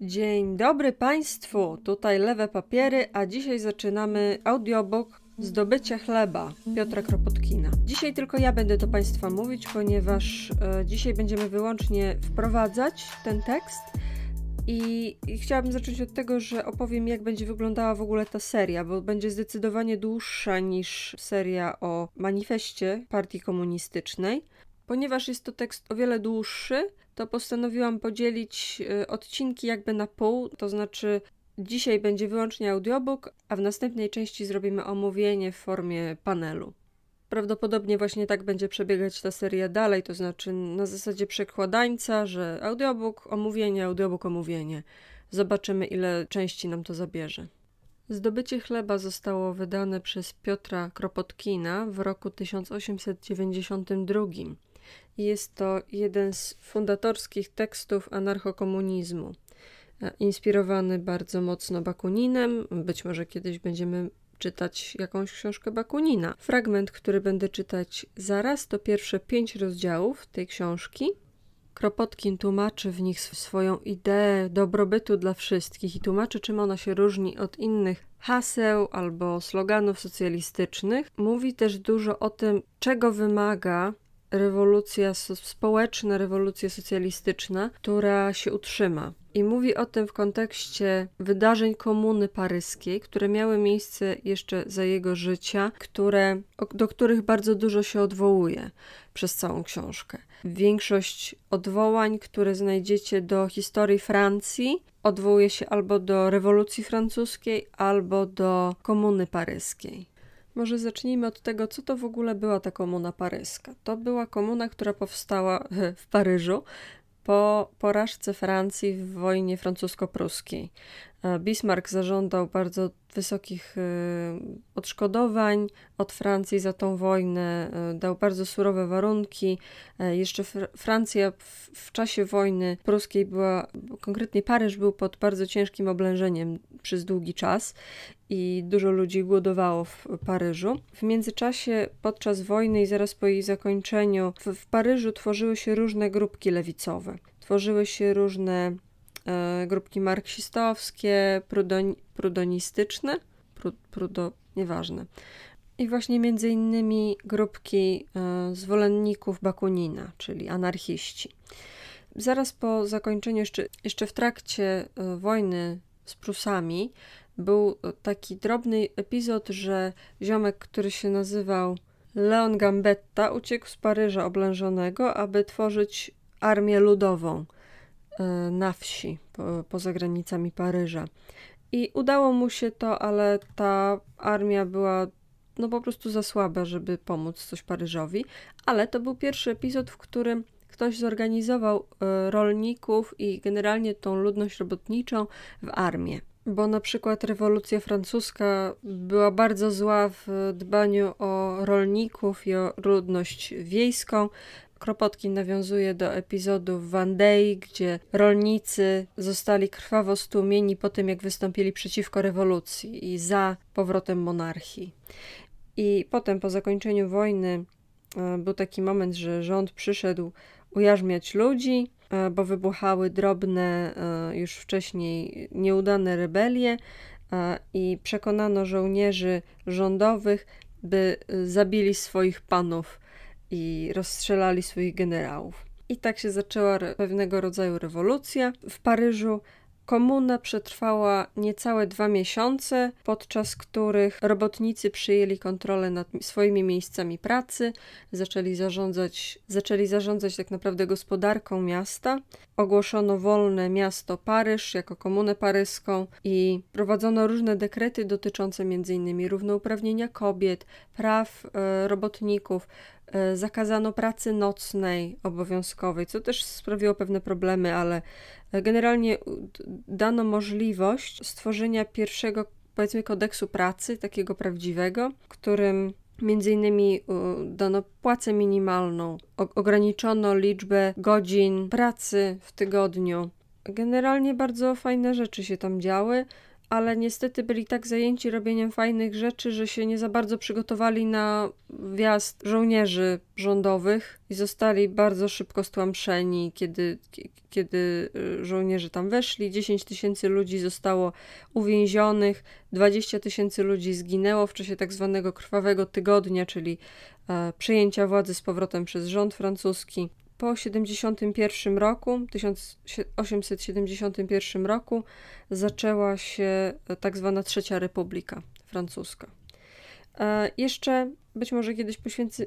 Dzień dobry Państwu, tutaj Lewe Papiery, a dzisiaj zaczynamy audiobook Zdobycie chleba Piotra Kropotkina. Dzisiaj tylko ja będę do Państwa mówić, ponieważ e, dzisiaj będziemy wyłącznie wprowadzać ten tekst. I, I chciałabym zacząć od tego, że opowiem, jak będzie wyglądała w ogóle ta seria, bo będzie zdecydowanie dłuższa niż seria o manifestie partii komunistycznej. Ponieważ jest to tekst o wiele dłuższy, to postanowiłam podzielić y, odcinki jakby na pół, to znaczy dzisiaj będzie wyłącznie audiobook, a w następnej części zrobimy omówienie w formie panelu. Prawdopodobnie właśnie tak będzie przebiegać ta seria dalej, to znaczy na zasadzie przekładańca, że audiobook, omówienie, audiobook, omówienie. Zobaczymy, ile części nam to zabierze. Zdobycie chleba zostało wydane przez Piotra Kropotkina w roku 1892. Jest to jeden z fundatorskich tekstów anarchokomunizmu, e, inspirowany bardzo mocno Bakuninem. Być może kiedyś będziemy czytać jakąś książkę Bakunina. Fragment, który będę czytać zaraz, to pierwsze pięć rozdziałów tej książki. Kropotkin tłumaczy w nich swoją ideę dobrobytu dla wszystkich i tłumaczy, czym ona się różni od innych haseł albo sloganów socjalistycznych. Mówi też dużo o tym, czego wymaga rewolucja społeczna, rewolucja socjalistyczna, która się utrzyma. I mówi o tym w kontekście wydarzeń komuny paryskiej, które miały miejsce jeszcze za jego życia, które, do których bardzo dużo się odwołuje przez całą książkę. Większość odwołań, które znajdziecie do historii Francji, odwołuje się albo do rewolucji francuskiej, albo do komuny paryskiej. Może zacznijmy od tego, co to w ogóle była ta komuna paryska. To była komuna, która powstała w Paryżu po porażce Francji w wojnie francusko-pruskiej. E, Bismarck zażądał bardzo wysokich e, odszkodowań od Francji za tą wojnę, e, dał bardzo surowe warunki. Jeszcze Francja w, w czasie wojny pruskiej była, konkretnie Paryż był pod bardzo ciężkim oblężeniem przez długi czas i dużo ludzi głodowało w Paryżu. W międzyczasie, podczas wojny i zaraz po jej zakończeniu, w, w Paryżu tworzyły się różne grupki lewicowe. Tworzyły się różne e, grupki marksistowskie, prudonistyczne, pru, prudo, nieważne. I właśnie między innymi grupki e, zwolenników Bakunina, czyli anarchiści. Zaraz po zakończeniu, jeszcze, jeszcze w trakcie e, wojny z Prusami, był taki drobny epizod, że ziomek, który się nazywał Leon Gambetta, uciekł z Paryża oblężonego, aby tworzyć armię ludową e, na wsi, poza granicami Paryża. I udało mu się to, ale ta armia była no po prostu za słaba, żeby pomóc coś Paryżowi. Ale to był pierwszy epizod, w którym ktoś zorganizował e, rolników i generalnie tą ludność robotniczą w armię bo na przykład rewolucja francuska była bardzo zła w dbaniu o rolników i o ludność wiejską. Kropotkin nawiązuje do epizodu w Wandei, gdzie rolnicy zostali krwawo stłumieni po tym, jak wystąpili przeciwko rewolucji i za powrotem monarchii. I potem, po zakończeniu wojny, e, był taki moment, że rząd przyszedł ujarzmiać ludzi, E, bo wybuchały drobne, e, już wcześniej nieudane rebelie e, i przekonano żołnierzy rządowych, by zabili swoich panów i rozstrzelali swoich generałów. I tak się zaczęła pewnego rodzaju rewolucja w Paryżu, Komuna przetrwała niecałe dwa miesiące, podczas których robotnicy przyjęli kontrolę nad swoimi miejscami pracy, zaczęli zarządzać, zaczęli zarządzać tak naprawdę gospodarką miasta. Ogłoszono wolne miasto Paryż jako komunę paryską i prowadzono różne dekrety dotyczące m.in. równouprawnienia kobiet, praw e, robotników, e, zakazano pracy nocnej obowiązkowej, co też sprawiło pewne problemy, ale Generalnie dano możliwość stworzenia pierwszego, powiedzmy, kodeksu pracy, takiego prawdziwego, którym Między innymi dano płacę minimalną, ograniczono liczbę godzin pracy w tygodniu. Generalnie bardzo fajne rzeczy się tam działy ale niestety byli tak zajęci robieniem fajnych rzeczy, że się nie za bardzo przygotowali na wjazd żołnierzy rządowych i zostali bardzo szybko stłamszeni, kiedy, kiedy y, żołnierze tam weszli. 10 tysięcy ludzi zostało uwięzionych, 20 tysięcy ludzi zginęło w czasie tak zwanego krwawego tygodnia, czyli e, przejęcia władzy z powrotem przez rząd francuski. Po 71 roku, 1871 roku zaczęła się e, tak zwana Trzecia Republika Francuska. E, jeszcze być może kiedyś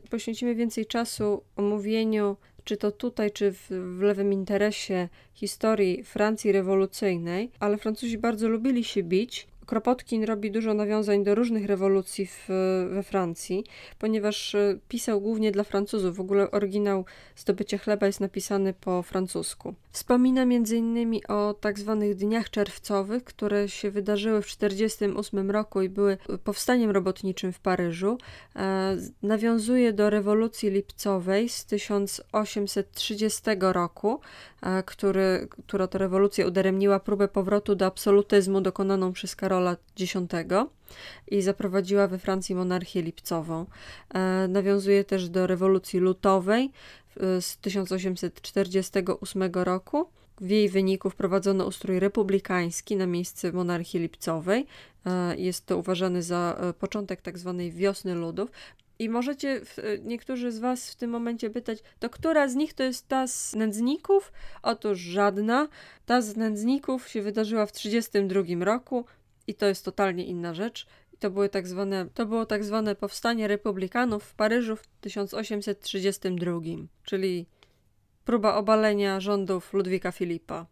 poświęcimy więcej czasu omówieniu, czy to tutaj, czy w, w lewym interesie, historii Francji rewolucyjnej, ale Francuzi bardzo lubili się bić Kropotkin robi dużo nawiązań do różnych rewolucji w, we Francji, ponieważ y, pisał głównie dla Francuzów. W ogóle oryginał Zdobycie chleba jest napisany po francusku. Wspomina m.in. o tak zwanych dniach czerwcowych, które się wydarzyły w 1948 roku i były powstaniem robotniczym w Paryżu. E, nawiązuje do rewolucji lipcowej z 1830 roku, e, który, która to rewolucja udaremniła próbę powrotu do absolutyzmu dokonaną przez Karola Karola X i zaprowadziła we Francji monarchię lipcową. E, nawiązuje też do rewolucji lutowej e, z 1848 roku. W jej wyniku wprowadzono ustrój republikański na miejsce monarchii lipcowej. E, jest to uważany za początek tzw. Tak wiosny ludów. I możecie niektórzy z Was w tym momencie pytać, to która z nich to jest ta z nędzników? Otóż żadna. Ta z nędzników się wydarzyła w 1932 roku i to jest totalnie inna rzecz. I to, były tak zwane, to było tak zwane powstanie republikanów w Paryżu w 1832, czyli próba obalenia rządów Ludwika Filipa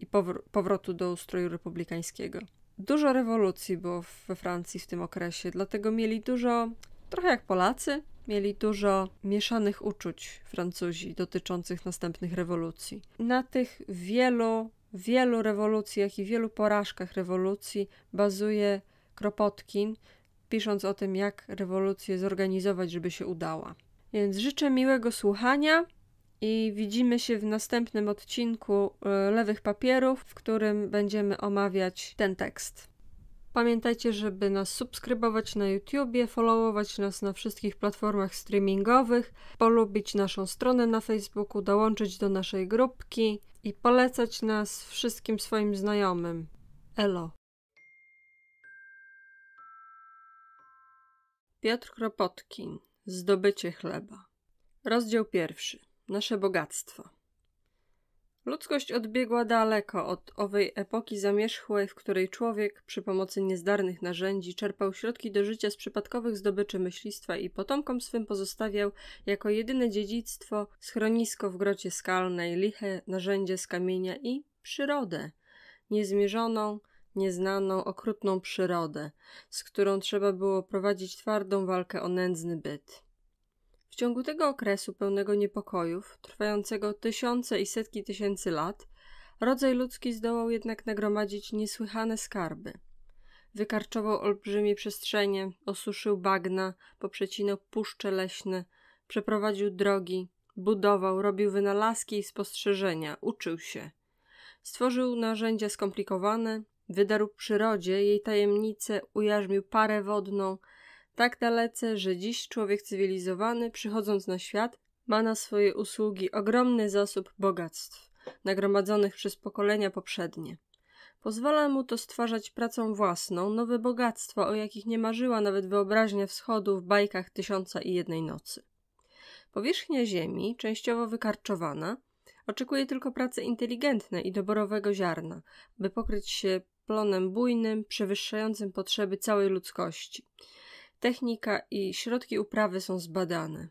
i powr- powrotu do ustroju republikańskiego. Dużo rewolucji było we Francji w tym okresie, dlatego mieli dużo, trochę jak Polacy, mieli dużo mieszanych uczuć Francuzi dotyczących następnych rewolucji. Na tych wielu wielu rewolucjach i wielu porażkach rewolucji bazuje Kropotkin, pisząc o tym, jak rewolucję zorganizować, żeby się udała. Więc życzę miłego słuchania i widzimy się w następnym odcinku e, Lewych Papierów, w którym będziemy omawiać ten tekst. Pamiętajcie, żeby nas subskrybować na YouTubie, followować nas na wszystkich platformach streamingowych, polubić naszą stronę na Facebooku, dołączyć do naszej grupki i polecać nas wszystkim swoim znajomym. Elo. Piotr Kropotkin. Zdobycie chleba. Rozdział pierwszy. Nasze bogactwo. Ludzkość odbiegła daleko od owej epoki zamierzchłej, w której człowiek przy pomocy niezdarnych narzędzi czerpał środki do życia z przypadkowych zdobyczy myślistwa i potomkom swym pozostawiał jako jedyne dziedzictwo schronisko w grocie skalnej, liche narzędzie z kamienia i przyrodę, niezmierzoną, nieznaną, okrutną przyrodę, z którą trzeba było prowadzić twardą walkę o nędzny byt. W ciągu tego okresu pełnego niepokojów, trwającego tysiące i setki tysięcy lat, rodzaj ludzki zdołał jednak nagromadzić niesłychane skarby. Wykarczował olbrzymie przestrzenie, osuszył bagna, poprzecinał puszcze leśne, przeprowadził drogi, budował, robił wynalazki i spostrzeżenia, uczył się. Stworzył narzędzia skomplikowane, wydarł przyrodzie jej tajemnice, ujarzmił parę wodną, tak dalece, że dziś człowiek cywilizowany, przychodząc na świat, ma na swoje usługi ogromny zasób bogactw, nagromadzonych przez pokolenia poprzednie. Pozwala mu to stwarzać pracą własną nowe bogactwa, o jakich nie marzyła nawet wyobraźnia wschodu w bajkach Tysiąca i Jednej Nocy. Powierzchnia Ziemi, częściowo wykarczowana, oczekuje tylko pracy inteligentnej i doborowego ziarna, by pokryć się plonem bujnym, przewyższającym potrzeby całej ludzkości. Technika i środki uprawy są zbadane.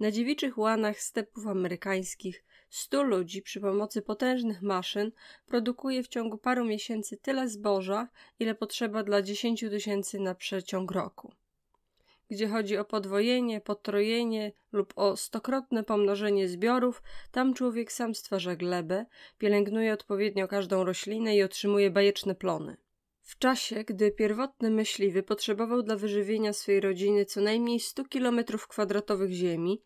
Na dziewiczych łanach stepów amerykańskich 100 ludzi przy pomocy potężnych maszyn produkuje w ciągu paru miesięcy tyle zboża, ile potrzeba dla 10 tysięcy na przeciąg roku. Gdzie chodzi o podwojenie, potrojenie lub o stokrotne pomnożenie zbiorów, tam człowiek sam stwarza glebę, pielęgnuje odpowiednio każdą roślinę i otrzymuje bajeczne plony. W czasie, gdy pierwotny myśliwy potrzebował dla wyżywienia swej rodziny co najmniej 100 km2 ziemi,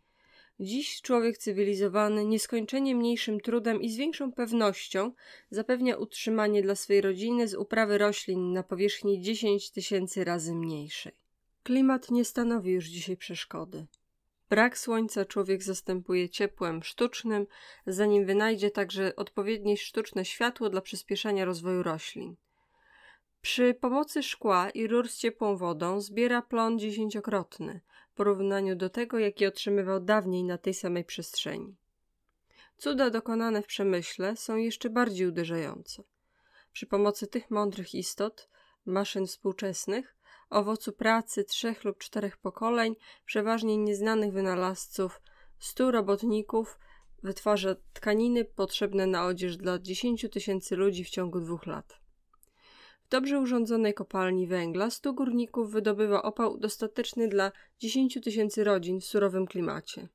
dziś człowiek cywilizowany nieskończenie mniejszym trudem i z większą pewnością zapewnia utrzymanie dla swojej rodziny z uprawy roślin na powierzchni 10 tysięcy razy mniejszej. Klimat nie stanowi już dzisiaj przeszkody. Brak słońca człowiek zastępuje ciepłem sztucznym, zanim wynajdzie także odpowiednie sztuczne światło dla przyspieszania rozwoju roślin. Przy pomocy szkła i rur z ciepłą wodą zbiera plon dziesięciokrotny w porównaniu do tego, jaki otrzymywał dawniej na tej samej przestrzeni. Cuda dokonane w przemyśle są jeszcze bardziej uderzające. Przy pomocy tych mądrych istot, maszyn współczesnych, owocu pracy trzech lub czterech pokoleń, przeważnie nieznanych wynalazców, stu robotników, wytwarza tkaniny potrzebne na odzież dla 10 tysięcy ludzi w ciągu dwóch lat dobrze urządzonej kopalni węgla 100 górników wydobywa opał dostateczny dla 10 tysięcy rodzin w surowym klimacie.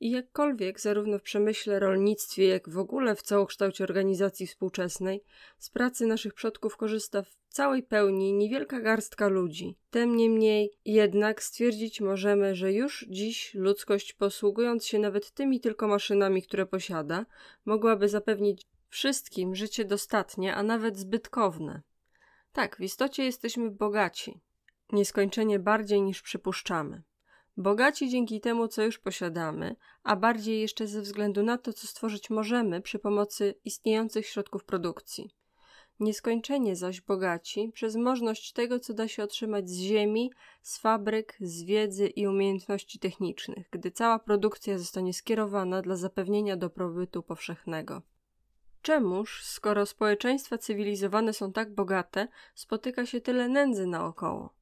I jakkolwiek zarówno w przemyśle, rolnictwie, jak w ogóle w całokształcie organizacji współczesnej, z pracy naszych przodków korzysta w całej pełni niewielka garstka ludzi. Tem niemniej jednak stwierdzić możemy, że już dziś ludzkość posługując się nawet tymi tylko maszynami, które posiada, mogłaby zapewnić Wszystkim życie dostatnie, a nawet zbytkowne. Tak, w istocie jesteśmy bogaci. Nieskończenie bardziej niż przypuszczamy. Bogaci dzięki temu, co już posiadamy, a bardziej jeszcze ze względu na to, co stworzyć możemy przy pomocy istniejących środków produkcji. Nieskończenie zaś bogaci przez możność tego, co da się otrzymać z ziemi, z fabryk, z wiedzy i umiejętności technicznych, gdy cała produkcja zostanie skierowana dla zapewnienia dobrobytu powszechnego. Czemuż, skoro społeczeństwa cywilizowane są tak bogate, spotyka się tyle nędzy naokoło?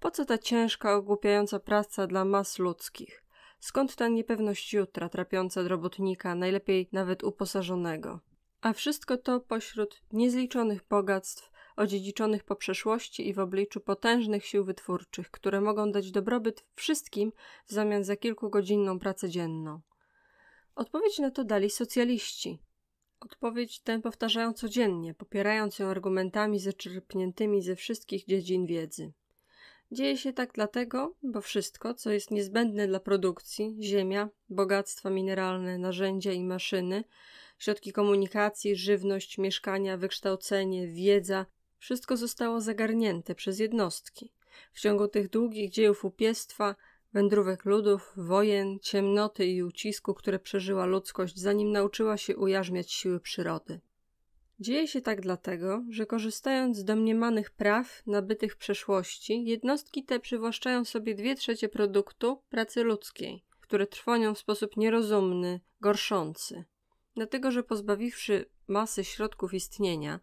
Po co ta ciężka, ogłupiająca praca dla mas ludzkich? Skąd ta niepewność jutra trapiąca do robotnika, najlepiej nawet uposażonego? A wszystko to pośród niezliczonych bogactw, odziedziczonych po przeszłości i w obliczu potężnych sił wytwórczych, które mogą dać dobrobyt wszystkim w zamian za kilkugodzinną pracę dzienną. Odpowiedź na to dali socjaliści, Odpowiedź tę powtarzają codziennie, popierając ją argumentami zaczerpniętymi ze wszystkich dziedzin wiedzy. Dzieje się tak dlatego, bo wszystko, co jest niezbędne dla produkcji ziemia, bogactwa mineralne, narzędzia i maszyny środki komunikacji, żywność, mieszkania, wykształcenie, wiedza wszystko zostało zagarnięte przez jednostki. W ciągu tych długich dziejów upiestwa wędrówek ludów, wojen, ciemnoty i ucisku, które przeżyła ludzkość, zanim nauczyła się ujarzmiać siły przyrody. Dzieje się tak dlatego, że korzystając z domniemanych praw nabytych w przeszłości, jednostki te przywłaszczają sobie dwie trzecie produktu pracy ludzkiej, które trwonią w sposób nierozumny, gorszący. Dlatego, że pozbawiwszy masy środków istnienia,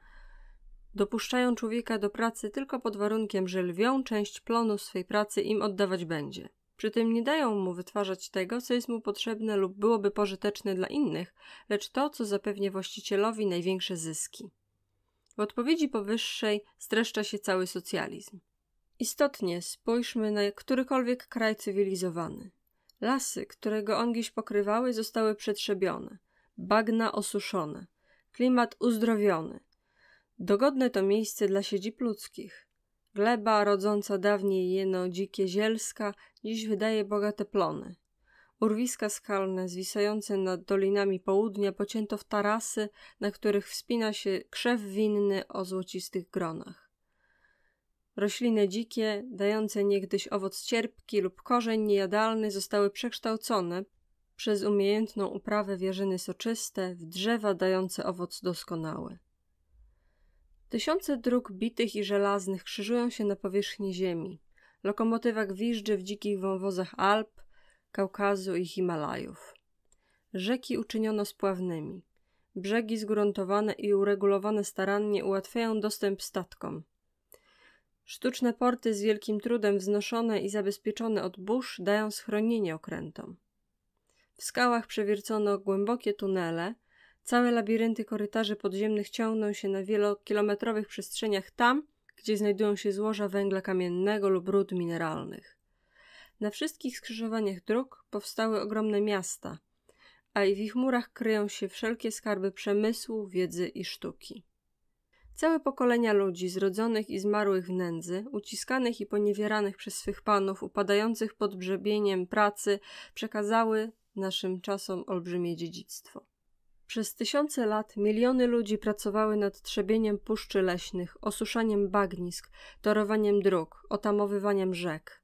dopuszczają człowieka do pracy tylko pod warunkiem, że lwią część plonu swej pracy im oddawać będzie. Przy tym nie dają mu wytwarzać tego, co jest mu potrzebne lub byłoby pożyteczne dla innych, lecz to, co zapewnia właścicielowi największe zyski. W odpowiedzi powyższej streszcza się cały socjalizm. Istotnie spójrzmy na którykolwiek kraj cywilizowany. Lasy, które go ongiś pokrywały, zostały przetrzebione, bagna osuszone, klimat uzdrowiony. Dogodne to miejsce dla siedzib ludzkich. Gleba rodząca dawniej jeno dzikie zielska, dziś wydaje bogate plony. Urwiska skalne zwisające nad dolinami południa pocięto w tarasy, na których wspina się krzew winny o złocistych gronach. Rośliny dzikie, dające niegdyś owoc cierpki lub korzeń niejadalny zostały przekształcone przez umiejętną uprawę wierzyny soczyste w drzewa dające owoc doskonały. Tysiące dróg bitych i żelaznych krzyżują się na powierzchni ziemi. Lokomotywa wiżdży w dzikich wąwozach Alp, Kaukazu i Himalajów. Rzeki uczyniono spławnymi. Brzegi zgruntowane i uregulowane starannie ułatwiają dostęp statkom. Sztuczne porty z wielkim trudem wznoszone i zabezpieczone od burz dają schronienie okrętom. W skałach przewiercono głębokie tunele, Całe labirynty korytarzy podziemnych ciągną się na wielokilometrowych przestrzeniach tam, gdzie znajdują się złoża węgla kamiennego lub rud mineralnych. Na wszystkich skrzyżowaniach dróg powstały ogromne miasta, a i w ich murach kryją się wszelkie skarby przemysłu, wiedzy i sztuki. Całe pokolenia ludzi zrodzonych i zmarłych w nędzy, uciskanych i poniewieranych przez swych panów, upadających pod brzebieniem pracy, przekazały naszym czasom olbrzymie dziedzictwo. Przez tysiące lat miliony ludzi pracowały nad trzebieniem puszczy leśnych, osuszaniem bagnisk, torowaniem dróg, otamowywaniem rzek.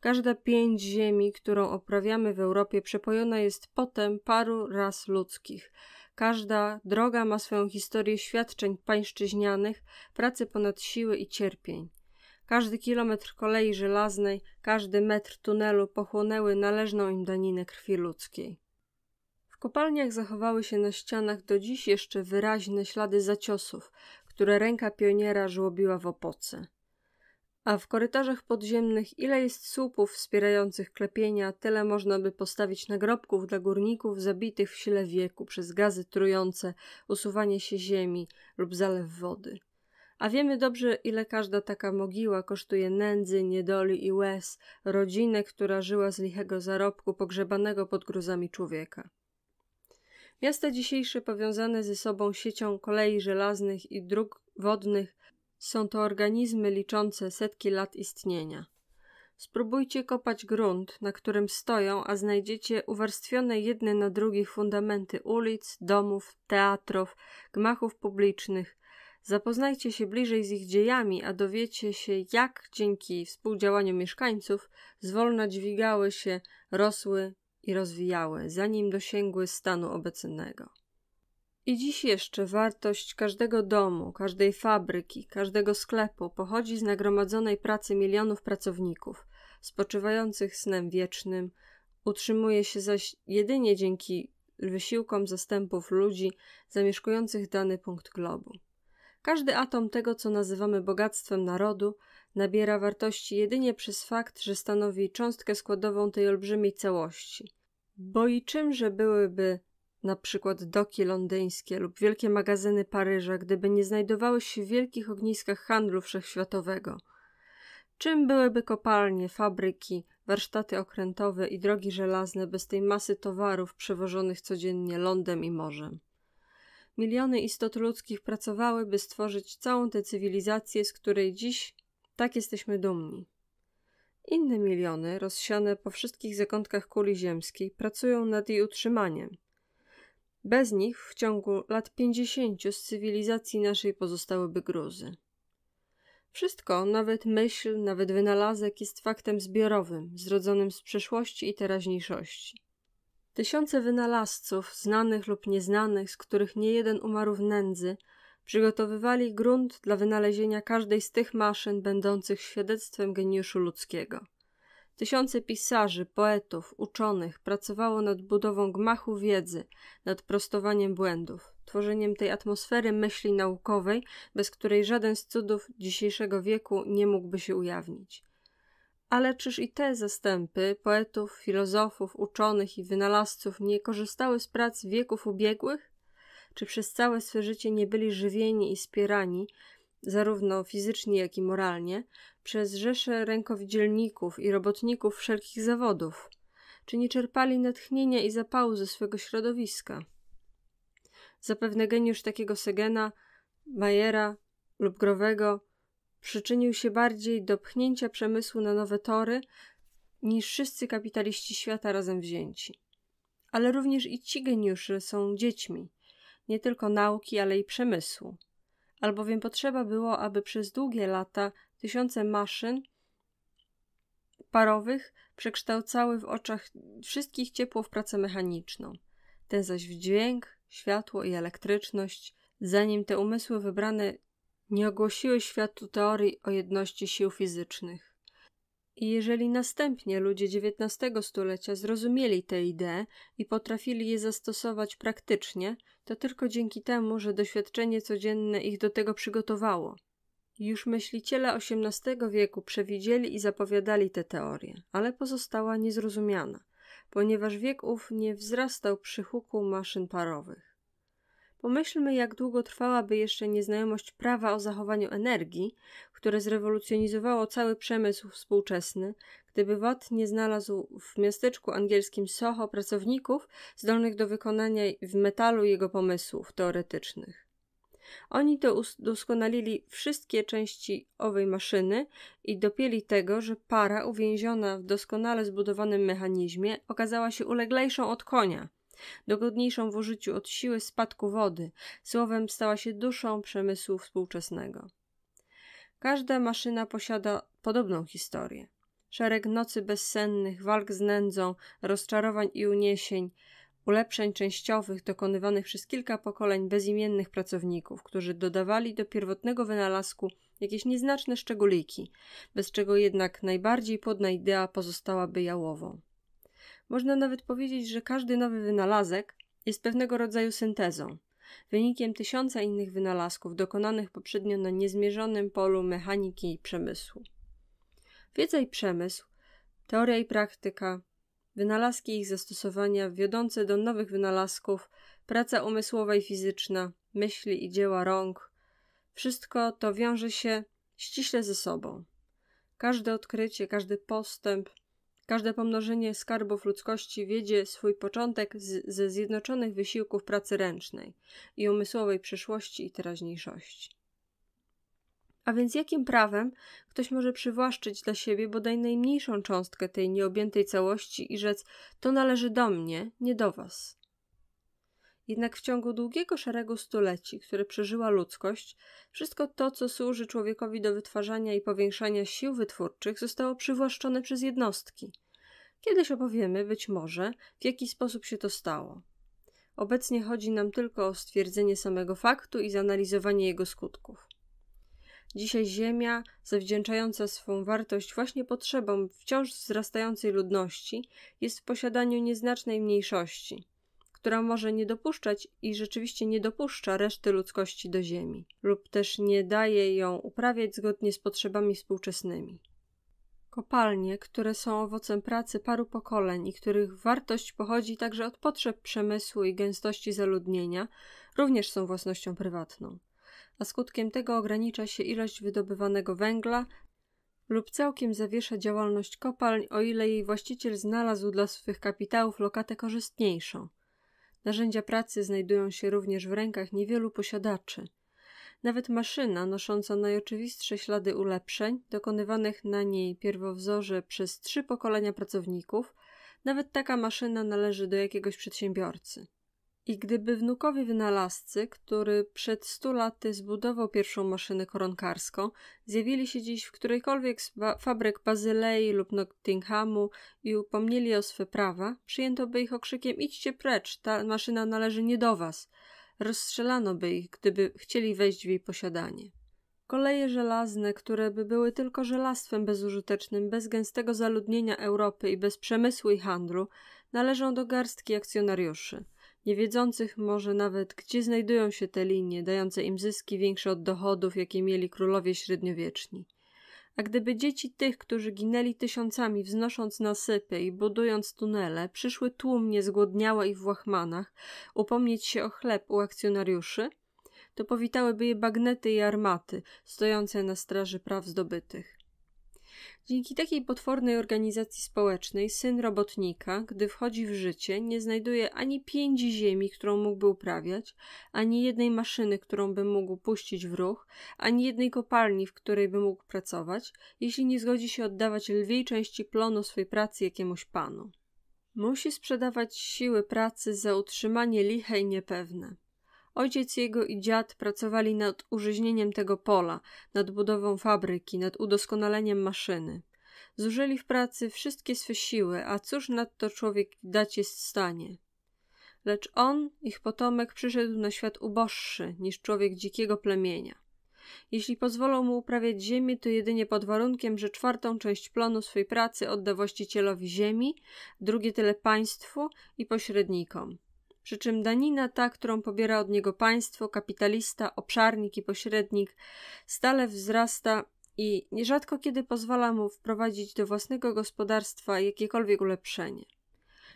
Każda pięć ziemi, którą oprawiamy w Europie, przepojona jest potem paru ras ludzkich. Każda droga ma swoją historię świadczeń pańszczyźnianych, pracy ponad siły i cierpień. Każdy kilometr kolei żelaznej, każdy metr tunelu pochłonęły należną im daninę krwi ludzkiej kopalniach zachowały się na ścianach do dziś jeszcze wyraźne ślady zaciosów, które ręka pioniera żłobiła w opoce. A w korytarzach podziemnych ile jest słupów wspierających klepienia, tyle można by postawić nagrobków dla górników zabitych w sile wieku przez gazy trujące, usuwanie się ziemi lub zalew wody. A wiemy dobrze, ile każda taka mogiła kosztuje nędzy, niedoli i łez rodzinę, która żyła z lichego zarobku pogrzebanego pod gruzami człowieka. Miasta dzisiejsze powiązane ze sobą siecią kolei żelaznych i dróg wodnych są to organizmy liczące setki lat istnienia. Spróbujcie kopać grunt, na którym stoją, a znajdziecie uwarstwione jedne na drugich fundamenty ulic, domów, teatrów, gmachów publicznych. Zapoznajcie się bliżej z ich dziejami, a dowiecie się, jak dzięki współdziałaniu mieszkańców zwolna dźwigały się, rosły i rozwijały, zanim dosięgły stanu obecnego. I dziś jeszcze wartość każdego domu, każdej fabryki, każdego sklepu pochodzi z nagromadzonej pracy milionów pracowników, spoczywających snem wiecznym, utrzymuje się zaś jedynie dzięki wysiłkom zastępów ludzi zamieszkujących dany punkt globu. Każdy atom tego, co nazywamy bogactwem narodu, nabiera wartości jedynie przez fakt, że stanowi cząstkę składową tej olbrzymiej całości. Bo i czymże byłyby na przykład doki londyńskie lub wielkie magazyny Paryża, gdyby nie znajdowały się w wielkich ogniskach handlu wszechświatowego? Czym byłyby kopalnie, fabryki, warsztaty okrętowe i drogi żelazne bez tej masy towarów przewożonych codziennie lądem i morzem? Miliony istot ludzkich pracowały, by stworzyć całą tę cywilizację, z której dziś tak jesteśmy dumni. Inne miliony, rozsiane po wszystkich zakątkach kuli ziemskiej, pracują nad jej utrzymaniem. Bez nich w ciągu lat pięćdziesięciu z cywilizacji naszej pozostałyby gruzy. Wszystko, nawet myśl, nawet wynalazek jest faktem zbiorowym, zrodzonym z przeszłości i teraźniejszości. Tysiące wynalazców, znanych lub nieznanych, z których niejeden umarł w nędzy – przygotowywali grunt dla wynalezienia każdej z tych maszyn będących świadectwem geniuszu ludzkiego. Tysiące pisarzy, poetów, uczonych pracowało nad budową gmachu wiedzy, nad prostowaniem błędów, tworzeniem tej atmosfery myśli naukowej, bez której żaden z cudów dzisiejszego wieku nie mógłby się ujawnić. Ale czyż i te zastępy poetów, filozofów, uczonych i wynalazców nie korzystały z prac wieków ubiegłych? czy przez całe swe życie nie byli żywieni i wspierani, zarówno fizycznie, jak i moralnie, przez rzesze rękowidzielników i robotników wszelkich zawodów? Czy nie czerpali natchnienia i zapału ze swego środowiska? Zapewne geniusz takiego Segena, Majera lub Growego przyczynił się bardziej do pchnięcia przemysłu na nowe tory niż wszyscy kapitaliści świata razem wzięci. Ale również i ci geniusze są dziećmi, nie tylko nauki, ale i przemysłu, albowiem potrzeba było, aby przez długie lata tysiące maszyn parowych przekształcały w oczach wszystkich ciepło w pracę mechaniczną. Ten zaś w dźwięk, światło i elektryczność, zanim te umysły wybrane nie ogłosiły światu teorii o jedności sił fizycznych. I jeżeli następnie ludzie XIX stulecia zrozumieli te idee i potrafili je zastosować praktycznie, to tylko dzięki temu, że doświadczenie codzienne ich do tego przygotowało. Już myśliciele XVIII wieku przewidzieli i zapowiadali te teorie, ale pozostała niezrozumiana, ponieważ wiek ów nie wzrastał przy huku maszyn parowych. Pomyślmy, jak długo trwałaby jeszcze nieznajomość prawa o zachowaniu energii, które zrewolucjonizowało cały przemysł współczesny, gdyby VAT nie znalazł w miasteczku angielskim Soho pracowników zdolnych do wykonania w metalu jego pomysłów teoretycznych. Oni to doskonalili wszystkie części owej maszyny i dopieli tego, że para uwięziona w doskonale zbudowanym mechanizmie okazała się uleglejszą od konia – dogodniejszą w użyciu od siły spadku wody, słowem stała się duszą przemysłu współczesnego. Każda maszyna posiada podobną historię. Szereg nocy bezsennych, walk z nędzą, rozczarowań i uniesień, ulepszeń częściowych dokonywanych przez kilka pokoleń bezimiennych pracowników, którzy dodawali do pierwotnego wynalazku jakieś nieznaczne szczególiki, bez czego jednak najbardziej płodna idea pozostałaby jałową. Można nawet powiedzieć, że każdy nowy wynalazek jest pewnego rodzaju syntezą, wynikiem tysiąca innych wynalazków dokonanych poprzednio na niezmierzonym polu mechaniki i przemysłu. Wiedza i przemysł, teoria i praktyka, wynalazki i ich zastosowania wiodące do nowych wynalazków, praca umysłowa i fizyczna, myśli i dzieła rąk wszystko to wiąże się ściśle ze sobą. Każde odkrycie, każdy postęp, Każde pomnożenie skarbów ludzkości wiedzie swój początek z, ze zjednoczonych wysiłków pracy ręcznej i umysłowej przeszłości i teraźniejszości. A więc jakim prawem ktoś może przywłaszczyć dla siebie bodaj najmniejszą cząstkę tej nieobjętej całości i rzec: To należy do mnie, nie do was? Jednak w ciągu długiego szeregu stuleci, które przeżyła ludzkość, wszystko to, co służy człowiekowi do wytwarzania i powiększania sił wytwórczych, zostało przywłaszczone przez jednostki. Kiedyś opowiemy, być może, w jaki sposób się to stało. Obecnie chodzi nam tylko o stwierdzenie samego faktu i zanalizowanie jego skutków. Dzisiaj Ziemia, zawdzięczająca swą wartość właśnie potrzebom wciąż wzrastającej ludności, jest w posiadaniu nieznacznej mniejszości, która może nie dopuszczać i rzeczywiście nie dopuszcza reszty ludzkości do Ziemi, lub też nie daje ją uprawiać zgodnie z potrzebami współczesnymi. Kopalnie, które są owocem pracy paru pokoleń i których wartość pochodzi także od potrzeb przemysłu i gęstości zaludnienia, również są własnością prywatną. A skutkiem tego ogranicza się ilość wydobywanego węgla lub całkiem zawiesza działalność kopalń, o ile jej właściciel znalazł dla swych kapitałów lokatę korzystniejszą. Narzędzia pracy znajdują się również w rękach niewielu posiadaczy – nawet maszyna nosząca najoczywistsze ślady ulepszeń, dokonywanych na niej pierwowzorze przez trzy pokolenia pracowników, nawet taka maszyna należy do jakiegoś przedsiębiorcy. I gdyby wnukowi wynalazcy, który przed stu laty zbudował pierwszą maszynę koronkarską, zjawili się dziś w którejkolwiek z ba fabryk Bazylei lub Nottinghamu i upomnieli o swe prawa, przyjęto by ich okrzykiem idźcie precz, ta maszyna należy nie do was – Rozstrzelano by ich, gdyby chcieli wejść w jej posiadanie. Koleje żelazne, które by były tylko żelastwem bezużytecznym, bez gęstego zaludnienia Europy i bez przemysłu i handlu, należą do garstki akcjonariuszy, niewiedzących może nawet, gdzie znajdują się te linie, dające im zyski większe od dochodów, jakie mieli królowie średniowieczni. A gdyby dzieci tych, którzy ginęli tysiącami, wznosząc nasypy i budując tunele, przyszły tłumnie zgłodniałe i w łachmanach upomnieć się o chleb u akcjonariuszy, to powitałyby je bagnety i armaty stojące na straży praw zdobytych. Dzięki takiej potwornej organizacji społecznej syn robotnika, gdy wchodzi w życie, nie znajduje ani pięci ziemi, którą mógłby uprawiać, ani jednej maszyny, którą by mógł puścić w ruch, ani jednej kopalni, w której by mógł pracować, jeśli nie zgodzi się oddawać lwiej części plonu swej pracy jakiemuś panu. Musi sprzedawać siły pracy za utrzymanie liche i niepewne. Ojciec jego i dziad pracowali nad użyźnieniem tego pola, nad budową fabryki, nad udoskonaleniem maszyny. Zużyli w pracy wszystkie swe siły, a cóż nadto człowiek dać jest w stanie? Lecz on, ich potomek, przyszedł na świat uboższy niż człowiek dzikiego plemienia. Jeśli pozwolą mu uprawiać ziemię, to jedynie pod warunkiem, że czwartą część plonu swej pracy odda właścicielowi ziemi, drugie tyle państwu i pośrednikom przy czym danina ta, którą pobiera od niego państwo, kapitalista, obszarnik i pośrednik, stale wzrasta i nierzadko kiedy pozwala mu wprowadzić do własnego gospodarstwa jakiekolwiek ulepszenie.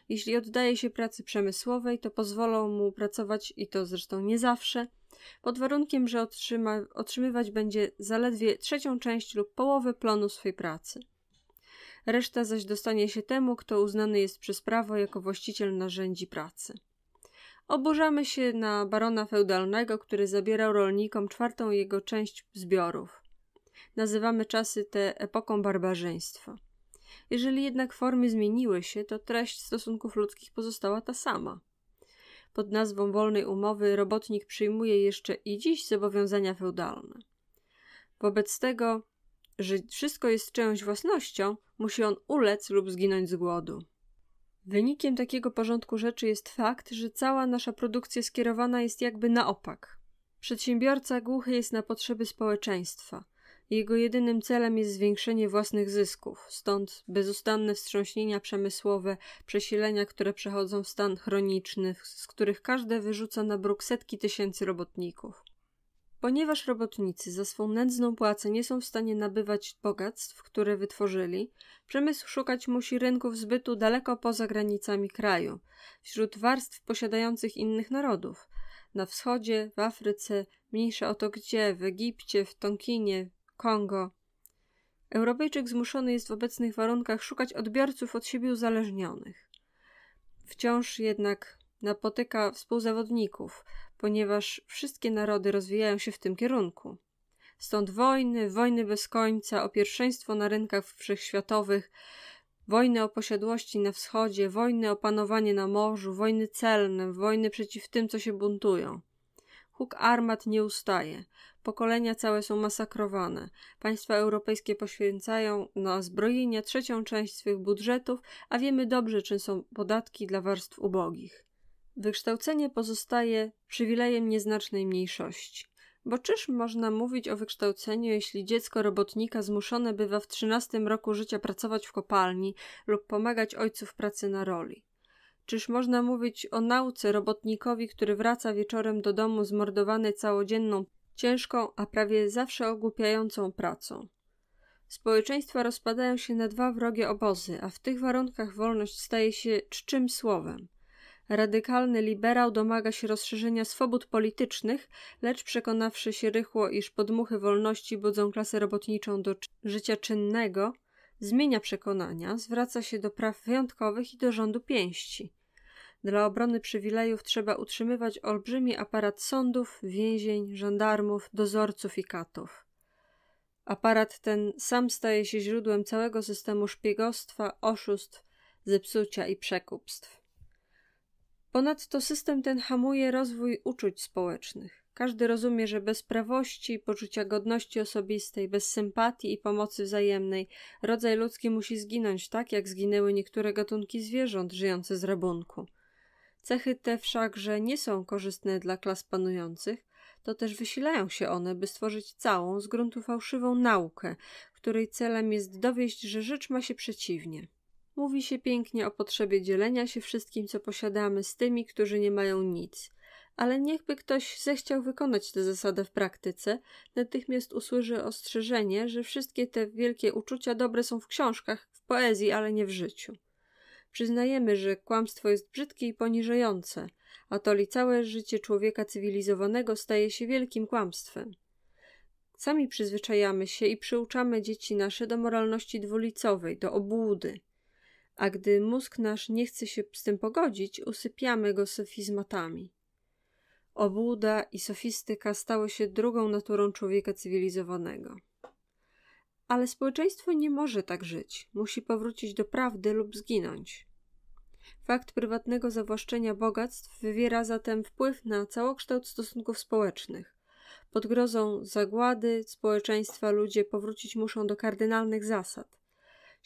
Jeśli oddaje się pracy przemysłowej, to pozwolą mu pracować i to zresztą nie zawsze, pod warunkiem, że otrzyma, otrzymywać będzie zaledwie trzecią część lub połowę plonu swej pracy. Reszta zaś dostanie się temu, kto uznany jest przez prawo jako właściciel narzędzi pracy. Oburzamy się na barona feudalnego, który zabierał rolnikom czwartą jego część zbiorów. Nazywamy czasy te epoką barbarzyństwa. Jeżeli jednak formy zmieniły się, to treść stosunków ludzkich pozostała ta sama. Pod nazwą wolnej umowy robotnik przyjmuje jeszcze i dziś zobowiązania feudalne. Wobec tego, że wszystko jest czyjąś własnością, musi on ulec lub zginąć z głodu. Wynikiem takiego porządku rzeczy jest fakt, że cała nasza produkcja skierowana jest jakby na opak. Przedsiębiorca głuchy jest na potrzeby społeczeństwa. Jego jedynym celem jest zwiększenie własnych zysków, stąd bezustanne wstrząśnienia przemysłowe, przesilenia, które przechodzą w stan chroniczny, z których każde wyrzuca na bruk setki tysięcy robotników. Ponieważ robotnicy za swą nędzną płacę nie są w stanie nabywać bogactw, które wytworzyli, przemysł szukać musi rynków zbytu daleko poza granicami kraju, wśród warstw posiadających innych narodów. Na wschodzie, w Afryce, mniejsza oto gdzie, w Egipcie, w Tonkinie, Kongo. Europejczyk zmuszony jest w obecnych warunkach szukać odbiorców od siebie uzależnionych. Wciąż jednak napotyka współzawodników, ponieważ wszystkie narody rozwijają się w tym kierunku. Stąd wojny, wojny bez końca, o pierwszeństwo na rynkach wszechświatowych, wojny o posiadłości na wschodzie, wojny o panowanie na morzu, wojny celne, wojny przeciw tym, co się buntują. Huk armat nie ustaje. Pokolenia całe są masakrowane. Państwa europejskie poświęcają na zbrojenia trzecią część swych budżetów, a wiemy dobrze, czym są podatki dla warstw ubogich. Wykształcenie pozostaje przywilejem nieznacznej mniejszości. Bo czyż można mówić o wykształceniu, jeśli dziecko robotnika zmuszone bywa w 13 roku życia pracować w kopalni lub pomagać ojcu w pracy na roli? Czyż można mówić o nauce robotnikowi, który wraca wieczorem do domu zmordowany całodzienną, ciężką, a prawie zawsze ogłupiającą pracą? Społeczeństwa rozpadają się na dwa wrogie obozy, a w tych warunkach wolność staje się czczym słowem. Radykalny liberał domaga się rozszerzenia swobód politycznych, lecz przekonawszy się rychło, iż podmuchy wolności budzą klasę robotniczą do życia czynnego, zmienia przekonania, zwraca się do praw wyjątkowych i do rządu pięści. Dla obrony przywilejów trzeba utrzymywać olbrzymi aparat sądów, więzień, żandarmów, dozorców i katów. Aparat ten sam staje się źródłem całego systemu szpiegostwa, oszustw, zepsucia i przekupstw. Ponadto system ten hamuje rozwój uczuć społecznych. Każdy rozumie, że bez prawości, poczucia godności osobistej, bez sympatii i pomocy wzajemnej rodzaj ludzki musi zginąć tak, jak zginęły niektóre gatunki zwierząt żyjące z rabunku. Cechy te wszakże nie są korzystne dla klas panujących, to też wysilają się one, by stworzyć całą, z gruntu fałszywą naukę, której celem jest dowieść, że rzecz ma się przeciwnie. Mówi się pięknie o potrzebie dzielenia się wszystkim, co posiadamy, z tymi, którzy nie mają nic. Ale niechby ktoś zechciał wykonać tę zasadę w praktyce, natychmiast usłyszy ostrzeżenie, że wszystkie te wielkie uczucia dobre są w książkach, w poezji, ale nie w życiu. Przyznajemy, że kłamstwo jest brzydkie i poniżające, a to całe życie człowieka cywilizowanego staje się wielkim kłamstwem. Sami przyzwyczajamy się i przyuczamy dzieci nasze do moralności dwulicowej, do obłudy – a gdy mózg nasz nie chce się z tym pogodzić, usypiamy go sofizmatami. Obłuda i sofistyka stały się drugą naturą człowieka cywilizowanego. Ale społeczeństwo nie może tak żyć, musi powrócić do prawdy lub zginąć. Fakt prywatnego zawłaszczenia bogactw wywiera zatem wpływ na całokształt stosunków społecznych. Pod grozą zagłady społeczeństwa ludzie powrócić muszą do kardynalnych zasad,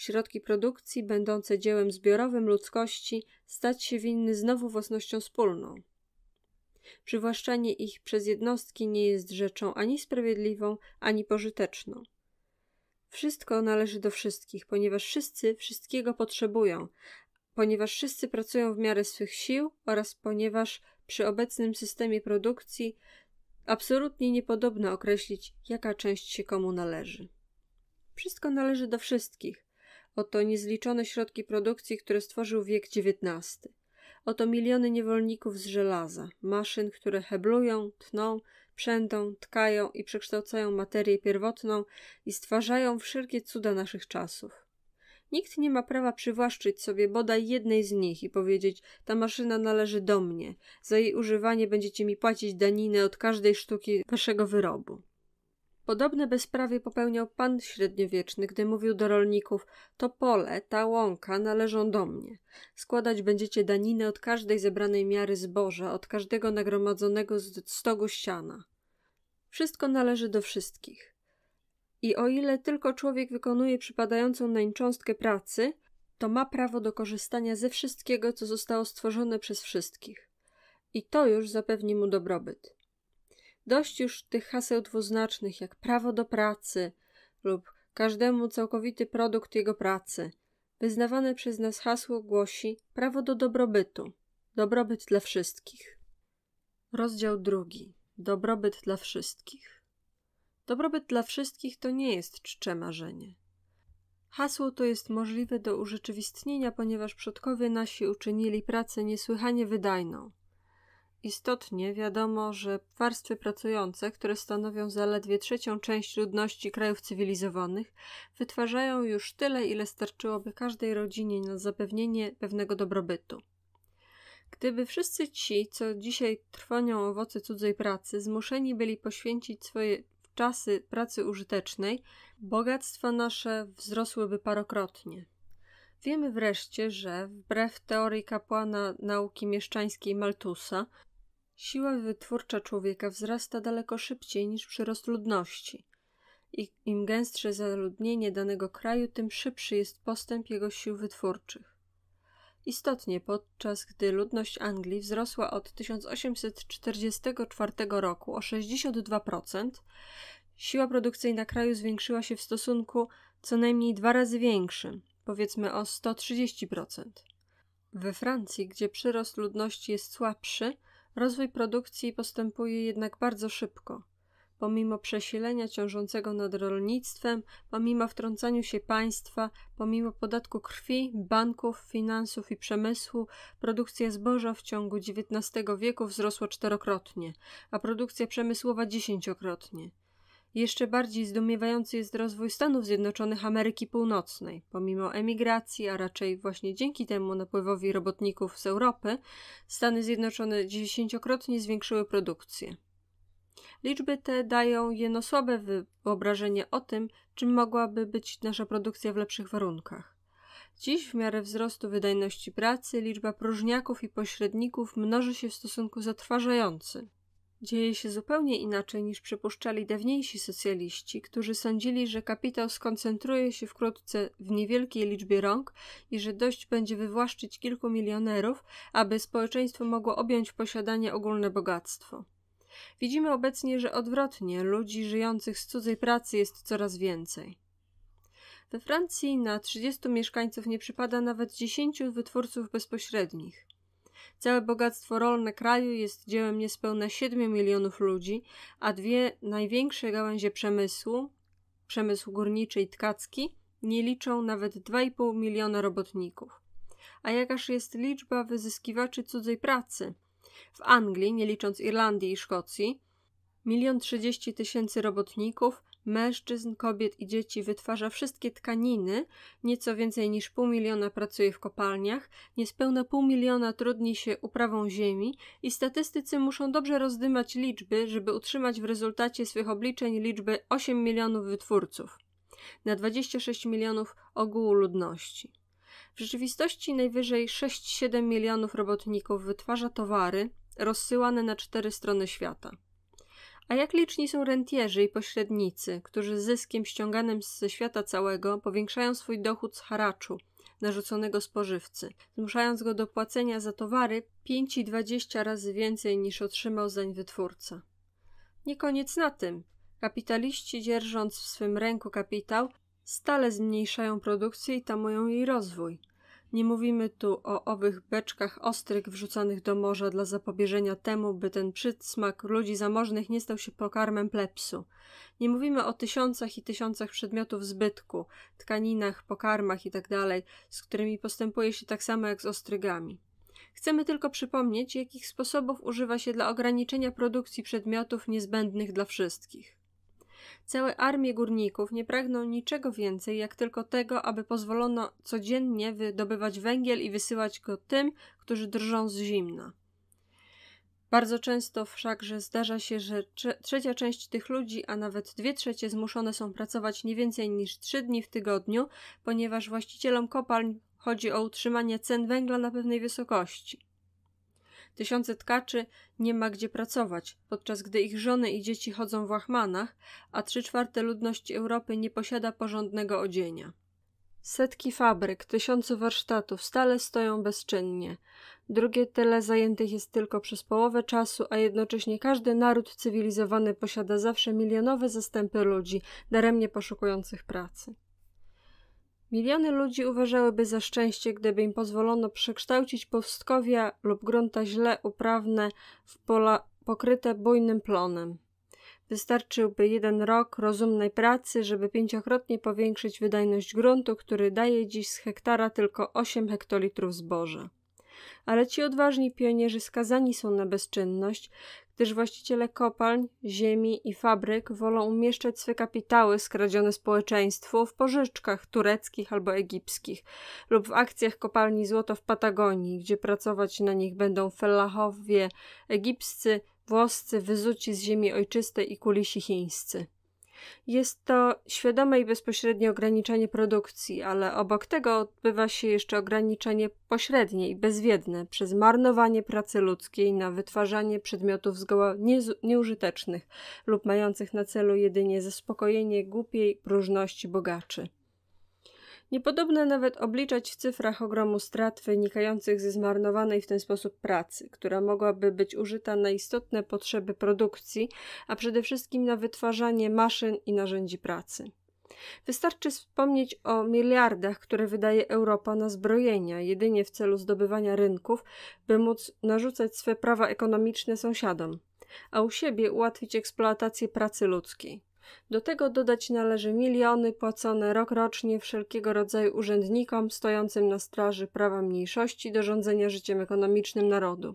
środki produkcji będące dziełem zbiorowym ludzkości stać się winny znowu własnością wspólną. Przywłaszczanie ich przez jednostki nie jest rzeczą ani sprawiedliwą, ani pożyteczną. Wszystko należy do wszystkich, ponieważ wszyscy wszystkiego potrzebują, ponieważ wszyscy pracują w miarę swych sił oraz ponieważ przy obecnym systemie produkcji absolutnie niepodobno określić, jaka część się komu należy. Wszystko należy do wszystkich, Oto niezliczone środki produkcji, które stworzył wiek XIX. Oto miliony niewolników z żelaza, maszyn, które heblują, tną, przędą, tkają i przekształcają materię pierwotną i stwarzają wszelkie cuda naszych czasów. Nikt nie ma prawa przywłaszczyć sobie bodaj jednej z nich i powiedzieć: Ta maszyna należy do mnie, za jej używanie będziecie mi płacić daninę od każdej sztuki waszego wyrobu. Podobne bezprawie popełniał pan średniowieczny, gdy mówił do rolników: To pole, ta łąka należą do mnie. Składać będziecie daninę od każdej zebranej miary zboża, od każdego nagromadzonego z stogu ściana. Wszystko należy do wszystkich. I o ile tylko człowiek wykonuje przypadającą nań cząstkę pracy, to ma prawo do korzystania ze wszystkiego, co zostało stworzone przez wszystkich. I to już zapewni mu dobrobyt. Dość już tych haseł dwuznacznych jak prawo do pracy lub każdemu całkowity produkt jego pracy. Wyznawane przez nas hasło głosi prawo do dobrobytu. Dobrobyt dla wszystkich. Rozdział drugi. Dobrobyt dla wszystkich. Dobrobyt dla wszystkich to nie jest czcze marzenie. Hasło to jest możliwe do urzeczywistnienia, ponieważ przodkowie nasi uczynili pracę niesłychanie wydajną. Istotnie wiadomo, że warstwy pracujące, które stanowią zaledwie trzecią część ludności krajów cywilizowanych, wytwarzają już tyle, ile starczyłoby każdej rodzinie na zapewnienie pewnego dobrobytu. Gdyby wszyscy ci, co dzisiaj trwonią owoce cudzej pracy, zmuszeni byli poświęcić swoje czasy pracy użytecznej, bogactwa nasze wzrosłyby parokrotnie. Wiemy wreszcie, że wbrew teorii kapłana nauki mieszczańskiej Maltusa, Siła wytwórcza człowieka wzrasta daleko szybciej niż przyrost ludności. I im gęstsze zaludnienie danego kraju, tym szybszy jest postęp jego sił wytwórczych. Istotnie, podczas gdy ludność Anglii wzrosła od 1844 roku o 62%, siła produkcyjna kraju zwiększyła się w stosunku co najmniej dwa razy większym, powiedzmy o 130%. We Francji, gdzie przyrost ludności jest słabszy, Rozwój produkcji postępuje jednak bardzo szybko. Pomimo przesilenia ciążącego nad rolnictwem, pomimo wtrącaniu się państwa, pomimo podatku krwi, banków, finansów i przemysłu, produkcja zboża w ciągu XIX wieku wzrosła czterokrotnie, a produkcja przemysłowa dziesięciokrotnie. Jeszcze bardziej zdumiewający jest rozwój Stanów Zjednoczonych Ameryki Północnej. Pomimo emigracji, a raczej właśnie dzięki temu napływowi robotników z Europy, Stany Zjednoczone dziesięciokrotnie zwiększyły produkcję. Liczby te dają jedno słabe wyobrażenie o tym, czym mogłaby być nasza produkcja w lepszych warunkach. Dziś w miarę wzrostu wydajności pracy liczba próżniaków i pośredników mnoży się w stosunku zatrważający dzieje się zupełnie inaczej niż przypuszczali dawniejsi socjaliści, którzy sądzili, że kapitał skoncentruje się wkrótce w niewielkiej liczbie rąk i że dość będzie wywłaszczyć kilku milionerów, aby społeczeństwo mogło objąć w posiadanie ogólne bogactwo. Widzimy obecnie, że odwrotnie ludzi żyjących z cudzej pracy jest coraz więcej. We Francji na 30 mieszkańców nie przypada nawet 10 wytwórców bezpośrednich. Całe bogactwo rolne kraju jest dziełem niespełna 7 milionów ludzi, a dwie największe gałęzie przemysłu, przemysł górniczy i tkacki, nie liczą nawet 2,5 miliona robotników. A jakaż jest liczba wyzyskiwaczy cudzej pracy? W Anglii, nie licząc Irlandii i Szkocji, milion trzydzieści tysięcy robotników, mężczyzn, kobiet i dzieci wytwarza wszystkie tkaniny, nieco więcej niż pół miliona pracuje w kopalniach, niespełna pół miliona trudni się uprawą ziemi i statystycy muszą dobrze rozdymać liczby, żeby utrzymać w rezultacie swych obliczeń liczbę 8 milionów wytwórców na 26 milionów ogółu ludności. W rzeczywistości najwyżej 6-7 milionów robotników wytwarza towary rozsyłane na cztery strony świata. A jak liczni są rentierzy i pośrednicy, którzy zyskiem ściąganym ze świata całego powiększają swój dochód z haraczu narzuconego spożywcy, zmuszając go do płacenia za towary 5,20 razy więcej niż otrzymał zań wytwórca. Nie koniec na tym. Kapitaliści, dzierżąc w swym ręku kapitał, stale zmniejszają produkcję i tamują jej rozwój. Nie mówimy tu o owych beczkach ostrych wrzucanych do morza dla zapobieżenia temu, by ten przysmak ludzi zamożnych nie stał się pokarmem plepsu. Nie mówimy o tysiącach i tysiącach przedmiotów zbytku, tkaninach, pokarmach itd., tak z którymi postępuje się tak samo jak z ostrygami. Chcemy tylko przypomnieć, jakich sposobów używa się dla ograniczenia produkcji przedmiotów niezbędnych dla wszystkich. Całe armie górników nie pragną niczego więcej, jak tylko tego, aby pozwolono codziennie wydobywać węgiel i wysyłać go tym, którzy drżą z zimna. Bardzo często wszakże zdarza się, że trzecia część tych ludzi, a nawet dwie trzecie zmuszone są pracować nie więcej niż trzy dni w tygodniu, ponieważ właścicielom kopalń chodzi o utrzymanie cen węgla na pewnej wysokości. Tysiące tkaczy nie ma gdzie pracować, podczas gdy ich żony i dzieci chodzą w łachmanach, a trzy czwarte ludności Europy nie posiada porządnego odzienia. Setki fabryk, tysiące warsztatów stale stoją bezczynnie. Drugie tyle zajętych jest tylko przez połowę czasu, a jednocześnie każdy naród cywilizowany posiada zawsze milionowe zastępy ludzi, daremnie poszukujących pracy. Miliony ludzi uważałyby za szczęście, gdyby im pozwolono przekształcić powstkowia lub grunta źle uprawne w pola pokryte bujnym plonem. Wystarczyłby jeden rok rozumnej pracy, żeby pięciokrotnie powiększyć wydajność gruntu, który daje dziś z hektara tylko 8 hektolitrów zboża. Ale ci odważni pionierzy skazani są na bezczynność, gdyż właściciele kopalń, ziemi i fabryk wolą umieszczać swe kapitały skradzione społeczeństwu w pożyczkach tureckich albo egipskich lub w akcjach kopalni złoto w Patagonii, gdzie pracować na nich będą fellahowie egipscy, włoscy, wyzuci z ziemi ojczystej i kulisi chińscy. Jest to świadome i bezpośrednie ograniczanie produkcji, ale obok tego odbywa się jeszcze ograniczanie pośrednie i bezwiedne przez marnowanie pracy ludzkiej na wytwarzanie przedmiotów zgoła nieużytecznych lub mających na celu jedynie zaspokojenie głupiej próżności bogaczy. Niepodobne nawet obliczać w cyfrach ogromu strat wynikających ze zmarnowanej w ten sposób pracy, która mogłaby być użyta na istotne potrzeby produkcji, a przede wszystkim na wytwarzanie maszyn i narzędzi pracy. Wystarczy wspomnieć o miliardach, które wydaje Europa na zbrojenia, jedynie w celu zdobywania rynków, by móc narzucać swe prawa ekonomiczne sąsiadom, a u siebie ułatwić eksploatację pracy ludzkiej. Do tego dodać należy miliony płacone rokrocznie wszelkiego rodzaju urzędnikom stojącym na straży prawa mniejszości do rządzenia życiem ekonomicznym narodu.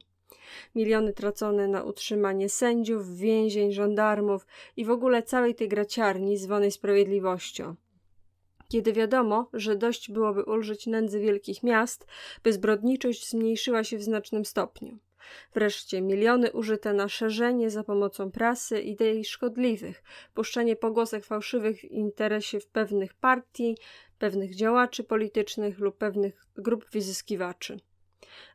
Miliony tracone na utrzymanie sędziów, więzień, żandarmów i w ogóle całej tej graciarni zwanej sprawiedliwością kiedy wiadomo, że dość byłoby ulżyć nędzy wielkich miast, by zbrodniczość zmniejszyła się w znacznym stopniu. Wreszcie miliony użyte na szerzenie za pomocą prasy idei szkodliwych, puszczenie pogłosek fałszywych w interesie pewnych partii, pewnych działaczy politycznych lub pewnych grup wyzyskiwaczy.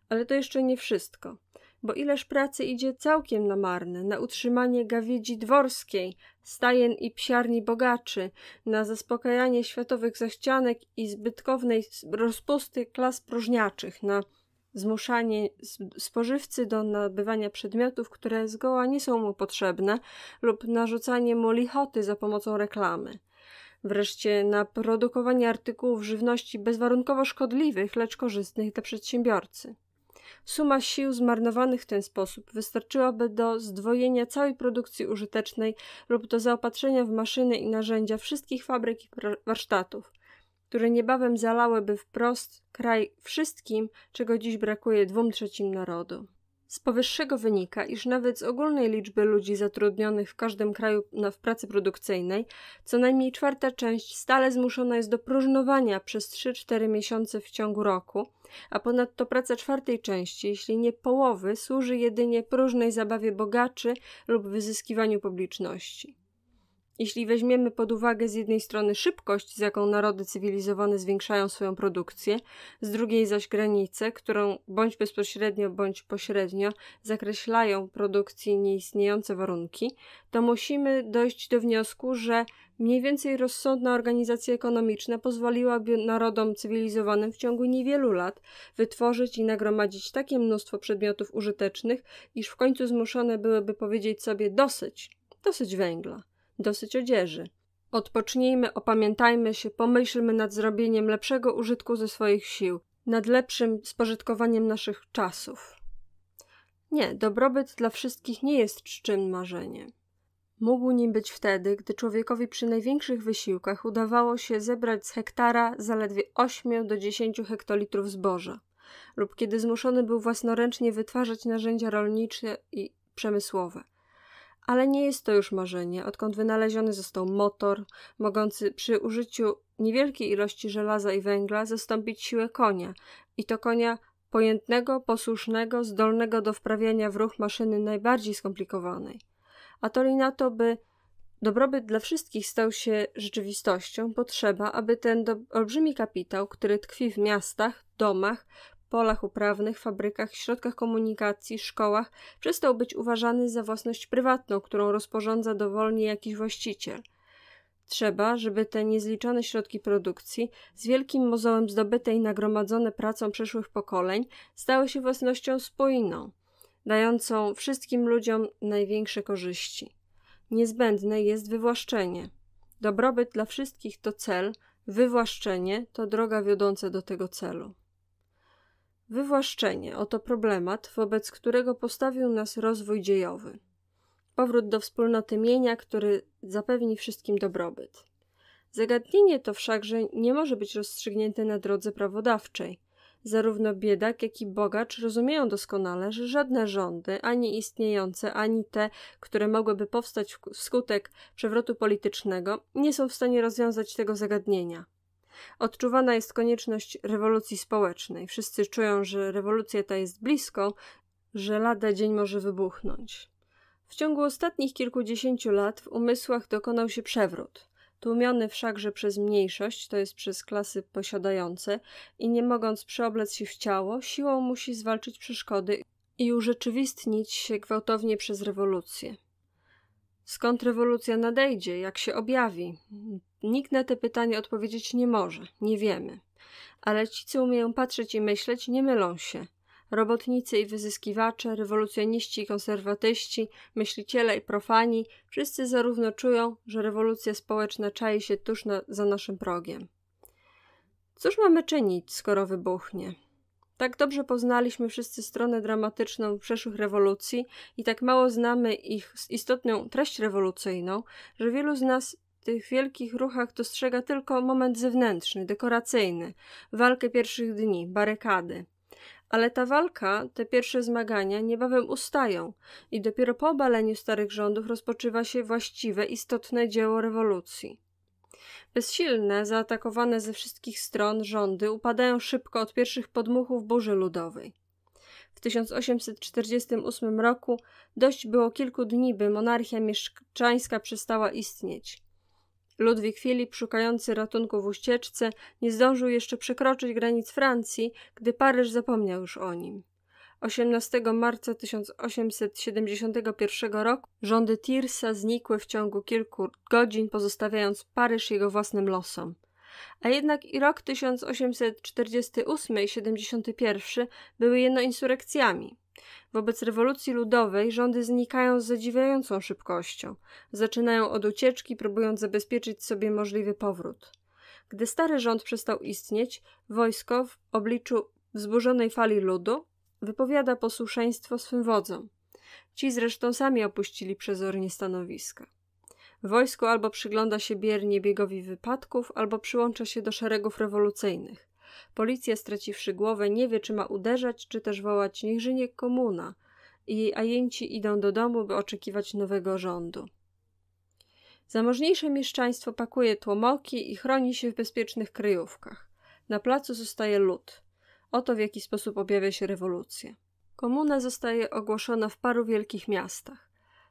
Ale to jeszcze nie wszystko bo ileż pracy idzie całkiem na marne, na utrzymanie gawiedzi dworskiej, stajen i psiarni bogaczy, na zaspokajanie światowych zachcianek i zbytkownej rozpusty klas próżniaczych, na zmuszanie spożywcy do nabywania przedmiotów, które zgoła nie są mu potrzebne, lub narzucanie mu lichoty za pomocą reklamy. Wreszcie na produkowanie artykułów żywności bezwarunkowo szkodliwych, lecz korzystnych dla przedsiębiorcy. Suma sił zmarnowanych w ten sposób wystarczyłaby do zdwojenia całej produkcji użytecznej lub do zaopatrzenia w maszyny i narzędzia wszystkich fabryk i warsztatów, które niebawem zalałyby wprost kraj wszystkim, czego dziś brakuje dwóm trzecim narodu. Z powyższego wynika, iż nawet z ogólnej liczby ludzi zatrudnionych w każdym kraju na, w pracy produkcyjnej, co najmniej czwarta część stale zmuszona jest do próżnowania przez 3-4 miesiące w ciągu roku, a ponadto praca czwartej części, jeśli nie połowy, służy jedynie próżnej zabawie bogaczy lub wyzyskiwaniu publiczności. Jeśli weźmiemy pod uwagę z jednej strony szybkość, z jaką narody cywilizowane zwiększają swoją produkcję, z drugiej zaś granicę, którą bądź bezpośrednio, bądź pośrednio zakreślają produkcji nieistniejące warunki, to musimy dojść do wniosku, że mniej więcej rozsądna organizacja ekonomiczna pozwoliłaby narodom cywilizowanym w ciągu niewielu lat wytworzyć i nagromadzić takie mnóstwo przedmiotów użytecznych, iż w końcu zmuszone byłyby powiedzieć sobie dosyć, dosyć węgla dosyć odzieży. Odpocznijmy, opamiętajmy się, pomyślmy nad zrobieniem lepszego użytku ze swoich sił, nad lepszym spożytkowaniem naszych czasów. Nie, dobrobyt dla wszystkich nie jest czczym marzeniem. Mógł nim być wtedy, gdy człowiekowi przy największych wysiłkach udawało się zebrać z hektara zaledwie 8 do 10 hektolitrów zboża, lub kiedy zmuszony był własnoręcznie wytwarzać narzędzia rolnicze i przemysłowe ale nie jest to już marzenie, odkąd wynaleziony został motor, mogący przy użyciu niewielkiej ilości żelaza i węgla zastąpić siłę konia, i to konia pojętnego, posłusznego, zdolnego do wprawiania w ruch maszyny najbardziej skomplikowanej. Atoli na to, by dobrobyt dla wszystkich stał się rzeczywistością, potrzeba, aby ten olbrzymi kapitał, który tkwi w miastach, domach, polach uprawnych, fabrykach, środkach komunikacji, szkołach przestał być uważany za własność prywatną, którą rozporządza dowolnie jakiś właściciel. Trzeba, żeby te niezliczone środki produkcji, z wielkim mozołem zdobyte i nagromadzone pracą przyszłych pokoleń, stały się własnością spójną, dającą wszystkim ludziom największe korzyści. Niezbędne jest wywłaszczenie. Dobrobyt dla wszystkich to cel, wywłaszczenie to droga wiodąca do tego celu. Wywłaszczenie oto problemat, wobec którego postawił nas rozwój dziejowy. Powrót do wspólnoty mienia, który zapewni wszystkim dobrobyt. Zagadnienie to wszakże nie może być rozstrzygnięte na drodze prawodawczej. Zarówno biedak, jak i bogacz rozumieją doskonale, że żadne rządy, ani istniejące, ani te, które mogłyby powstać wskutek przewrotu politycznego, nie są w stanie rozwiązać tego zagadnienia odczuwana jest konieczność rewolucji społecznej. Wszyscy czują, że rewolucja ta jest blisko, że lada dzień może wybuchnąć. W ciągu ostatnich kilkudziesięciu lat w umysłach dokonał się przewrót, tłumiony wszakże przez mniejszość, to jest przez klasy posiadające, i nie mogąc przeoblec się w ciało, siłą musi zwalczyć przeszkody i urzeczywistnić się gwałtownie przez rewolucję. Skąd rewolucja nadejdzie, jak się objawi? Nikt na te pytanie odpowiedzieć nie może, nie wiemy. Ale ci, co umieją patrzeć i myśleć, nie mylą się. Robotnicy i wyzyskiwacze, rewolucjoniści i konserwatyści, myśliciele i profani, wszyscy zarówno czują, że rewolucja społeczna czai się tuż na, za naszym progiem. Cóż mamy czynić, skoro wybuchnie? Tak dobrze poznaliśmy wszyscy stronę dramatyczną przeszłych rewolucji i tak mało znamy ich istotną treść rewolucyjną, że wielu z nas w tych wielkich ruchach dostrzega tylko moment zewnętrzny, dekoracyjny, walkę pierwszych dni, barykady. Ale ta walka, te pierwsze zmagania niebawem ustają i dopiero po obaleniu starych rządów rozpoczywa się właściwe, istotne dzieło rewolucji. Bezsilne, zaatakowane ze wszystkich stron rządy upadają szybko od pierwszych podmuchów burzy ludowej. W 1848 roku dość było kilku dni, by monarchia mieszczańska przestała istnieć. Ludwik Filip, szukający ratunku w ucieczce, nie zdążył jeszcze przekroczyć granic Francji, gdy Paryż zapomniał już o nim. 18 marca 1871 roku rządy Tirsa znikły w ciągu kilku godzin, pozostawiając Paryż jego własnym losom. A jednak i rok 1848 i 71 były jednoinsurekcjami. Wobec rewolucji ludowej rządy znikają z zadziwiającą szybkością. Zaczynają od ucieczki, próbując zabezpieczyć sobie możliwy powrót. Gdy stary rząd przestał istnieć, wojsko w obliczu wzburzonej fali ludu wypowiada posłuszeństwo swym wodzom. Ci zresztą sami opuścili przezornie stanowiska. Wojsko albo przygląda się biernie biegowi wypadków, albo przyłącza się do szeregów rewolucyjnych. Policja, straciwszy głowę, nie wie, czy ma uderzać, czy też wołać niech żynie komuna, i jej ajenci idą do domu, by oczekiwać nowego rządu. Zamożniejsze mieszczaństwo pakuje tłomoki i chroni się w bezpiecznych kryjówkach. Na placu zostaje lud. Oto w jaki sposób objawia się rewolucja. Komuna zostaje ogłoszona w paru wielkich miastach.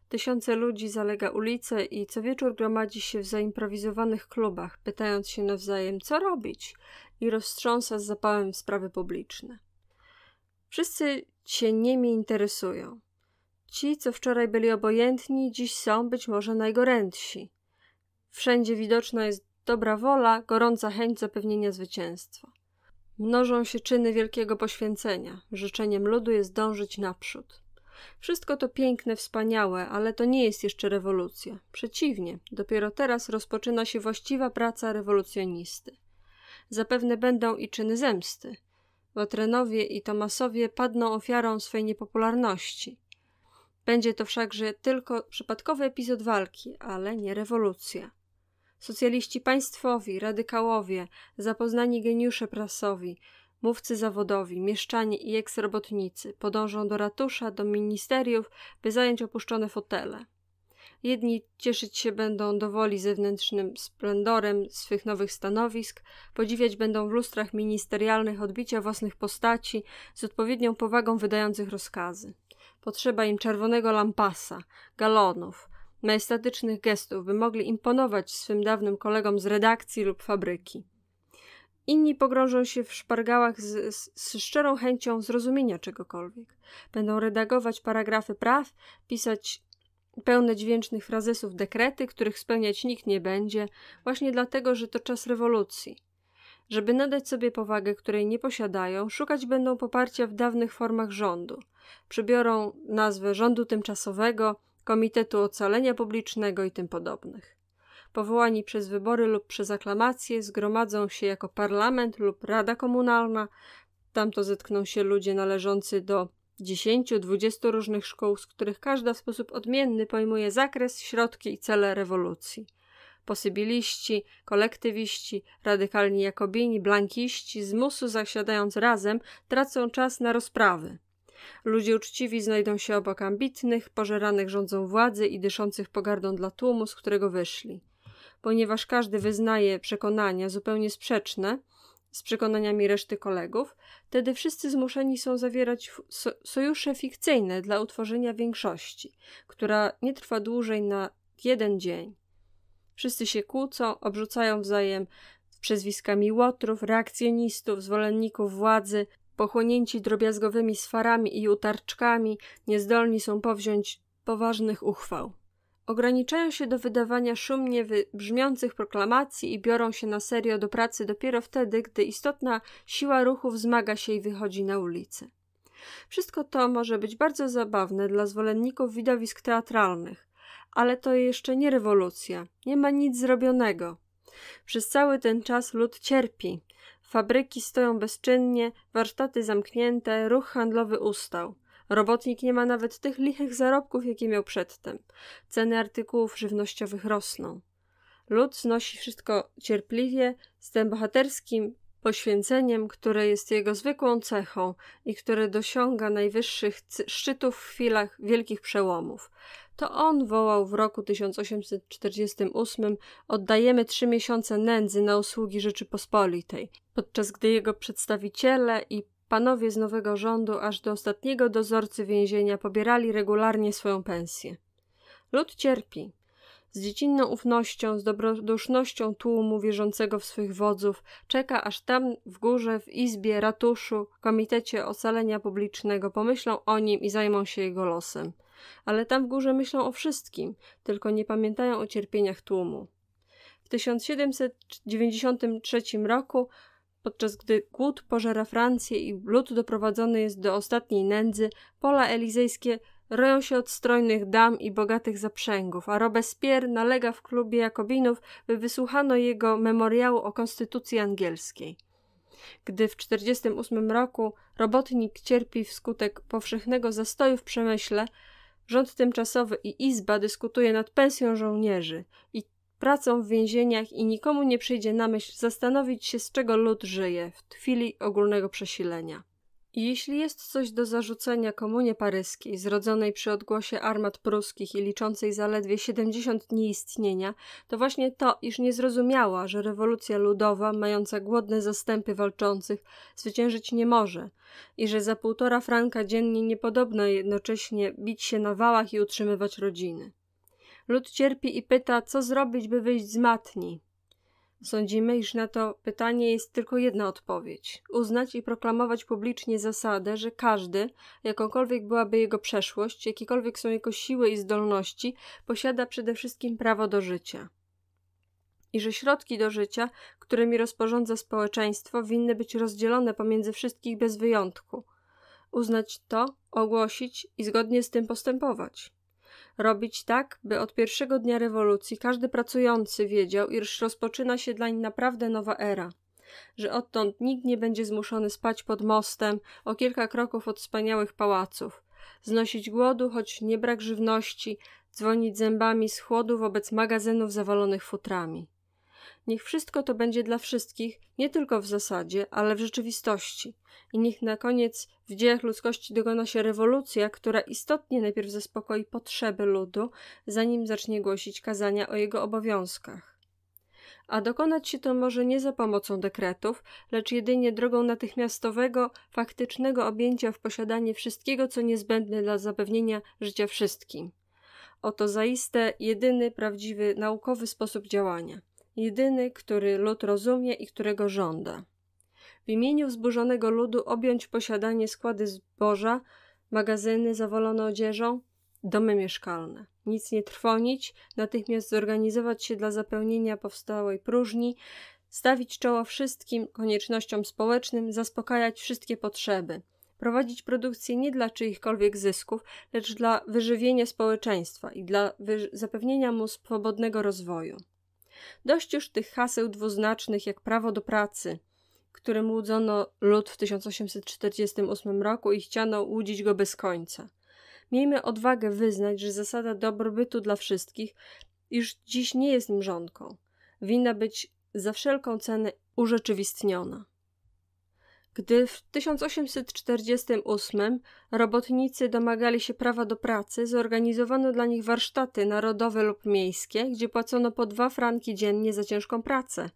Tysiące ludzi zalega ulice i co wieczór gromadzi się w zaimprowizowanych klubach, pytając się nawzajem, co robić, i roztrząsa z zapałem sprawy publiczne. Wszyscy się nimi interesują. Ci, co wczoraj byli obojętni, dziś są być może najgorętsi. Wszędzie widoczna jest dobra wola, gorąca chęć zapewnienia zwycięstwa. Mnożą się czyny wielkiego poświęcenia. Życzeniem ludu jest dążyć naprzód. Wszystko to piękne, wspaniałe, ale to nie jest jeszcze rewolucja. Przeciwnie, dopiero teraz rozpoczyna się właściwa praca rewolucjonisty. Zapewne będą i czyny zemsty. Watrenowie i Tomasowie padną ofiarą swej niepopularności. Będzie to wszakże tylko przypadkowy epizod walki, ale nie rewolucja. Socjaliści państwowi, radykałowie, zapoznani geniusze prasowi, mówcy zawodowi, mieszczanie i eksrobotnicy podążą do ratusza, do ministeriów, by zająć opuszczone fotele. Jedni cieszyć się będą dowoli zewnętrznym splendorem swych nowych stanowisk, podziwiać będą w lustrach ministerialnych odbicia własnych postaci z odpowiednią powagą wydających rozkazy. Potrzeba im czerwonego lampasa, galonów, majestatycznych gestów, by mogli imponować swym dawnym kolegom z redakcji lub fabryki. Inni pogrążą się w szpargałach z, z, z, szczerą chęcią zrozumienia czegokolwiek. Będą redagować paragrafy praw, pisać pełne dźwięcznych frazesów dekrety, których spełniać nikt nie będzie, właśnie dlatego, że to czas rewolucji. Żeby nadać sobie powagę, której nie posiadają, szukać będą poparcia w dawnych formach rządu. Przybiorą nazwę rządu tymczasowego, Komitetu Ocalenia Publicznego i tym podobnych. Powołani przez wybory lub przez aklamację zgromadzą się jako parlament lub rada komunalna. Tamto zetkną się ludzie należący do 10-20 różnych szkół, z których każda w sposób odmienny pojmuje zakres, środki i cele rewolucji. Posybiliści, kolektywiści, radykalni jakobini, blankiści z musu zasiadając razem tracą czas na rozprawy. Ludzie uczciwi znajdą się obok ambitnych, pożeranych rządzą władzy i dyszących pogardą dla tłumu, z którego wyszli. Ponieważ każdy wyznaje przekonania zupełnie sprzeczne z przekonaniami reszty kolegów, wtedy wszyscy zmuszeni są zawierać so sojusze fikcyjne dla utworzenia większości, która nie trwa dłużej na jeden dzień. Wszyscy się kłócą, obrzucają wzajem przezwiskami łotrów, reakcjonistów, zwolenników władzy, pochłonięci drobiazgowymi swarami i utarczkami, niezdolni są powziąć poważnych uchwał. Ograniczają się do wydawania szumnie brzmiących proklamacji i biorą się na serio do pracy dopiero wtedy, gdy istotna siła ruchu zmaga się i wychodzi na ulicę. Wszystko to może być bardzo zabawne dla zwolenników widowisk teatralnych, ale to jeszcze nie rewolucja, nie ma nic zrobionego. Przez cały ten czas lud cierpi, Fabryki stoją bezczynnie, warsztaty zamknięte, ruch handlowy ustał. Robotnik nie ma nawet tych lichych zarobków, jakie miał przedtem. Ceny artykułów żywnościowych rosną. Lud znosi wszystko cierpliwie, z tym bohaterskim poświęceniem, które jest jego zwykłą cechą i które dosiąga najwyższych szczytów w chwilach wielkich przełomów. To on wołał w roku 1848 oddajemy trzy miesiące nędzy na usługi Rzeczypospolitej, podczas gdy jego przedstawiciele i panowie z nowego rządu aż do ostatniego dozorcy więzienia pobierali regularnie swoją pensję. Lud cierpi. Z dziecinną ufnością, z dobrodusznością tłumu wierzącego w swych wodzów, czeka aż tam w górze, w izbie, ratuszu, komitecie ocalenia publicznego pomyślą o nim i zajmą się jego losem ale tam w górze myślą o wszystkim, tylko nie pamiętają o cierpieniach tłumu. W 1793 roku, podczas gdy głód pożera Francję i lud doprowadzony jest do ostatniej nędzy, pola elizejskie roją się od strojnych dam i bogatych zaprzęgów, a Robespierre nalega w klubie Jakobinów, by wysłuchano jego memoriału o konstytucji angielskiej. Gdy w 1948 roku robotnik cierpi wskutek powszechnego zastoju w przemyśle, Rząd tymczasowy i Izba dyskutuje nad pensją żołnierzy i pracą w więzieniach i nikomu nie przyjdzie na myśl zastanowić się, z czego lud żyje w chwili ogólnego przesilenia. Jeśli jest coś do zarzucenia komunie paryskiej, zrodzonej przy odgłosie armat pruskich i liczącej zaledwie 70 dni istnienia, to właśnie to, iż nie zrozumiała, że rewolucja ludowa, mająca głodne zastępy walczących, zwyciężyć nie może i że za półtora franka dziennie niepodobno jednocześnie bić się na wałach i utrzymywać rodziny. Lud cierpi i pyta, co zrobić, by wyjść z matni, Sądzimy, iż na to pytanie jest tylko jedna odpowiedź: uznać i proklamować publicznie zasadę, że każdy, jakąkolwiek byłaby jego przeszłość, jakiekolwiek są jego siły i zdolności, posiada przede wszystkim prawo do życia. I że środki do życia, którymi rozporządza społeczeństwo, winny być rozdzielone pomiędzy wszystkich bez wyjątku. Uznać to, ogłosić i zgodnie z tym postępować. Robić tak, by od pierwszego dnia rewolucji każdy pracujący wiedział, iż rozpoczyna się dlań naprawdę nowa era. Że odtąd nikt nie będzie zmuszony spać pod mostem o kilka kroków od wspaniałych pałaców, znosić głodu, choć nie brak żywności, dzwonić zębami z chłodu wobec magazynów zawalonych futrami. Niech wszystko to będzie dla wszystkich, nie tylko w zasadzie, ale w rzeczywistości. I niech na koniec w dziejach ludzkości dogona się rewolucja, która istotnie najpierw zaspokoi potrzeby ludu, zanim zacznie głosić kazania o jego obowiązkach a dokonać się to może nie za pomocą dekretów, lecz jedynie drogą natychmiastowego, faktycznego objęcia w posiadanie wszystkiego, co niezbędne dla zapewnienia życia wszystkim. Oto zaiste jedyny prawdziwy naukowy sposób działania jedyny, który lud rozumie i którego żąda. W imieniu wzburzonego ludu objąć posiadanie składy zboża, magazyny zawolone odzieżą, domy mieszkalne. Nic nie trwonić, natychmiast zorganizować się dla zapełnienia powstałej próżni, stawić czoło wszystkim koniecznościom społecznym, zaspokajać wszystkie potrzeby, prowadzić produkcję nie dla czyichkolwiek zysków, lecz dla wyżywienia społeczeństwa i dla zapewnienia mu swobodnego rozwoju. Dość już tych haseł dwuznacznych jak prawo do pracy, którym łudzono lud w 1848 roku i chciano łudzić go bez końca. Miejmy odwagę wyznać, że zasada dobrobytu dla wszystkich już dziś nie jest mrzonką. Winna być za wszelką cenę urzeczywistniona. Gdy w 1848 robotnicy domagali się prawa do pracy, zorganizowano dla nich warsztaty narodowe lub miejskie, gdzie płacono po dwa franki dziennie za ciężką pracę.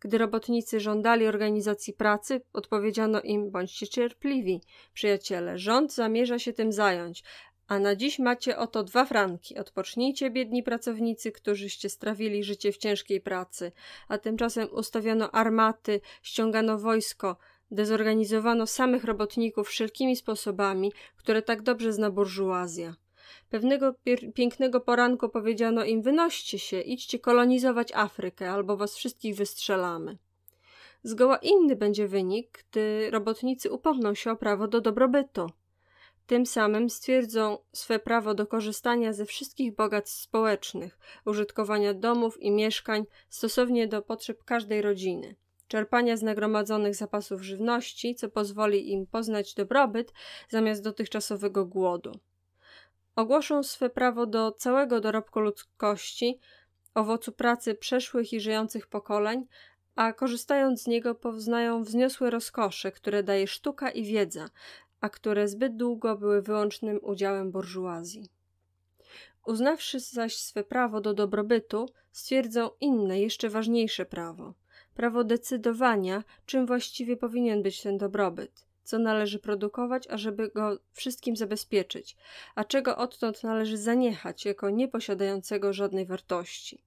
Gdy robotnicy żądali organizacji pracy, odpowiedziano im bądźcie cierpliwi, przyjaciele, rząd zamierza się tym zająć, a na dziś macie oto dwa franki. Odpocznijcie, biedni pracownicy, którzyście strawili życie w ciężkiej pracy. A tymczasem ustawiano armaty, ściągano wojsko, Dezorganizowano samych robotników wszelkimi sposobami, które tak dobrze zna burżuazja. Pewnego pięknego poranku powiedziano im: wynoście się, idźcie kolonizować Afrykę, albo was wszystkich wystrzelamy. Zgoła inny będzie wynik, gdy robotnicy upomną się o prawo do dobrobytu. Tym samym stwierdzą swe prawo do korzystania ze wszystkich bogactw społecznych, użytkowania domów i mieszkań stosownie do potrzeb każdej rodziny czerpania z nagromadzonych zapasów żywności, co pozwoli im poznać dobrobyt zamiast dotychczasowego głodu. Ogłoszą swe prawo do całego dorobku ludzkości, owocu pracy przeszłych i żyjących pokoleń, a korzystając z niego poznają wzniosłe rozkosze, które daje sztuka i wiedza, a które zbyt długo były wyłącznym udziałem burżuazji. Uznawszy zaś swe prawo do dobrobytu, stwierdzą inne, jeszcze ważniejsze prawo prawo decydowania, czym właściwie powinien być ten dobrobyt, co należy produkować, ażeby go wszystkim zabezpieczyć, a czego odtąd należy zaniechać jako nieposiadającego żadnej wartości.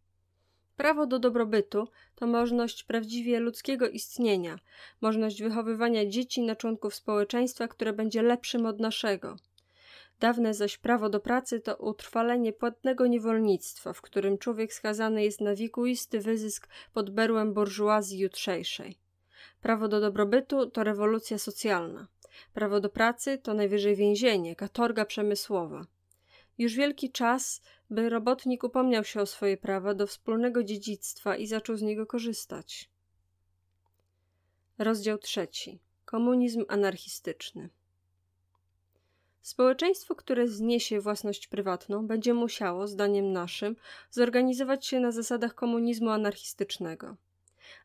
Prawo do dobrobytu to możność prawdziwie ludzkiego istnienia, możność wychowywania dzieci na członków społeczeństwa, które będzie lepszym od naszego – Dawne zaś prawo do pracy to utrwalenie płatnego niewolnictwa, w którym człowiek skazany jest na wiekuisty wyzysk pod berłem burżuazji jutrzejszej. Prawo do dobrobytu to rewolucja socjalna. Prawo do pracy to najwyżej więzienie, katorga przemysłowa. Już wielki czas, by robotnik upomniał się o swoje prawa do wspólnego dziedzictwa i zaczął z niego korzystać. Rozdział trzeci. Komunizm anarchistyczny. Społeczeństwo, które zniesie własność prywatną, będzie musiało, zdaniem naszym, zorganizować się na zasadach komunizmu anarchistycznego.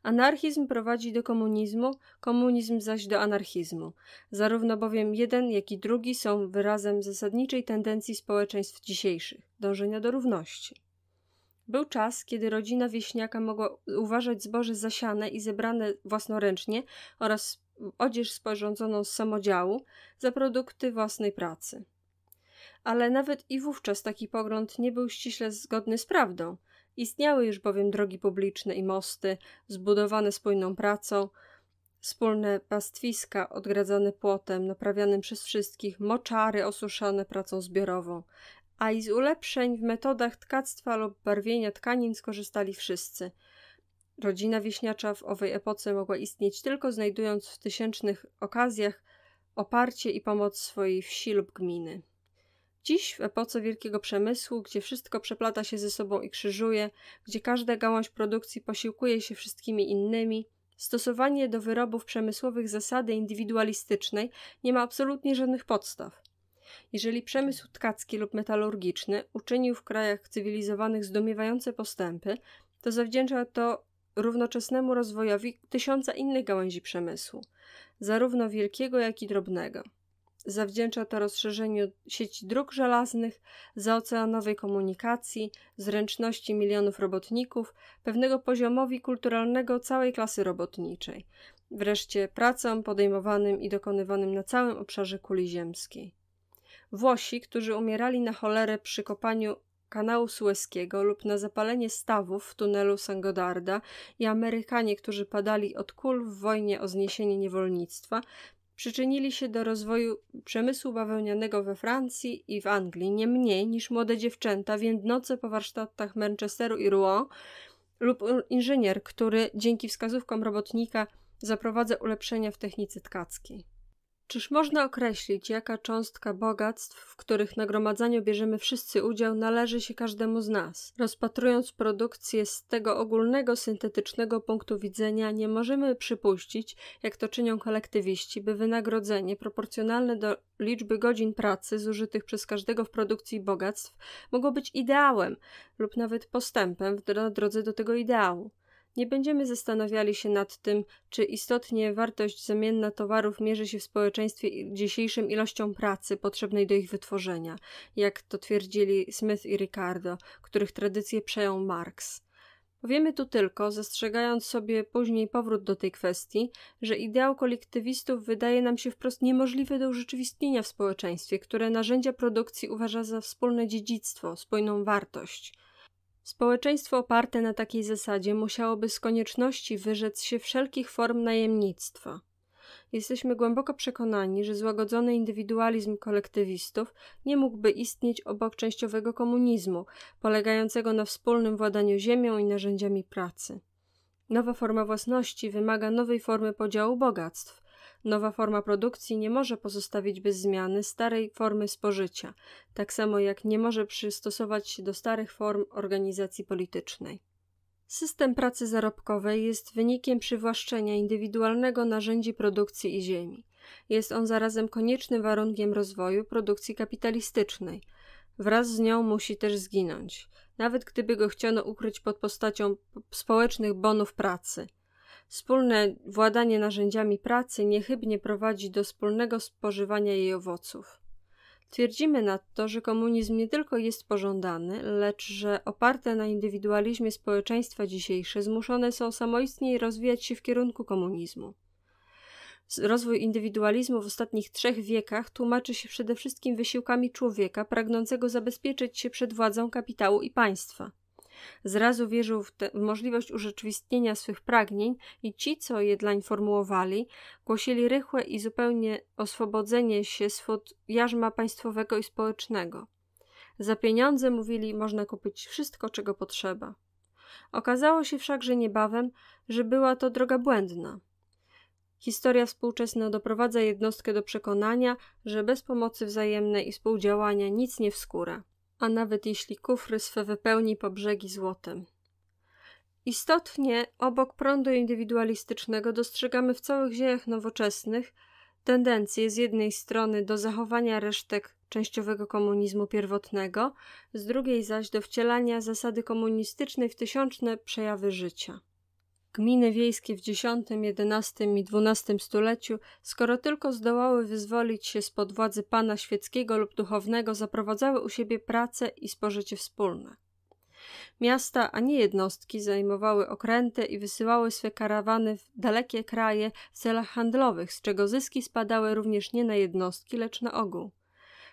Anarchizm prowadzi do komunizmu, komunizm zaś do anarchizmu. Zarówno bowiem jeden, jak i drugi są wyrazem zasadniczej tendencji społeczeństw dzisiejszych dążenia do równości. Był czas, kiedy rodzina wieśniaka mogła uważać zboże zasiane i zebrane własnoręcznie oraz odzież sporządzoną z samodziału za produkty własnej pracy. Ale nawet i wówczas taki pogląd nie był ściśle zgodny z prawdą. Istniały już bowiem drogi publiczne i mosty, zbudowane spójną pracą, wspólne pastwiska odgradzane płotem, naprawianym przez wszystkich, moczary osuszane pracą zbiorową, a i z ulepszeń w metodach tkactwa lub barwienia tkanin skorzystali wszyscy – Rodzina wieśniacza w owej epoce mogła istnieć tylko znajdując w tysięcznych okazjach oparcie i pomoc swojej wsi lub gminy. Dziś, w epoce wielkiego przemysłu, gdzie wszystko przeplata się ze sobą i krzyżuje, gdzie każda gałąź produkcji posiłkuje się wszystkimi innymi, stosowanie do wyrobów przemysłowych zasady indywidualistycznej nie ma absolutnie żadnych podstaw. Jeżeli przemysł tkacki lub metalurgiczny uczynił w krajach cywilizowanych zdumiewające postępy, to zawdzięcza to równoczesnemu rozwojowi tysiąca innych gałęzi przemysłu, zarówno wielkiego, jak i drobnego. Zawdzięcza to rozszerzeniu sieci dróg żelaznych, zaoceanowej komunikacji, zręczności milionów robotników, pewnego poziomowi kulturalnego całej klasy robotniczej, wreszcie pracom podejmowanym i dokonywanym na całym obszarze kuli ziemskiej. Włosi, którzy umierali na cholerę przy kopaniu kanału Sueskiego lub na zapalenie stawów w tunelu San Godarda i Amerykanie, którzy padali od kul w wojnie o zniesienie niewolnictwa, przyczynili się do rozwoju przemysłu bawełnianego we Francji i w Anglii nie mniej niż młode dziewczęta więdnoce po warsztatach Manchesteru i Rouen lub inżynier, który dzięki wskazówkom robotnika zaprowadza ulepszenia w technice tkackiej. Czyż można określić, jaka cząstka bogactw, w których nagromadzaniu bierzemy wszyscy udział, należy się każdemu z nas? Rozpatrując produkcję z tego ogólnego, syntetycznego punktu widzenia, nie możemy przypuścić, jak to czynią kolektywiści, by wynagrodzenie proporcjonalne do liczby godzin pracy zużytych przez każdego w produkcji bogactw mogło być ideałem lub nawet postępem w drodze do tego ideału nie będziemy zastanawiali się nad tym, czy istotnie wartość zamienna towarów mierzy się w społeczeństwie dzisiejszym ilością pracy potrzebnej do ich wytworzenia, jak to twierdzili Smith i Ricardo, których tradycje przejął Marx. Powiemy tu tylko, zastrzegając sobie później powrót do tej kwestii, że ideał kolektywistów wydaje nam się wprost niemożliwy do urzeczywistnienia w społeczeństwie, które narzędzia produkcji uważa za wspólne dziedzictwo, spójną wartość – Społeczeństwo oparte na takiej zasadzie musiałoby z konieczności wyrzec się wszelkich form najemnictwa. Jesteśmy głęboko przekonani, że złagodzony indywidualizm kolektywistów nie mógłby istnieć obok częściowego komunizmu, polegającego na wspólnym władaniu ziemią i narzędziami pracy. Nowa forma własności wymaga nowej formy podziału bogactw, Nowa forma produkcji nie może pozostawić bez zmiany starej formy spożycia, tak samo jak nie może przystosować się do starych form organizacji politycznej. System pracy zarobkowej jest wynikiem przywłaszczenia indywidualnego narzędzi produkcji i ziemi. Jest on zarazem koniecznym warunkiem rozwoju produkcji kapitalistycznej. Wraz z nią musi też zginąć, nawet gdyby go chciano ukryć pod postacią społecznych bonów pracy – Wspólne władanie narzędziami pracy niechybnie prowadzi do wspólnego spożywania jej owoców. Twierdzimy nadto, że komunizm nie tylko jest pożądany, lecz że oparte na indywidualizmie społeczeństwa dzisiejsze zmuszone są samoistnie rozwijać się w kierunku komunizmu. Rozwój indywidualizmu w ostatnich trzech wiekach tłumaczy się przede wszystkim wysiłkami człowieka pragnącego zabezpieczyć się przed władzą kapitału i państwa – Zrazu wierzył w, te, w możliwość urzeczywistnienia swych pragnień i ci, co je dlań formułowali, głosili rychłe i zupełnie oswobodzenie się swód jarzma państwowego i społecznego. Za pieniądze, mówili, można kupić wszystko, czego potrzeba. Okazało się wszakże niebawem, że była to droga błędna. Historia współczesna doprowadza jednostkę do przekonania, że bez pomocy wzajemnej i współdziałania nic nie wskóra a nawet jeśli kufry swe wypełni po brzegi złotem. Istotnie, obok prądu indywidualistycznego dostrzegamy w całych dziejach nowoczesnych tendencję z jednej strony do zachowania resztek częściowego komunizmu pierwotnego, z drugiej zaś do wcielania zasady komunistycznej w tysiączne przejawy życia. Gminy wiejskie w X, XI i XII stuleciu, skoro tylko zdołały wyzwolić się spod władzy pana świeckiego lub duchownego, zaprowadzały u siebie pracę i spożycie wspólne. Miasta, a nie jednostki, zajmowały okręty i wysyłały swe karawany w dalekie kraje w celach handlowych, z czego zyski spadały również nie na jednostki, lecz na ogół.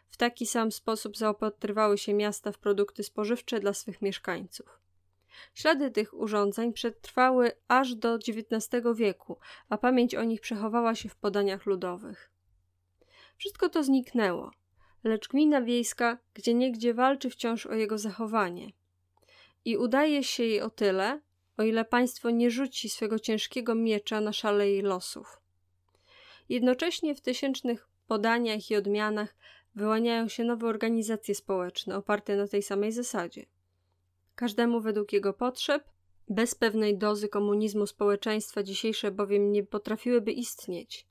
W taki sam sposób zaopatrywały się miasta w produkty spożywcze dla swych mieszkańców. Ślady tych urządzeń przetrwały aż do XIX wieku, a pamięć o nich przechowała się w podaniach ludowych. Wszystko to zniknęło, lecz gmina wiejska gdzie niegdzie walczy wciąż o jego zachowanie. I udaje się jej o tyle, o ile państwo nie rzuci swego ciężkiego miecza na szale jej losów. Jednocześnie w tysięcznych podaniach i odmianach wyłaniają się nowe organizacje społeczne oparte na tej samej zasadzie każdemu według jego potrzeb, bez pewnej dozy komunizmu społeczeństwa dzisiejsze bowiem nie potrafiłyby istnieć.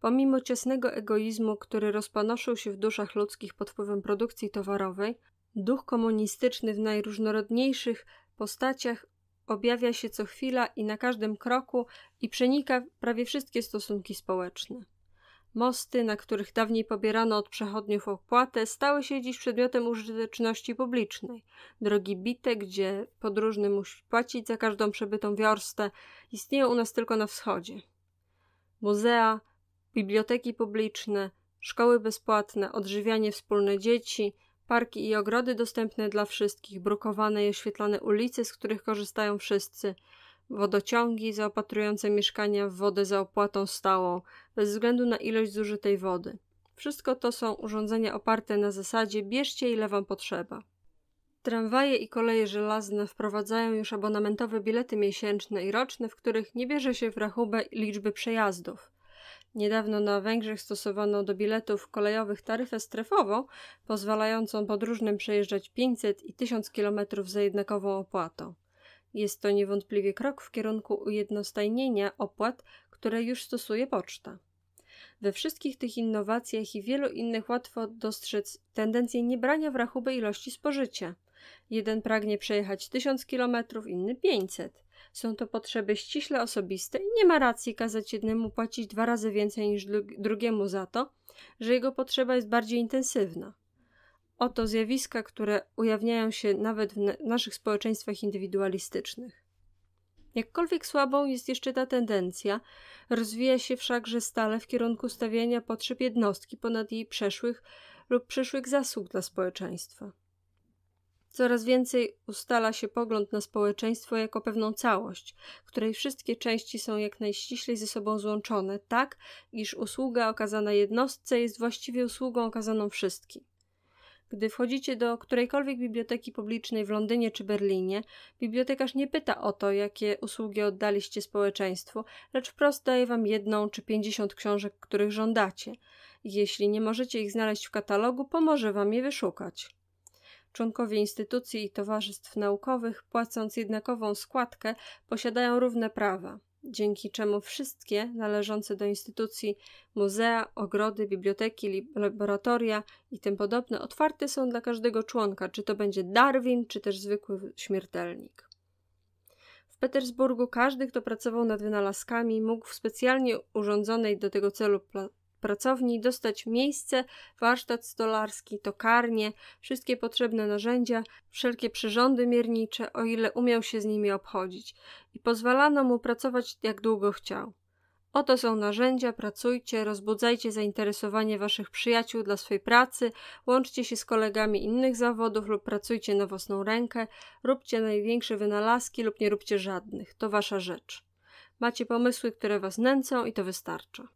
Pomimo ciasnego egoizmu, który rozpanoszył się w duszach ludzkich pod wpływem produkcji towarowej, duch komunistyczny w najróżnorodniejszych postaciach objawia się co chwila i na każdym kroku i przenika prawie wszystkie stosunki społeczne. Mosty, na których dawniej pobierano od przechodniów opłatę, stały się dziś przedmiotem użyteczności publicznej. Drogi bite, gdzie podróżny musi płacić za każdą przebytą wiorstę, istnieją u nas tylko na wschodzie. Muzea, biblioteki publiczne, szkoły bezpłatne, odżywianie wspólne dzieci, parki i ogrody dostępne dla wszystkich, brukowane i oświetlane ulice, z których korzystają wszyscy – wodociągi zaopatrujące mieszkania w wodę za opłatą stałą, bez względu na ilość zużytej wody. Wszystko to są urządzenia oparte na zasadzie bierzcie ile wam potrzeba. Tramwaje i koleje żelazne wprowadzają już abonamentowe bilety miesięczne i roczne, w których nie bierze się w rachubę liczby przejazdów. Niedawno na Węgrzech stosowano do biletów kolejowych taryfę strefową, pozwalającą podróżnym przejeżdżać 500 i 1000 km za jednakową opłatą. Jest to niewątpliwie krok w kierunku ujednostajnienia opłat, które już stosuje poczta. We wszystkich tych innowacjach i wielu innych łatwo dostrzec tendencję niebrania w rachubę ilości spożycia. Jeden pragnie przejechać 1000 km, inny 500. Są to potrzeby ściśle osobiste i nie ma racji kazać jednemu płacić dwa razy więcej niż drugiemu za to, że jego potrzeba jest bardziej intensywna. Oto zjawiska, które ujawniają się nawet w na naszych społeczeństwach indywidualistycznych. Jakkolwiek słabą jest jeszcze ta tendencja, rozwija się wszakże stale w kierunku stawiania potrzeb jednostki ponad jej przeszłych lub przyszłych zasług dla społeczeństwa. Coraz więcej ustala się pogląd na społeczeństwo jako pewną całość, której wszystkie części są jak najściślej ze sobą złączone, tak iż usługa okazana jednostce jest właściwie usługą okazaną wszystkim. Gdy wchodzicie do którejkolwiek biblioteki publicznej w Londynie czy Berlinie, bibliotekarz nie pyta o to, jakie usługi oddaliście społeczeństwu, lecz wprost daje wam jedną czy pięćdziesiąt książek, których żądacie. Jeśli nie możecie ich znaleźć w katalogu, pomoże wam je wyszukać. Członkowie instytucji i towarzystw naukowych, płacąc jednakową składkę, posiadają równe prawa dzięki czemu wszystkie należące do instytucji muzea, ogrody, biblioteki, laboratoria i tym podobne otwarte są dla każdego członka, czy to będzie Darwin, czy też zwykły śmiertelnik. W Petersburgu każdy, kto pracował nad wynalazkami, mógł w specjalnie urządzonej do tego celu pla pracowni dostać miejsce, warsztat stolarski, tokarnię, wszystkie potrzebne narzędzia, wszelkie przyrządy miernicze, o ile umiał się z nimi obchodzić i pozwalano mu pracować jak długo chciał. Oto są narzędzia, pracujcie, rozbudzajcie zainteresowanie waszych przyjaciół dla swojej pracy, łączcie się z kolegami innych zawodów lub pracujcie na własną rękę, róbcie największe wynalazki lub nie róbcie żadnych, to wasza rzecz. Macie pomysły, które was nęcą i to wystarcza.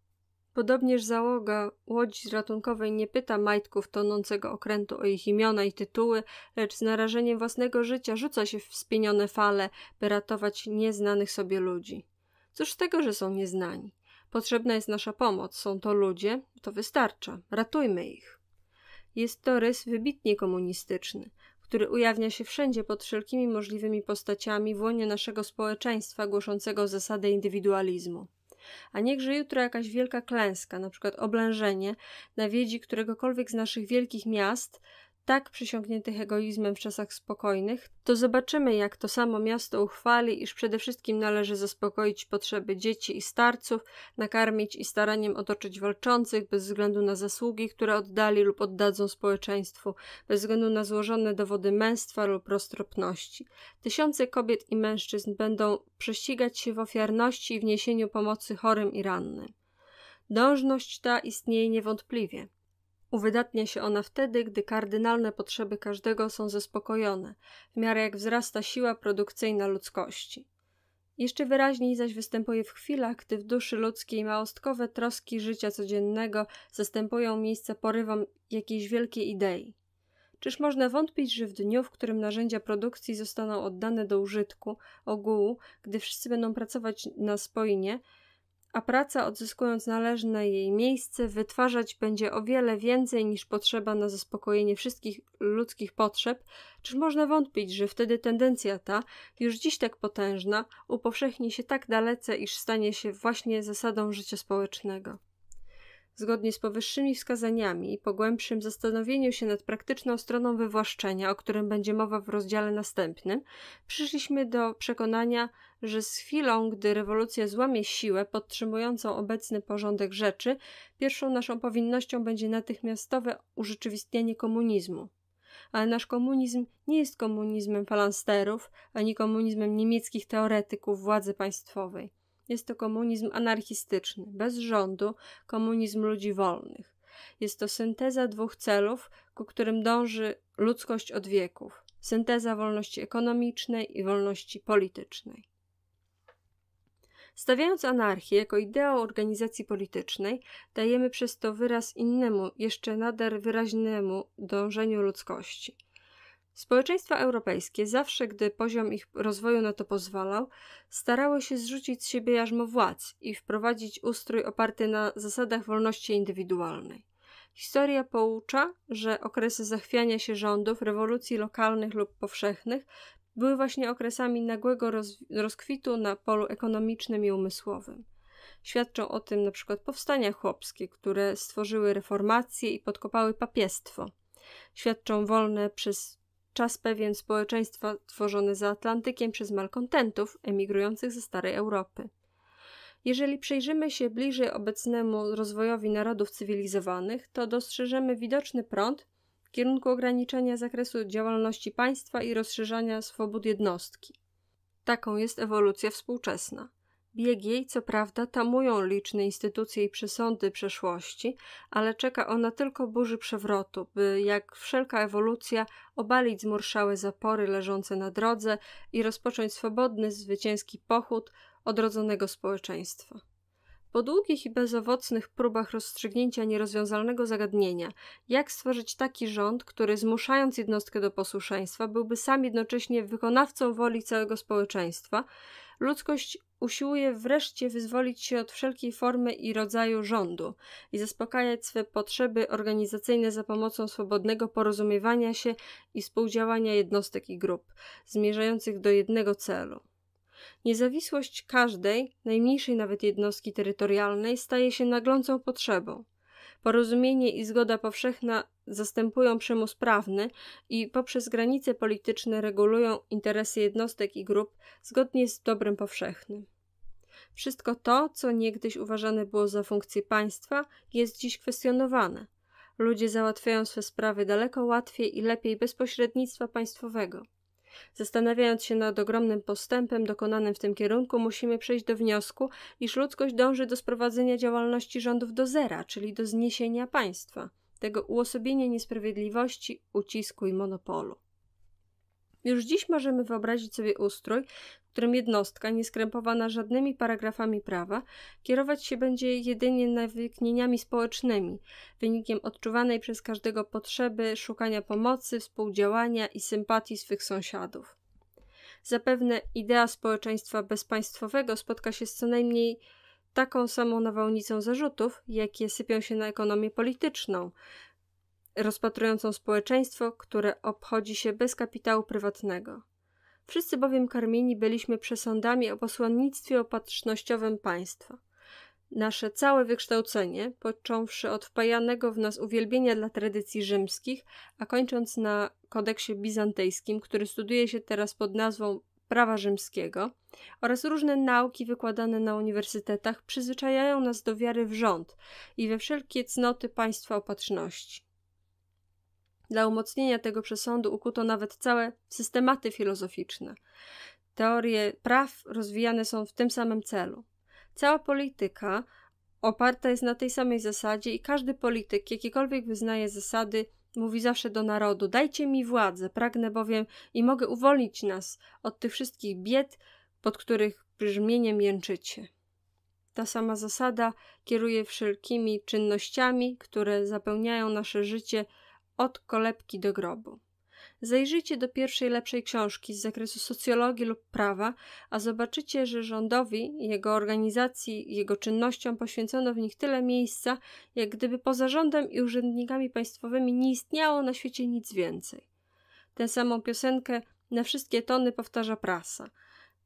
Podobnież załoga łodzi ratunkowej nie pyta majtków tonącego okrętu o ich imiona i tytuły, lecz z narażeniem własnego życia rzuca się w spienione fale, by ratować nieznanych sobie ludzi. Cóż z tego, że są nieznani? Potrzebna jest nasza pomoc, są to ludzie, to wystarcza, ratujmy ich. Jest to rys wybitnie komunistyczny, który ujawnia się wszędzie pod wszelkimi możliwymi postaciami w łonie naszego społeczeństwa głoszącego zasady indywidualizmu. A niechże jutro jakaś wielka klęska, na przykład oblężenie, nawiedzi któregokolwiek z naszych wielkich miast, tak przysiągniętych egoizmem w czasach spokojnych, to zobaczymy, jak to samo miasto uchwali, iż przede wszystkim należy zaspokoić potrzeby dzieci i starców, nakarmić i staraniem otoczyć walczących, bez względu na zasługi, które oddali lub oddadzą społeczeństwu, bez względu na złożone dowody męstwa lub roztropności. Tysiące kobiet i mężczyzn będą prześcigać się w ofiarności i w niesieniu pomocy chorym i rannym. Dążność ta istnieje niewątpliwie – Uwydatnia się ona wtedy, gdy kardynalne potrzeby każdego są zaspokojone, w miarę jak wzrasta siła produkcyjna ludzkości. Jeszcze wyraźniej zaś występuje w chwilach, gdy w duszy ludzkiej małostkowe troski życia codziennego zastępują miejsce porywom jakiejś wielkiej idei. Czyż można wątpić, że w dniu, w którym narzędzia produkcji zostaną oddane do użytku, ogółu, gdy wszyscy będą pracować na spojnie, a praca, odzyskując należne jej miejsce, wytwarzać będzie o wiele więcej niż potrzeba na zaspokojenie wszystkich ludzkich potrzeb, czy można wątpić, że wtedy tendencja ta, już dziś tak potężna, upowszechni się tak dalece, iż stanie się właśnie zasadą życia społecznego. Zgodnie z powyższymi wskazaniami i po głębszym zastanowieniu się nad praktyczną stroną wywłaszczenia, o którym będzie mowa w rozdziale następnym, przyszliśmy do przekonania, że z chwilą, gdy rewolucja złamie siłę podtrzymującą obecny porządek rzeczy, pierwszą naszą powinnością będzie natychmiastowe urzeczywistnienie komunizmu. Ale nasz komunizm nie jest komunizmem falansterów ani komunizmem niemieckich teoretyków władzy państwowej. Jest to komunizm anarchistyczny, bez rządu, komunizm ludzi wolnych. Jest to synteza dwóch celów, ku którym dąży ludzkość od wieków synteza wolności ekonomicznej i wolności politycznej. Stawiając anarchię jako ideał organizacji politycznej, dajemy przez to wyraz innemu, jeszcze nader wyraźnemu dążeniu ludzkości. Społeczeństwa europejskie zawsze, gdy poziom ich rozwoju na to pozwalał, starały się zrzucić z siebie jarzmo władz i wprowadzić ustrój oparty na zasadach wolności indywidualnej. Historia poucza, że okresy zachwiania się rządów, rewolucji lokalnych lub powszechnych były właśnie okresami nagłego roz, rozkwitu na polu ekonomicznym i umysłowym. Świadczą o tym na przykład, powstania chłopskie, które stworzyły reformację i podkopały papiestwo. Świadczą wolne przez czas pewien społeczeństwa tworzone za Atlantykiem przez malkontentów emigrujących ze starej Europy. Jeżeli przyjrzymy się bliżej obecnemu rozwojowi narodów cywilizowanych, to dostrzeżemy widoczny prąd, kierunku ograniczenia zakresu działalności państwa i rozszerzania swobód jednostki. Taką jest ewolucja współczesna. Bieg jej, co prawda, tamują liczne instytucje i przesądy przeszłości, ale czeka ona tylko burzy przewrotu, by, jak wszelka ewolucja, obalić zmurszałe zapory leżące na drodze i rozpocząć swobodny, zwycięski pochód odrodzonego społeczeństwa. Po długich i bezowocnych próbach rozstrzygnięcia nierozwiązalnego zagadnienia, jak stworzyć taki rząd, który zmuszając jednostkę do posłuszeństwa, byłby sam jednocześnie wykonawcą woli całego społeczeństwa, ludzkość usiłuje wreszcie wyzwolić się od wszelkiej formy i rodzaju rządu i zaspokajać swe potrzeby organizacyjne za pomocą swobodnego porozumiewania się i współdziałania jednostek i grup, zmierzających do jednego celu. Niezawisłość każdej, najmniejszej nawet jednostki terytorialnej staje się naglącą potrzebą. Porozumienie i zgoda powszechna zastępują przymus prawny i poprzez granice polityczne regulują interesy jednostek i grup zgodnie z dobrem powszechnym. Wszystko to, co niegdyś uważane było za funkcję państwa, jest dziś kwestionowane. Ludzie załatwiają swe sprawy daleko łatwiej i lepiej bez pośrednictwa państwowego. Zastanawiając się nad ogromnym postępem dokonanym w tym kierunku, musimy przejść do wniosku, iż ludzkość dąży do sprowadzenia działalności rządów do zera, czyli do zniesienia państwa, tego uosobienia niesprawiedliwości, ucisku i monopolu. Już dziś możemy wyobrazić sobie ustrój, w którym jednostka, nieskrępowana żadnymi paragrafami prawa, kierować się będzie jedynie nawyknieniami społecznymi, wynikiem odczuwanej przez każdego potrzeby szukania pomocy, współdziałania i sympatii swych sąsiadów. Zapewne idea społeczeństwa bezpaństwowego spotka się z co najmniej taką samą nawałnicą zarzutów, jakie sypią się na ekonomię polityczną, rozpatrującą społeczeństwo, które obchodzi się bez kapitału prywatnego. Wszyscy bowiem karmieni byliśmy przesądami o posłannictwie opatrznościowym państwa. Nasze całe wykształcenie, począwszy od wpajanego w nas uwielbienia dla tradycji rzymskich, a kończąc na kodeksie bizantyjskim, który studiuje się teraz pod nazwą prawa rzymskiego, oraz różne nauki wykładane na uniwersytetach przyzwyczajają nas do wiary w rząd i we wszelkie cnoty państwa opatrzności. Dla umocnienia tego przesądu ukuto nawet całe systematy filozoficzne. Teorie praw rozwijane są w tym samym celu. Cała polityka oparta jest na tej samej zasadzie i każdy polityk, jakikolwiek wyznaje zasady, mówi zawsze do narodu: Dajcie mi władzę, pragnę bowiem i mogę uwolnić nas od tych wszystkich bied, pod których brzmieniem jęczycie. Ta sama zasada kieruje wszelkimi czynnościami, które zapełniają nasze życie od kolebki do grobu. Zajrzyjcie do pierwszej lepszej książki z zakresu socjologii lub prawa, a zobaczycie, że rządowi, jego organizacji, jego czynnościom poświęcono w nich tyle miejsca, jak gdyby poza rządem i urzędnikami państwowymi nie istniało na świecie nic więcej. Tę samą piosenkę na wszystkie tony powtarza prasa.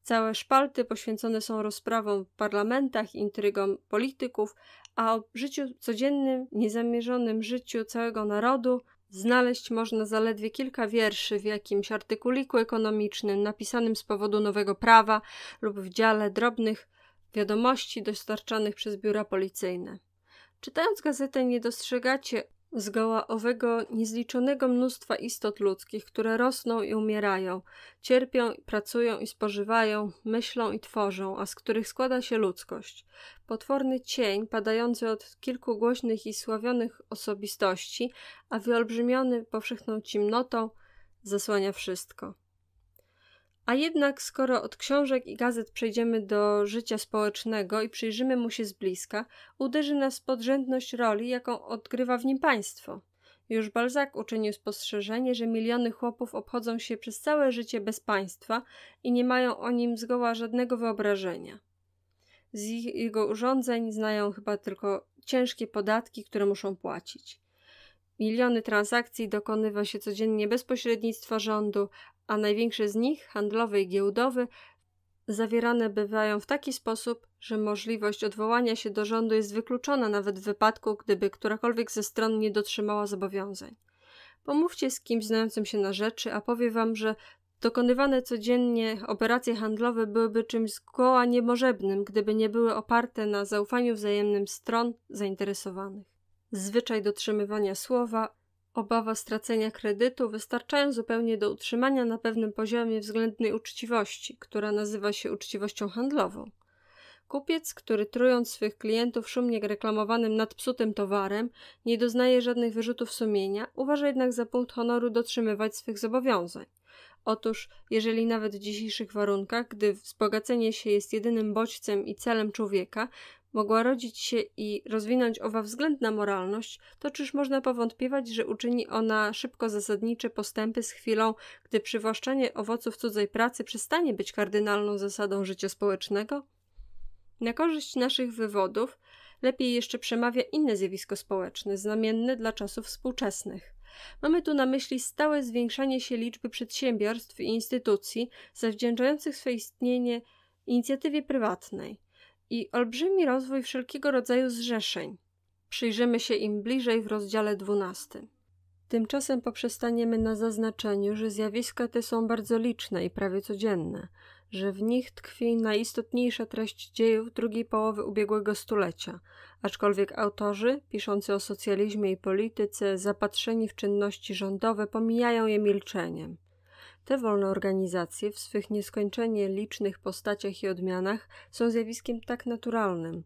Całe szpalty poświęcone są rozprawom w parlamentach, intrygom polityków, a o życiu codziennym, niezamierzonym życiu całego narodu Znaleźć można zaledwie kilka wierszy w jakimś artykuliku ekonomicznym napisanym z powodu nowego prawa lub w dziale drobnych wiadomości dostarczanych przez biura policyjne. Czytając gazetę nie dostrzegacie Zgoła owego niezliczonego mnóstwa istot ludzkich, które rosną i umierają, cierpią, pracują i spożywają, myślą i tworzą, a z których składa się ludzkość. Potworny cień padający od kilku głośnych i sławionych osobistości, a wyolbrzymiony powszechną ciemnotą, zasłania wszystko. A jednak, skoro od książek i gazet przejdziemy do życia społecznego i przyjrzymy mu się z bliska, uderzy nas podrzędność roli, jaką odgrywa w nim państwo. Już Balzac uczynił spostrzeżenie, że miliony chłopów obchodzą się przez całe życie bez państwa i nie mają o nim zgoła żadnego wyobrażenia. Z ich, jego urządzeń znają chyba tylko ciężkie podatki, które muszą płacić. Miliony transakcji dokonywa się codziennie bez pośrednictwa rządu, a największe z nich, handlowy i giełdowy, zawierane bywają w taki sposób, że możliwość odwołania się do rządu jest wykluczona nawet w wypadku, gdyby którakolwiek ze stron nie dotrzymała zobowiązań. Pomówcie z kimś znającym się na rzeczy, a powie wam, że dokonywane codziennie operacje handlowe byłyby czymś zgoła niemożebnym, gdyby nie były oparte na zaufaniu wzajemnym stron zainteresowanych. Zwyczaj dotrzymywania słowa Obawa stracenia kredytu wystarczają zupełnie do utrzymania na pewnym poziomie względnej uczciwości, która nazywa się uczciwością handlową. Kupiec, który trując swych klientów szumnie reklamowanym nadpsutym towarem, nie doznaje żadnych wyrzutów sumienia, uważa jednak za punkt honoru dotrzymywać swych zobowiązań. Otóż, jeżeli nawet w dzisiejszych warunkach, gdy wzbogacenie się jest jedynym bodźcem i celem człowieka, mogła rodzić się i rozwinąć owa względna moralność, to czyż można powątpiewać, że uczyni ona szybko zasadnicze postępy z chwilą, gdy przywłaszczanie owoców cudzej pracy przestanie być kardynalną zasadą życia społecznego? Na korzyść naszych wywodów lepiej jeszcze przemawia inne zjawisko społeczne, znamienne dla czasów współczesnych. Mamy tu na myśli stałe zwiększanie się liczby przedsiębiorstw i instytucji zawdzięczających swe istnienie inicjatywie prywatnej – i olbrzymi rozwój wszelkiego rodzaju zrzeszeń. Przyjrzymy się im bliżej w rozdziale 12. Tymczasem poprzestaniemy na zaznaczeniu, że zjawiska te są bardzo liczne i prawie codzienne, że w nich tkwi najistotniejsza treść dziejów drugiej połowy ubiegłego stulecia, aczkolwiek autorzy, piszący o socjalizmie i polityce, zapatrzeni w czynności rządowe, pomijają je milczeniem. Te wolne organizacje w swych nieskończenie licznych postaciach i odmianach są zjawiskiem tak naturalnym.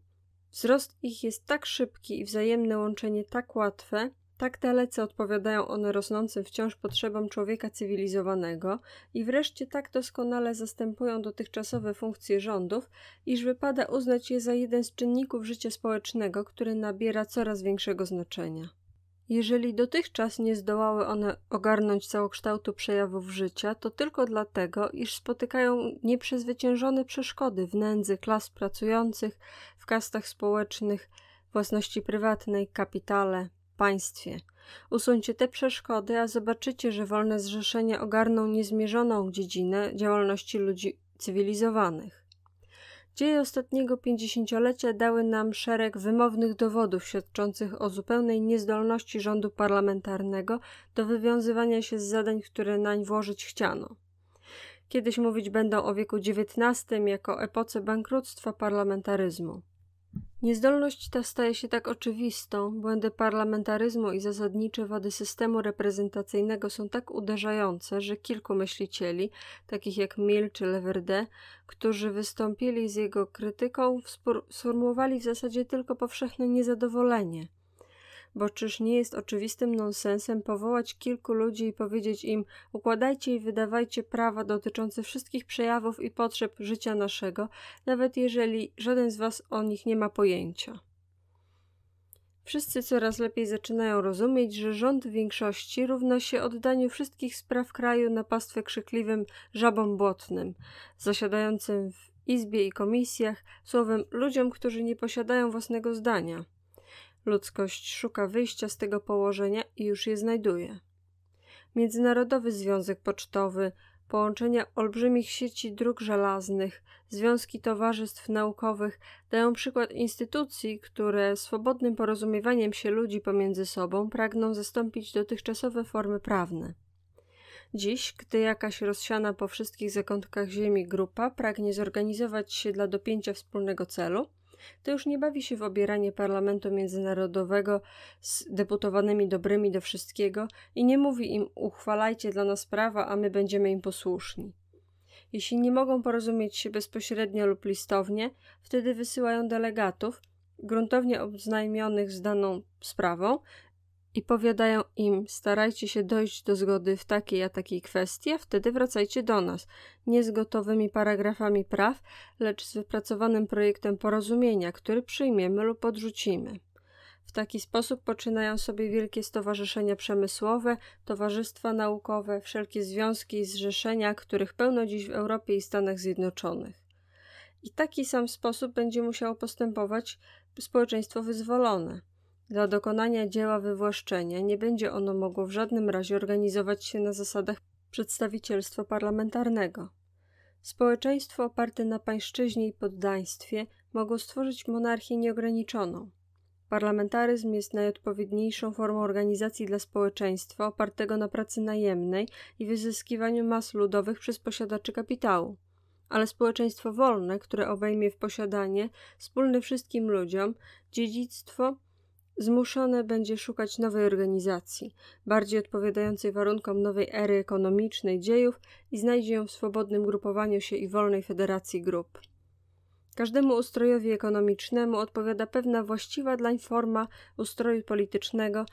Wzrost ich jest tak szybki i wzajemne łączenie tak łatwe, tak dalece odpowiadają one rosnącym wciąż potrzebom człowieka cywilizowanego i wreszcie tak doskonale zastępują dotychczasowe funkcje rządów, iż wypada uznać je za jeden z czynników życia społecznego, który nabiera coraz większego znaczenia. Jeżeli dotychczas nie zdołały one ogarnąć całokształtu przejawów życia, to tylko dlatego, iż spotykają nieprzezwyciężone przeszkody w nędzy klas pracujących, w kastach społecznych, własności prywatnej, kapitale, państwie. Usuńcie te przeszkody, a zobaczycie, że wolne zrzeszenia ogarną niezmierzoną dziedzinę działalności ludzi cywilizowanych. Dzieje ostatniego pięćdziesięciolecia dały nam szereg wymownych dowodów świadczących o zupełnej niezdolności rządu parlamentarnego do wywiązywania się z zadań, które nań włożyć chciano. Kiedyś mówić będą o wieku XIX jako epoce bankructwa parlamentaryzmu. Niezdolność ta staje się tak oczywistą, błędy parlamentaryzmu i zasadnicze wady systemu reprezentacyjnego są tak uderzające, że kilku myślicieli, takich jak Mill czy Leverde, którzy wystąpili z jego krytyką, sformułowali w zasadzie tylko powszechne niezadowolenie bo czyż nie jest oczywistym nonsensem powołać kilku ludzi i powiedzieć im: układajcie i wydawajcie prawa dotyczące wszystkich przejawów i potrzeb życia naszego, nawet jeżeli żaden z was o nich nie ma pojęcia. Wszyscy coraz lepiej zaczynają rozumieć, że rząd większości równa się oddaniu wszystkich spraw kraju na pastwę krzykliwym żabom błotnym, zasiadającym w Izbie i komisjach, słowem ludziom, którzy nie posiadają własnego zdania. Ludzkość szuka wyjścia z tego położenia i już je znajduje. Międzynarodowy Związek Pocztowy, połączenia olbrzymich sieci dróg żelaznych, związki towarzystw naukowych dają przykład instytucji, które swobodnym porozumiewaniem się ludzi pomiędzy sobą pragną zastąpić dotychczasowe formy prawne. Dziś, gdy jakaś rozsiana po wszystkich zakątkach ziemi grupa pragnie zorganizować się dla dopięcia wspólnego celu, to już nie bawi się w obieranie parlamentu międzynarodowego z deputowanymi dobrymi do wszystkiego i nie mówi im uchwalajcie dla nas prawa, a my będziemy im posłuszni. Jeśli nie mogą porozumieć się bezpośrednio lub listownie, wtedy wysyłają delegatów, gruntownie oznajmionych z daną sprawą i powiadają im: starajcie się dojść do zgody w takiej a takiej kwestii, a wtedy wracajcie do nas, nie z gotowymi paragrafami praw, lecz z wypracowanym projektem porozumienia, który przyjmiemy lub odrzucimy. W taki sposób poczynają sobie wielkie stowarzyszenia przemysłowe, towarzystwa naukowe, wszelkie związki i zrzeszenia, których pełno dziś w Europie i Stanach Zjednoczonych. I taki sam sposób będzie musiało postępować społeczeństwo wyzwolone dla dokonania dzieła wywłaszczenia nie będzie ono mogło w żadnym razie organizować się na zasadach przedstawicielstwa parlamentarnego. Społeczeństwo oparte na pańszczyźnie i poddaństwie mogło stworzyć monarchię nieograniczoną. Parlamentaryzm jest najodpowiedniejszą formą organizacji dla społeczeństwa opartego na pracy najemnej i wyzyskiwaniu mas ludowych przez posiadaczy kapitału. Ale społeczeństwo wolne, które obejmie w posiadanie wspólne wszystkim ludziom dziedzictwo zmuszone będzie szukać nowej organizacji, bardziej odpowiadającej warunkom nowej ery ekonomicznej dziejów i znajdzie ją w swobodnym grupowaniu się i wolnej federacji grup. Każdemu ustrojowi ekonomicznemu odpowiada pewna właściwa dlań forma ustroju politycznego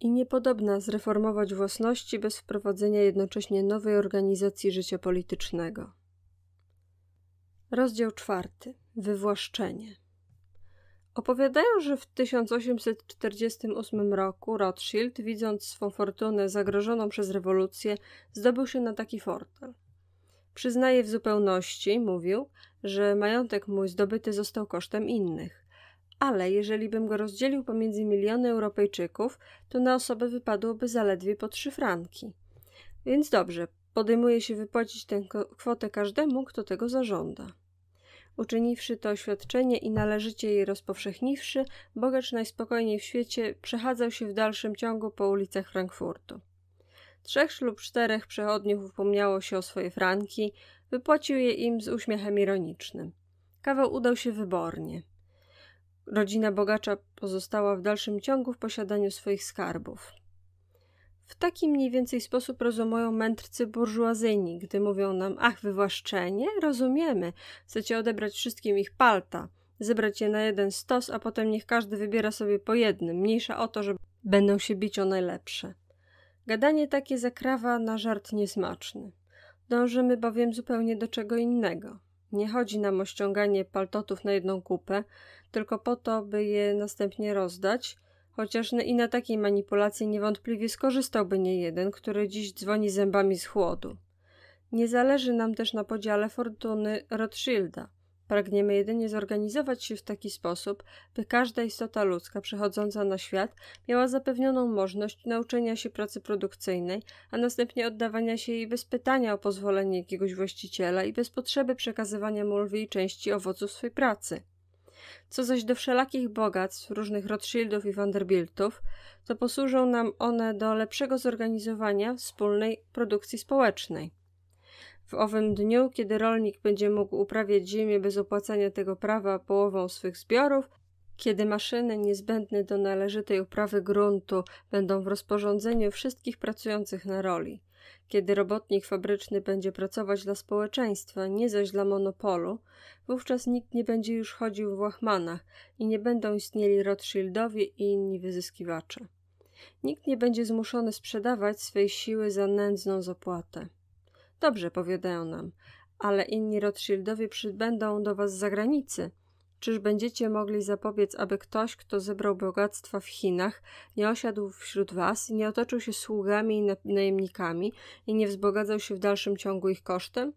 i niepodobna zreformować własności bez wprowadzenia jednocześnie nowej organizacji życia politycznego. Rozdział czwarty. Wywłaszczenie. Opowiadają, że w 1848 roku Rothschild, widząc swą fortunę zagrożoną przez rewolucję, zdobył się na taki fortel. Przyznaję w zupełności, mówił, że majątek mój zdobyty został kosztem innych. Ale jeżeli bym go rozdzielił pomiędzy miliony Europejczyków, to na osobę wypadłoby zaledwie po trzy franki. Więc dobrze, podejmuję się wypłacić tę kwotę każdemu, kto tego zażąda. Uczyniwszy to oświadczenie i należycie jej rozpowszechniwszy, bogacz najspokojniej w świecie przechadzał się w dalszym ciągu po ulicach Frankfurtu. Trzech lub czterech przechodniów upomniało się o swoje franki, wypłacił je im z uśmiechem ironicznym. Kawał udał się wybornie. Rodzina bogacza pozostała w dalszym ciągu w posiadaniu swoich skarbów. W taki mniej więcej sposób rozumują mędrcy burżuazyjni, gdy mówią nam, ach, wywłaszczenie? Rozumiemy. Chcecie odebrać wszystkim ich palta, zebrać je na jeden stos, a potem niech każdy wybiera sobie po jednym, mniejsza o to, że będą się bić o najlepsze. Gadanie takie zakrawa na żart niesmaczny. Dążymy bowiem zupełnie do czego innego. Nie chodzi nam o ściąganie paltotów na jedną kupę, tylko po to, by je następnie rozdać – chociaż i na takiej manipulacji niewątpliwie skorzystałby niejeden, który dziś dzwoni zębami z chłodu. Nie zależy nam też na podziale fortuny Rothschilda. Pragniemy jedynie zorganizować się w taki sposób, by każda istota ludzka przychodząca na świat miała zapewnioną możliwość nauczenia się pracy produkcyjnej, a następnie oddawania się jej bez pytania o pozwolenie jakiegoś właściciela i bez potrzeby przekazywania mu lwiej części owoców swej pracy. Co zaś do wszelakich bogactw, różnych Rothschildów i Vanderbiltów, to posłużą nam one do lepszego zorganizowania wspólnej produkcji społecznej. W owym dniu, kiedy rolnik będzie mógł uprawiać ziemię bez opłacania tego prawa połową swych zbiorów, kiedy maszyny niezbędne do należytej uprawy gruntu będą w rozporządzeniu wszystkich pracujących na roli, kiedy robotnik fabryczny będzie pracować dla społeczeństwa, nie zaś dla monopolu, wówczas nikt nie będzie już chodził w łachmanach i nie będą istnieli Rothschildowie i inni wyzyskiwacze. Nikt nie będzie zmuszony sprzedawać swej siły za nędzną zapłatę. Dobrze, powiadają nam, ale inni Rothschildowie przybędą do was z zagranicy Czyż będziecie mogli zapobiec, aby ktoś, kto zebrał bogactwa w Chinach, nie osiadł wśród was nie otoczył się sługami i najemnikami i nie wzbogacał się w dalszym ciągu ich kosztem?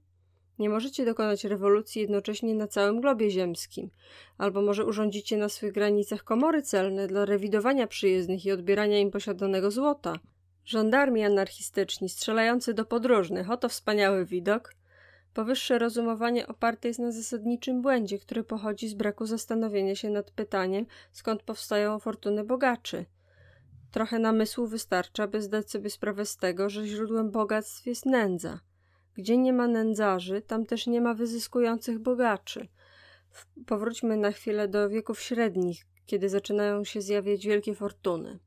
Nie możecie dokonać rewolucji jednocześnie na całym globie ziemskim. Albo może urządzicie na swych granicach komory celne dla rewidowania przyjezdnych i odbierania im posiadanego złota. Żandarmi anarchistyczni strzelający do podróżnych, oto wspaniały widok – Powyższe rozumowanie oparte jest na zasadniczym błędzie, który pochodzi z braku zastanowienia się nad pytaniem, skąd powstają fortuny bogaczy. Trochę namysłu wystarcza, by zdać sobie sprawę z tego, że źródłem bogactw jest nędza. Gdzie nie ma nędzarzy, tam też nie ma wyzyskujących bogaczy. Powróćmy na chwilę do wieków średnich, kiedy zaczynają się zjawiać wielkie fortuny.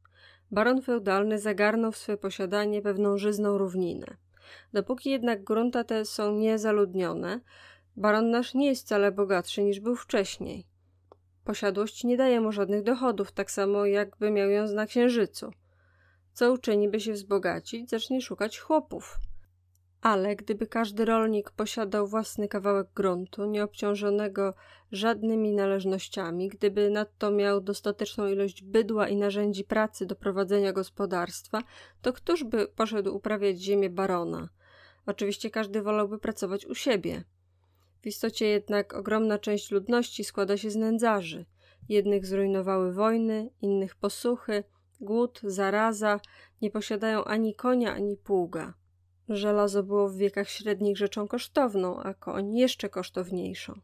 Baron feudalny zagarnął w swoje posiadanie pewną żyzną równinę. Dopóki jednak grunta te są niezaludnione, baron nasz nie jest wcale bogatszy niż był wcześniej. Posiadłość nie daje mu żadnych dochodów, tak samo jakby miał ją na księżycu. Co uczyni, by się wzbogacić, zacznie szukać chłopów – ale gdyby każdy rolnik posiadał własny kawałek gruntu, nieobciążonego żadnymi należnościami, gdyby nadto miał dostateczną ilość bydła i narzędzi pracy do prowadzenia gospodarstwa, to któż by poszedł uprawiać ziemię barona? Oczywiście każdy wolałby pracować u siebie. W istocie jednak ogromna część ludności składa się z nędzarzy. Jednych zrujnowały wojny, innych posuchy, głód, zaraza, nie posiadają ani konia, ani pługa. Żelazo było w wiekach średnich rzeczą kosztowną, a koń jeszcze kosztowniejszą.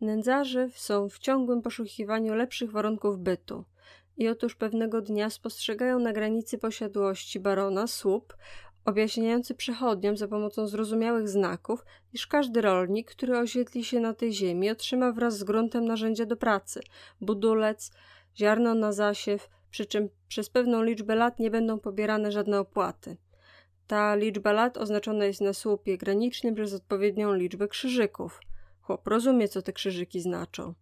Nędzarzy są w ciągłym poszukiwaniu lepszych warunków bytu. I otóż pewnego dnia spostrzegają na granicy posiadłości barona słup objaśniający przechodniom za pomocą zrozumiałych znaków, iż każdy rolnik, który osiedli się na tej ziemi, otrzyma wraz z gruntem narzędzia do pracy budulec, ziarno na zasiew, przy czym przez pewną liczbę lat nie będą pobierane żadne opłaty. Ta liczba lat oznaczona jest na słupie granicznym przez odpowiednią liczbę krzyżyków. Chłop rozumie, co te krzyżyki znaczą.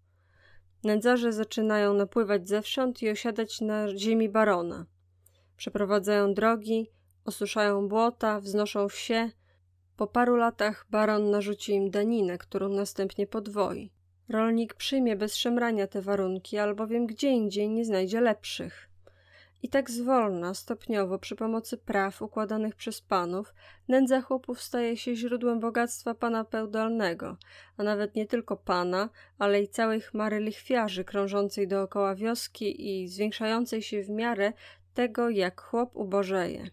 Nędzarze zaczynają napływać zewsząd i osiadać na ziemi barona. Przeprowadzają drogi, osuszają błota, wznoszą wsie. Po paru latach baron narzuci im daninę, którą następnie podwoi. Rolnik przyjmie bez szemrania te warunki, albowiem gdzie indziej nie znajdzie lepszych. I tak zwolna, stopniowo, przy pomocy praw układanych przez panów, nędza chłopów staje się źródłem bogactwa pana pełdolnego, a nawet nie tylko pana, ale i całej chmary lichwiarzy krążącej dookoła wioski i zwiększającej się w miarę tego, jak chłop ubożeje.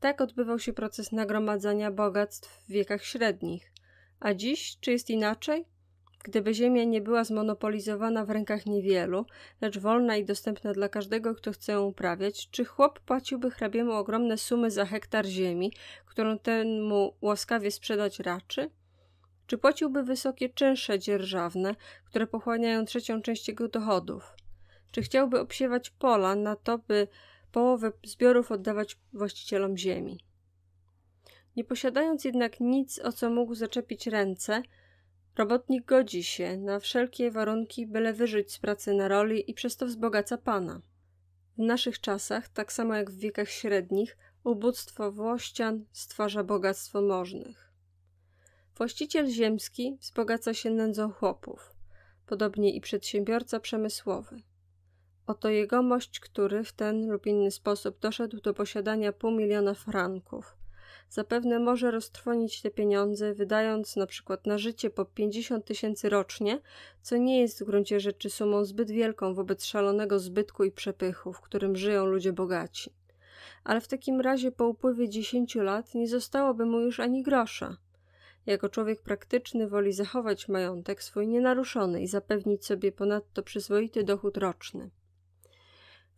Tak odbywał się proces nagromadzania bogactw w wiekach średnich. A dziś, czy jest inaczej? Gdyby ziemia nie była zmonopolizowana w rękach niewielu, lecz wolna i dostępna dla każdego, kto chce ją uprawiać, czy chłop płaciłby hrabiemu ogromne sumy za hektar ziemi, którą ten mu łaskawie sprzedać raczy? Czy płaciłby wysokie czynsze dzierżawne, które pochłaniają trzecią część jego dochodów? Czy chciałby obsiewać pola na to, by połowę zbiorów oddawać właścicielom ziemi? Nie posiadając jednak nic, o co mógł zaczepić ręce – Robotnik godzi się na wszelkie warunki, byle wyżyć z pracy na roli i przez to wzbogaca pana. W naszych czasach, tak samo jak w wiekach średnich, ubóstwo włościan stwarza bogactwo możnych. Właściciel ziemski wzbogaca się nędzą chłopów, podobnie i przedsiębiorca przemysłowy. Oto jegomość, który w ten lub inny sposób doszedł do posiadania pół miliona franków, zapewne może roztrwonić te pieniądze, wydając na przykład na życie po 50 tysięcy rocznie, co nie jest w gruncie rzeczy sumą zbyt wielką wobec szalonego zbytku i przepychu, w którym żyją ludzie bogaci. Ale w takim razie po upływie 10 lat nie zostałoby mu już ani grosza. Jako człowiek praktyczny woli zachować majątek swój nienaruszony i zapewnić sobie ponadto przyzwoity dochód roczny.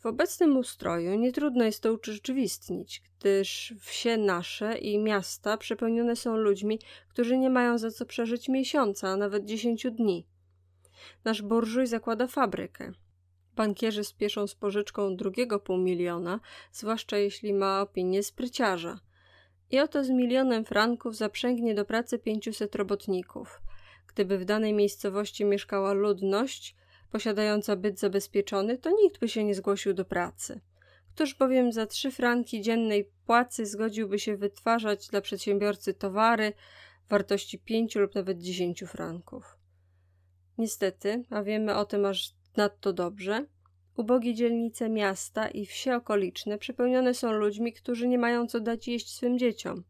W obecnym ustroju nietrudno jest to urzeczywistnić, gdyż wsie nasze i miasta przepełnione są ludźmi, którzy nie mają za co przeżyć miesiąca, a nawet dziesięciu dni. Nasz burżuj zakłada fabrykę. Bankierzy spieszą z pożyczką drugiego pół miliona, zwłaszcza jeśli ma opinię spryciarza. I oto z milionem franków zaprzęgnie do pracy pięciuset robotników. Gdyby w danej miejscowości mieszkała ludność – posiadająca byt zabezpieczony, to nikt by się nie zgłosił do pracy. Któż bowiem za trzy franki dziennej płacy zgodziłby się wytwarzać dla przedsiębiorcy towary wartości pięciu lub nawet dziesięciu franków? Niestety, a wiemy o tym aż nadto dobrze, ubogie dzielnice miasta i wsie okoliczne przepełnione są ludźmi, którzy nie mają co dać jeść swym dzieciom.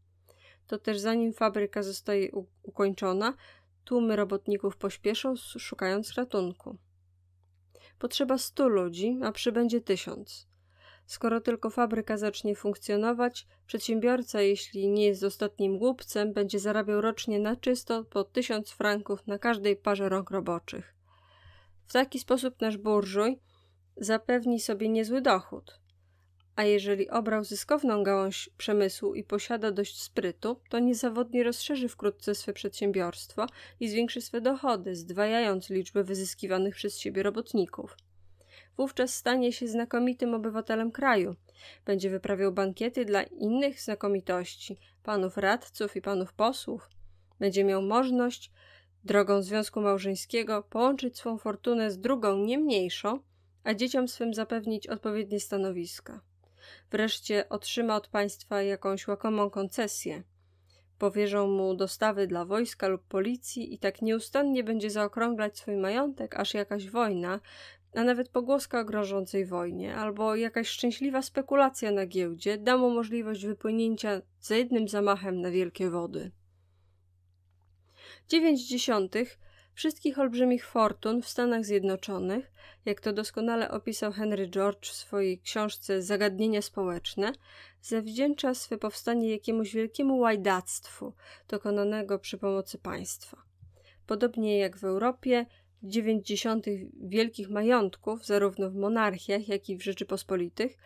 To też zanim fabryka zostaje ukończona, tłumy robotników pośpieszą, szukając ratunku potrzeba 100 ludzi, a przybędzie 1000. Skoro tylko fabryka zacznie funkcjonować, przedsiębiorca, jeśli nie jest ostatnim głupcem, będzie zarabiał rocznie na czysto po 1000 franków na każdej parze rąk roboczych. W taki sposób nasz burżuj zapewni sobie niezły dochód. A jeżeli obrał zyskowną gałąź przemysłu i posiada dość sprytu, to niezawodnie rozszerzy wkrótce swe przedsiębiorstwo i zwiększy swe dochody, zdwajając liczbę wyzyskiwanych przez siebie robotników. Wówczas stanie się znakomitym obywatelem kraju. Będzie wyprawiał bankiety dla innych znakomitości, panów radców i panów posłów. Będzie miał możliwość drogą związku małżeńskiego, połączyć swą fortunę z drugą, nie mniejszą, a dzieciom swym zapewnić odpowiednie stanowiska wreszcie otrzyma od państwa jakąś łakomą koncesję. Powierzą mu dostawy dla wojska lub policji i tak nieustannie będzie zaokrąglać swój majątek, aż jakaś wojna, a nawet pogłoska o grożącej wojnie, albo jakaś szczęśliwa spekulacja na giełdzie da mu możliwość wypłynięcia za jednym zamachem na wielkie wody. 90 wszystkich olbrzymich fortun w Stanach Zjednoczonych, jak to doskonale opisał Henry George w swojej książce Zagadnienia społeczne, zawdzięcza swe powstanie jakiemuś wielkiemu łajdactwu dokonanego przy pomocy państwa. Podobnie jak w Europie, 90. wielkich majątków, zarówno w monarchiach, jak i w Rzeczypospolitych,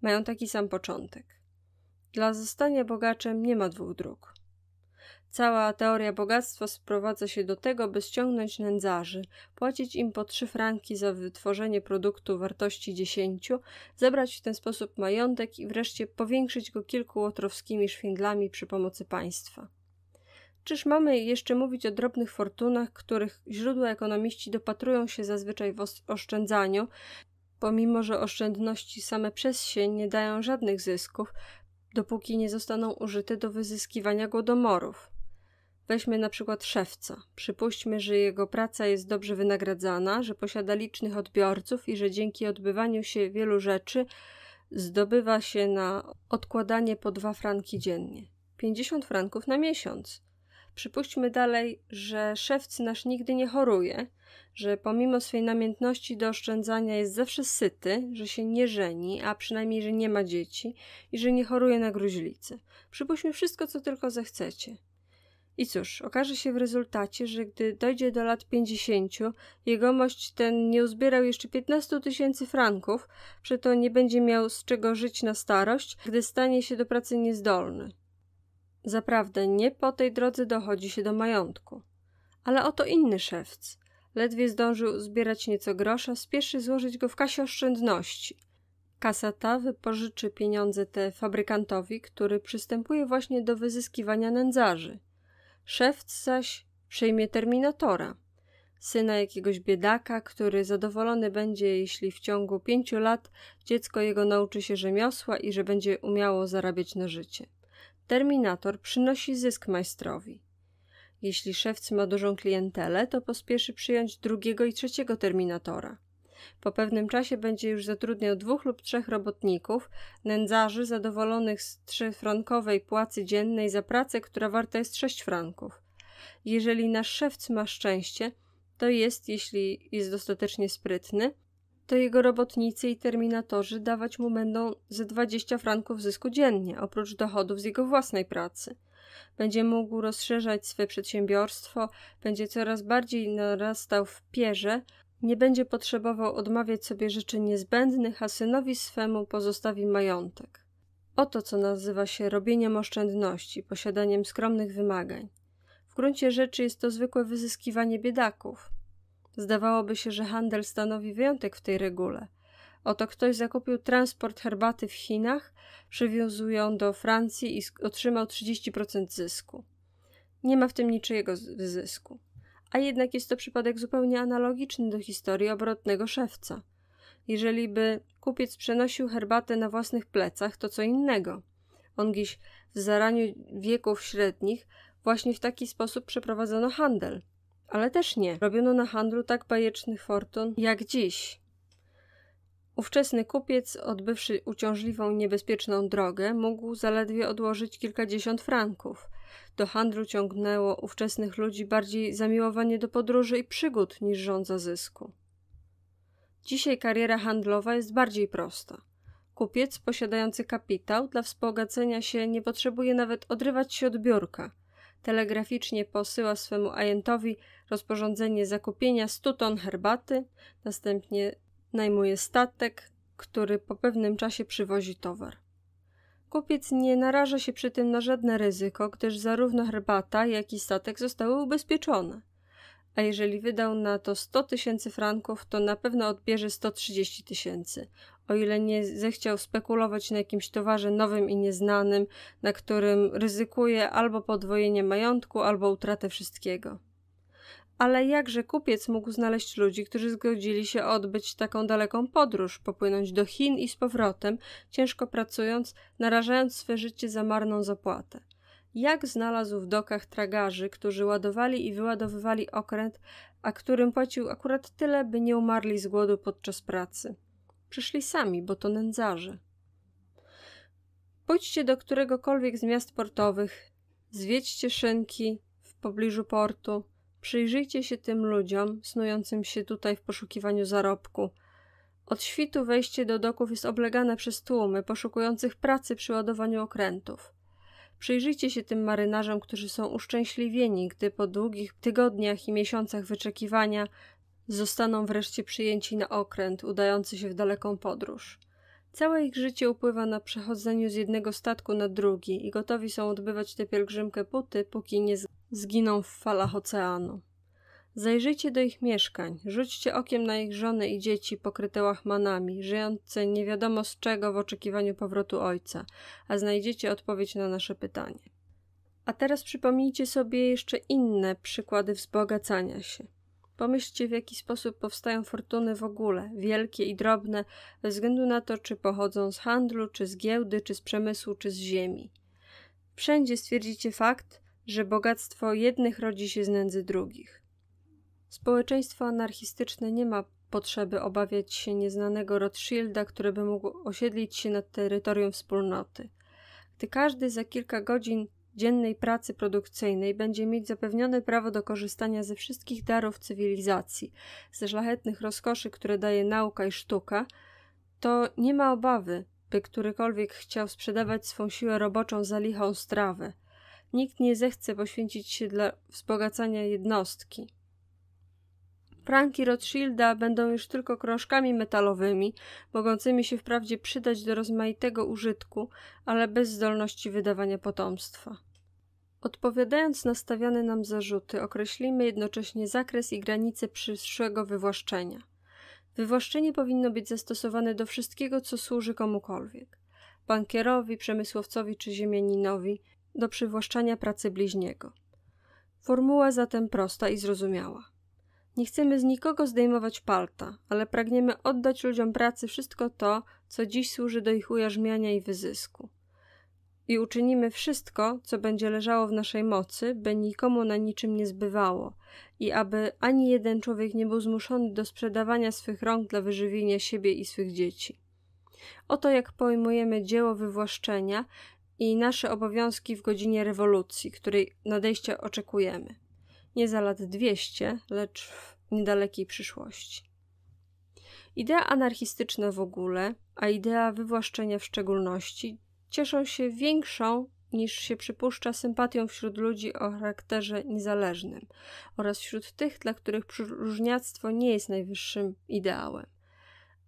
mają taki sam początek. Dla zostania bogaczem nie ma dwóch dróg. Cała teoria bogactwa sprowadza się do tego, by ściągnąć nędzarzy, płacić im po trzy franki za wytworzenie produktu wartości dziesięciu, zebrać w ten sposób majątek i wreszcie powiększyć go kilku łotrowskimi szwindlami przy pomocy państwa. Czyż mamy jeszcze mówić o drobnych fortunach, których źródła ekonomiści dopatrują się zazwyczaj w oszczędzaniu, pomimo że oszczędności same przez się nie dają żadnych zysków, dopóki nie zostaną użyte do wyzyskiwania głodomorów? Weźmy na przykład szewca. Przypuśćmy, że jego praca jest dobrze wynagradzana, że posiada licznych odbiorców i że dzięki odbywaniu się wielu rzeczy zdobywa się na odkładanie po dwa franki dziennie. 50 franków na miesiąc. Przypuśćmy dalej, że szewc nasz nigdy nie choruje, że pomimo swej namiętności do oszczędzania jest zawsze syty, że się nie żeni, a przynajmniej, że nie ma dzieci i że nie choruje na gruźlicę. Przypuśćmy wszystko, co tylko zechcecie. I cóż, okaże się w rezultacie, że gdy dojdzie do lat 50, jegomość ten nie uzbierał jeszcze 15 tysięcy franków, to nie będzie miał z czego żyć na starość, gdy stanie się do pracy niezdolny. Zaprawdę nie po tej drodze dochodzi się do majątku. Ale oto inny szewc. Ledwie zdążył zbierać nieco grosza, spieszy złożyć go w kasie oszczędności – Kasa ta wypożyczy pieniądze te fabrykantowi, który przystępuje właśnie do wyzyskiwania nędzarzy. Szewc zaś przyjmie terminatora, syna jakiegoś biedaka, który zadowolony będzie, jeśli w ciągu pięciu lat dziecko jego nauczy się rzemiosła i że będzie umiało zarabiać na życie. Terminator przynosi zysk majstrowi. Jeśli szewc ma dużą klientelę, to pospieszy przyjąć drugiego i trzeciego terminatora. Po pewnym czasie będzie już zatrudniał dwóch lub trzech robotników, nędzarzy zadowolonych z trzyfrankowej płacy dziennej za pracę, która warta jest sześć franków. Jeżeli nasz szewc ma szczęście, to jest, jeśli jest dostatecznie sprytny, to jego robotnicy i terminatorzy dawać mu będą ze 20 franków zysku dziennie, oprócz dochodów z jego własnej pracy. Będzie mógł rozszerzać swe przedsiębiorstwo, będzie coraz bardziej narastał w pierze, nie będzie potrzebował odmawiać sobie rzeczy niezbędnych, a synowi swemu pozostawi majątek. Oto co nazywa się robieniem oszczędności, posiadaniem skromnych wymagań. W gruncie rzeczy jest to zwykłe wyzyskiwanie biedaków. Zdawałoby się, że handel stanowi wyjątek w tej regule. Oto ktoś zakupił transport herbaty w Chinach, przywiózł ją do Francji i otrzymał 30% zysku. Nie ma w tym niczyjego zysku a jednak jest to przypadek zupełnie analogiczny do historii obrotnego szewca. Jeżeli by kupiec przenosił herbatę na własnych plecach, to co innego. On gdzieś w zaraniu wieków średnich właśnie w taki sposób przeprowadzono handel. Ale też nie. Robiono na handlu tak bajecznych fortun jak dziś. Ówczesny kupiec, odbywszy uciążliwą i niebezpieczną drogę, mógł zaledwie odłożyć kilkadziesiąt franków. Do handlu ciągnęło ówczesnych ludzi bardziej zamiłowanie do podróży i przygód niż żądza zysku. Dzisiaj kariera handlowa jest bardziej prosta. Kupiec posiadający kapitał dla wzbogacenia się nie potrzebuje nawet odrywać się od biurka. Telegraficznie posyła swemu agentowi rozporządzenie zakupienia 100 ton herbaty, następnie najmuje statek, który po pewnym czasie przywozi towar. Kupiec nie naraża się przy tym na żadne ryzyko, gdyż zarówno herbata, jak i statek zostały ubezpieczone. A jeżeli wydał na to 100 tysięcy franków, to na pewno odbierze 130 tysięcy, o ile nie zechciał spekulować na jakimś towarze nowym i nieznanym, na którym ryzykuje albo podwojenie majątku, albo utratę wszystkiego. Ale jakże kupiec mógł znaleźć ludzi, którzy zgodzili się odbyć taką daleką podróż, popłynąć do Chin i z powrotem, ciężko pracując, narażając swe życie za marną zapłatę? Jak znalazł w dokach tragarzy, którzy ładowali i wyładowywali okręt, a którym płacił akurat tyle, by nie umarli z głodu podczas pracy? Przyszli sami, bo to nędzarze. Pójdźcie do któregokolwiek z miast portowych, zwiedźcie szynki w pobliżu portu, Przyjrzyjcie się tym ludziom, snującym się tutaj w poszukiwaniu zarobku. Od świtu wejście do doków jest oblegane przez tłumy poszukujących pracy przy ładowaniu okrętów. Przyjrzyjcie się tym marynarzom, którzy są uszczęśliwieni, gdy po długich tygodniach i miesiącach wyczekiwania zostaną wreszcie przyjęci na okręt udający się w daleką podróż. Całe ich życie upływa na przechodzeniu z jednego statku na drugi i gotowi są odbywać tę pielgrzymkę póty, póki nie zginą w falach oceanu. Zajrzyjcie do ich mieszkań, rzućcie okiem na ich żony i dzieci pokryte łachmanami, żyjące nie wiadomo z czego w oczekiwaniu powrotu ojca, a znajdziecie odpowiedź na nasze pytanie. A teraz przypomnijcie sobie jeszcze inne przykłady wzbogacania się. Pomyślcie, w jaki sposób powstają fortuny w ogóle, wielkie i drobne, bez względu na to, czy pochodzą z handlu, czy z giełdy, czy z przemysłu, czy z ziemi. Wszędzie stwierdzicie fakt, że bogactwo jednych rodzi się z nędzy drugich. Społeczeństwo anarchistyczne nie ma potrzeby obawiać się nieznanego Rothschilda, który by mógł osiedlić się nad terytorium wspólnoty. Gdy każdy za kilka godzin dziennej pracy produkcyjnej będzie mieć zapewnione prawo do korzystania ze wszystkich darów cywilizacji, ze szlachetnych rozkoszy, które daje nauka i sztuka, to nie ma obawy, by którykolwiek chciał sprzedawać swą siłę roboczą za lichą strawę, nikt nie zechce poświęcić się dla wzbogacania jednostki. Franki Rothschilda będą już tylko krążkami metalowymi, mogącymi się wprawdzie przydać do rozmaitego użytku, ale bez zdolności wydawania potomstwa. Odpowiadając na stawiane nam zarzuty, określimy jednocześnie zakres i granice przyszłego wywłaszczenia. Wywłaszczenie powinno być zastosowane do wszystkiego, co służy komukolwiek. Bankierowi, przemysłowcowi czy ziemianinowi, do przywłaszczania pracy bliźniego. Formuła zatem prosta i zrozumiała. Nie chcemy z nikogo zdejmować palta, ale pragniemy oddać ludziom pracy wszystko to, co dziś służy do ich ujarzmiania i wyzysku. I uczynimy wszystko, co będzie leżało w naszej mocy, by nikomu na niczym nie zbywało i aby ani jeden człowiek nie był zmuszony do sprzedawania swych rąk dla wyżywienia siebie i swych dzieci. Oto jak pojmujemy dzieło wywłaszczenia i nasze obowiązki w godzinie rewolucji, której nadejścia oczekujemy. Nie za lat 200, lecz w niedalekiej przyszłości. Idea anarchistyczna w ogóle, a idea wywłaszczenia w szczególności, cieszą się większą niż się przypuszcza sympatią wśród ludzi o charakterze niezależnym oraz wśród tych, dla których różniactwo nie jest najwyższym ideałem.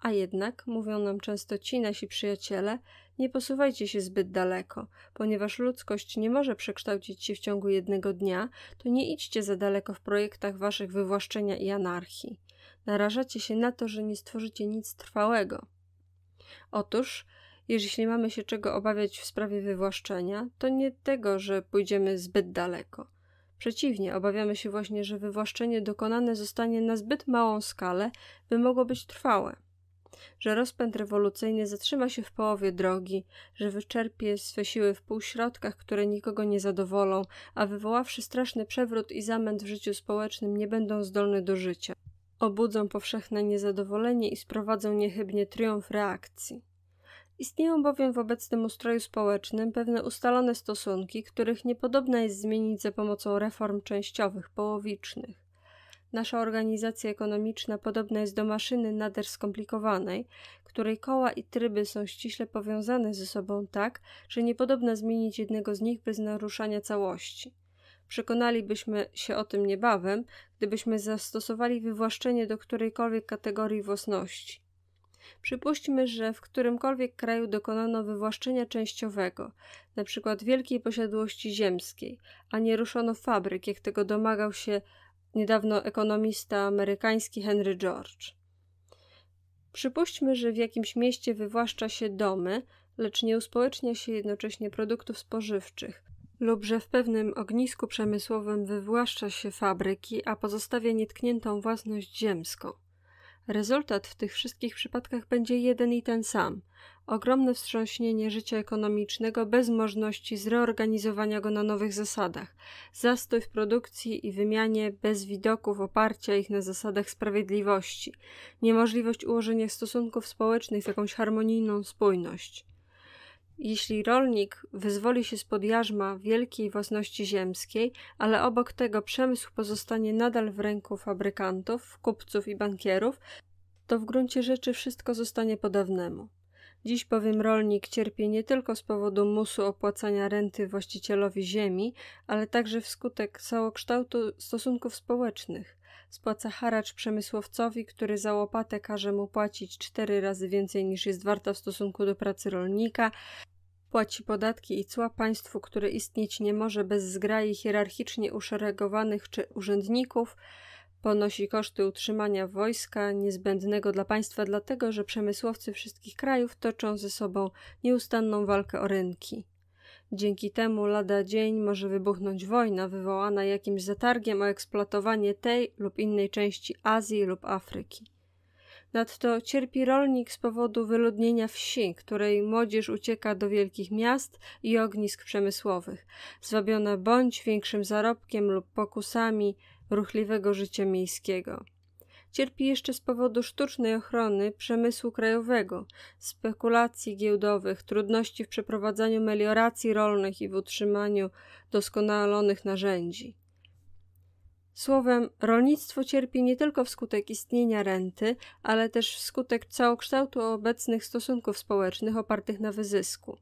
A jednak, mówią nam często ci nasi przyjaciele, nie posuwajcie się zbyt daleko, ponieważ ludzkość nie może przekształcić się w ciągu jednego dnia, to nie idźcie za daleko w projektach waszych wywłaszczenia i anarchii. Narażacie się na to, że nie stworzycie nic trwałego. Otóż, jeżeli mamy się czego obawiać w sprawie wywłaszczenia, to nie tego, że pójdziemy zbyt daleko. Przeciwnie, obawiamy się właśnie, że wywłaszczenie dokonane zostanie na zbyt małą skalę, by mogło być trwałe że rozpęd rewolucyjny zatrzyma się w połowie drogi, że wyczerpie swe siły w półśrodkach, które nikogo nie zadowolą, a wywoławszy straszny przewrót i zamęt w życiu społecznym nie będą zdolne do życia. Obudzą powszechne niezadowolenie i sprowadzą niechybnie triumf reakcji. Istnieją bowiem w obecnym ustroju społecznym pewne ustalone stosunki, których niepodobna jest zmienić za pomocą reform częściowych, połowicznych. Nasza organizacja ekonomiczna podobna jest do maszyny nader skomplikowanej, której koła i tryby są ściśle powiązane ze sobą tak, że niepodobna zmienić jednego z nich bez naruszania całości. Przekonalibyśmy się o tym niebawem, gdybyśmy zastosowali wywłaszczenie do którejkolwiek kategorii własności. Przypuśćmy, że w którymkolwiek kraju dokonano wywłaszczenia częściowego, np. wielkiej posiadłości ziemskiej, a nie ruszono fabryk, jak tego domagał się niedawno ekonomista amerykański Henry George. Przypuśćmy, że w jakimś mieście wywłaszcza się domy, lecz nie uspołecznia się jednocześnie produktów spożywczych, lub że w pewnym ognisku przemysłowym wywłaszcza się fabryki, a pozostawia nietkniętą własność ziemską. Rezultat w tych wszystkich przypadkach będzie jeden i ten sam ogromne wstrząśnienie życia ekonomicznego bez możliwości zreorganizowania go na nowych zasadach, zastój w produkcji i wymianie bez widoków oparcia ich na zasadach sprawiedliwości, niemożliwość ułożenia stosunków społecznych w jakąś harmonijną spójność. Jeśli rolnik wyzwoli się spod jarzma wielkiej własności ziemskiej, ale obok tego przemysł pozostanie nadal w ręku fabrykantów, kupców i bankierów, to w gruncie rzeczy wszystko zostanie podawnemu. Dziś bowiem rolnik cierpi nie tylko z powodu musu opłacania renty właścicielowi ziemi, ale także wskutek całokształtu stosunków społecznych – Spłaca haracz przemysłowcowi, który za łopatę każe mu płacić cztery razy więcej niż jest warta w stosunku do pracy rolnika. Płaci podatki i cła państwu, które istnieć nie może bez zgrai hierarchicznie uszeregowanych czy urzędników ponosi koszty utrzymania wojska niezbędnego dla państwa, dlatego że przemysłowcy wszystkich krajów toczą ze sobą nieustanną walkę o rynki. Dzięki temu lada dzień może wybuchnąć wojna wywołana jakimś zatargiem o eksploatowanie tej lub innej części Azji lub Afryki. Nadto cierpi rolnik z powodu wyludnienia wsi, której młodzież ucieka do wielkich miast i ognisk przemysłowych, zwabiona bądź większym zarobkiem lub pokusami ruchliwego życia miejskiego cierpi jeszcze z powodu sztucznej ochrony przemysłu krajowego, spekulacji giełdowych, trudności w przeprowadzaniu melioracji rolnych i w utrzymaniu doskonalonych narzędzi. Słowem, rolnictwo cierpi nie tylko wskutek istnienia renty, ale też wskutek całokształtu obecnych stosunków społecznych opartych na wyzysku.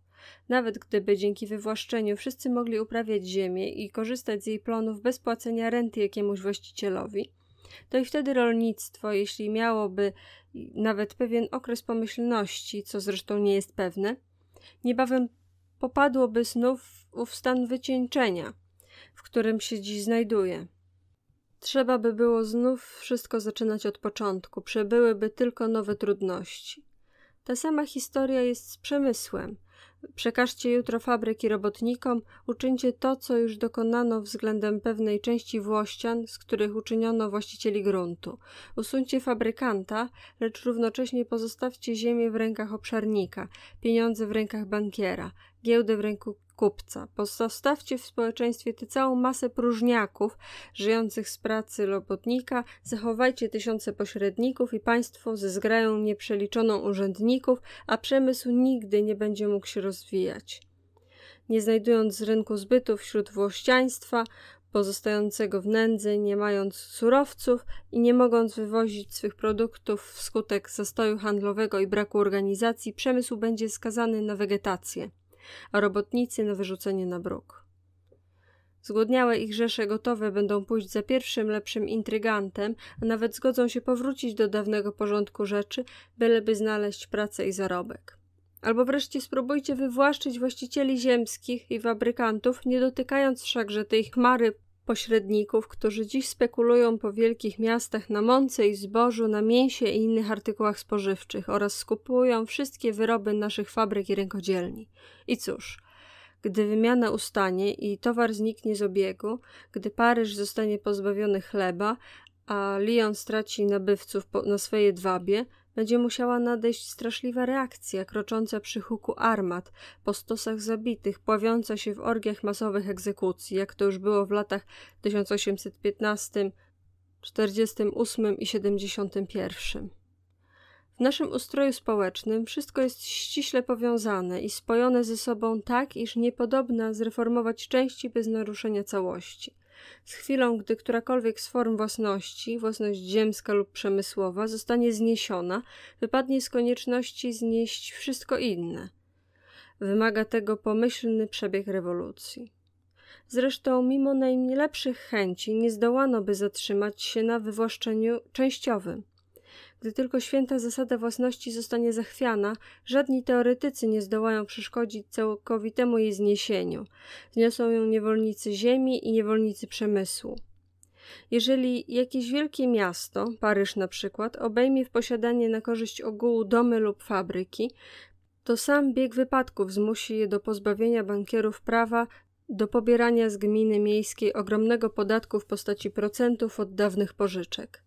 Nawet gdyby dzięki wywłaszczeniu wszyscy mogli uprawiać ziemię i korzystać z jej plonów bez płacenia renty jakiemuś właścicielowi, to i wtedy rolnictwo, jeśli miałoby nawet pewien okres pomyślności, co zresztą nie jest pewne, niebawem popadłoby znów w stan wycieńczenia, w którym się dziś znajduje. Trzeba by było znów wszystko zaczynać od początku, przebyłyby tylko nowe trudności. Ta sama historia jest z przemysłem – Przekażcie jutro fabryki robotnikom, uczyńcie to, co już dokonano względem pewnej części włościan, z których uczyniono właścicieli gruntu. Usuńcie fabrykanta, lecz równocześnie pozostawcie ziemię w rękach obszarnika, pieniądze w rękach bankiera, giełdę w ręku kupca. Pozostawcie w społeczeństwie tę całą masę próżniaków żyjących z pracy robotnika, zachowajcie tysiące pośredników i państwo zgrają nieprzeliczoną urzędników, a przemysł nigdy nie będzie mógł się rozwijać. Nie znajdując rynku zbytu wśród włościaństwa, pozostającego w nędzy, nie mając surowców i nie mogąc wywozić swych produktów wskutek zastoju handlowego i braku organizacji, przemysł będzie skazany na wegetację a robotnicy na wyrzucenie na bruk. Zgłodniałe ich rzesze gotowe będą pójść za pierwszym lepszym intrygantem, a nawet zgodzą się powrócić do dawnego porządku rzeczy, byleby znaleźć pracę i zarobek. Albo wreszcie spróbujcie wywłaszczyć właścicieli ziemskich i fabrykantów, nie dotykając wszakże tej chmary pośredników, którzy dziś spekulują po wielkich miastach na mące i zbożu, na mięsie i innych artykułach spożywczych oraz skupują wszystkie wyroby naszych fabryk i rękodzielni. I cóż, gdy wymiana ustanie i towar zniknie z obiegu, gdy Paryż zostanie pozbawiony chleba, a Lyon straci nabywców na swoje dwabie, będzie musiała nadejść straszliwa reakcja, krocząca przy huku armat, po stosach zabitych, pławiąca się w orgiach masowych egzekucji, jak to już było w latach 1815, 48 i 71. W naszym ustroju społecznym wszystko jest ściśle powiązane i spojone ze sobą tak, iż niepodobna zreformować części bez naruszenia całości z chwilą, gdy którakolwiek z form własności, własność ziemska lub przemysłowa, zostanie zniesiona, wypadnie z konieczności znieść wszystko inne. Wymaga tego pomyślny przebieg rewolucji. Zresztą, mimo najlepszych chęci, nie zdołano by zatrzymać się na wywłaszczeniu częściowym. Gdy tylko święta zasada własności zostanie zachwiana, żadni teoretycy nie zdołają przeszkodzić całkowitemu jej zniesieniu. Zniosą ją niewolnicy ziemi i niewolnicy przemysłu. Jeżeli jakieś wielkie miasto, Paryż na przykład, obejmie w posiadanie na korzyść ogółu domy lub fabryki, to sam bieg wypadków zmusi je do pozbawienia bankierów prawa do pobierania z gminy miejskiej ogromnego podatku w postaci procentów od dawnych pożyczek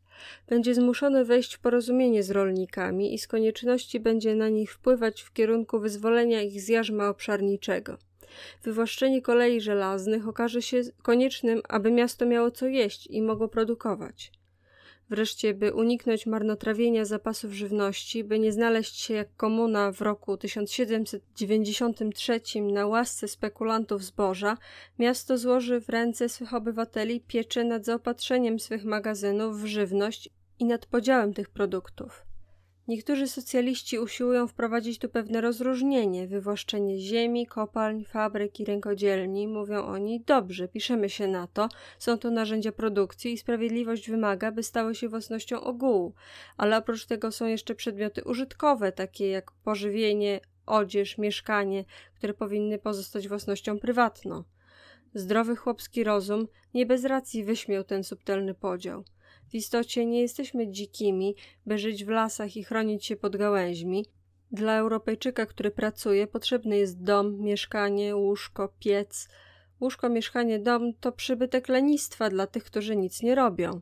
będzie zmuszony wejść w porozumienie z rolnikami i z konieczności będzie na nich wpływać w kierunku wyzwolenia ich z jarzma obszarniczego. Wywłaszczenie kolei żelaznych okaże się koniecznym, aby miasto miało co jeść i mogło produkować. Wreszcie, by uniknąć marnotrawienia zapasów żywności, by nie znaleźć się jak komuna w roku 1793 na łasce spekulantów zboża, miasto złoży w ręce swych obywateli pieczę nad zaopatrzeniem swych magazynów w żywność i nad podziałem tych produktów. Niektórzy socjaliści usiłują wprowadzić tu pewne rozróżnienie, wywłaszczenie ziemi, kopalń, fabryk i rękodzielni. Mówią oni, dobrze, piszemy się na to, są to narzędzia produkcji i sprawiedliwość wymaga, by stały się własnością ogółu. Ale oprócz tego są jeszcze przedmioty użytkowe, takie jak pożywienie, odzież, mieszkanie, które powinny pozostać własnością prywatną. Zdrowy chłopski rozum nie bez racji wyśmiał ten subtelny podział – w istocie nie jesteśmy dzikimi, by żyć w lasach i chronić się pod gałęźmi. Dla Europejczyka, który pracuje, potrzebny jest dom, mieszkanie, łóżko, piec. Łóżko, mieszkanie, dom to przybytek lenistwa dla tych, którzy nic nie robią.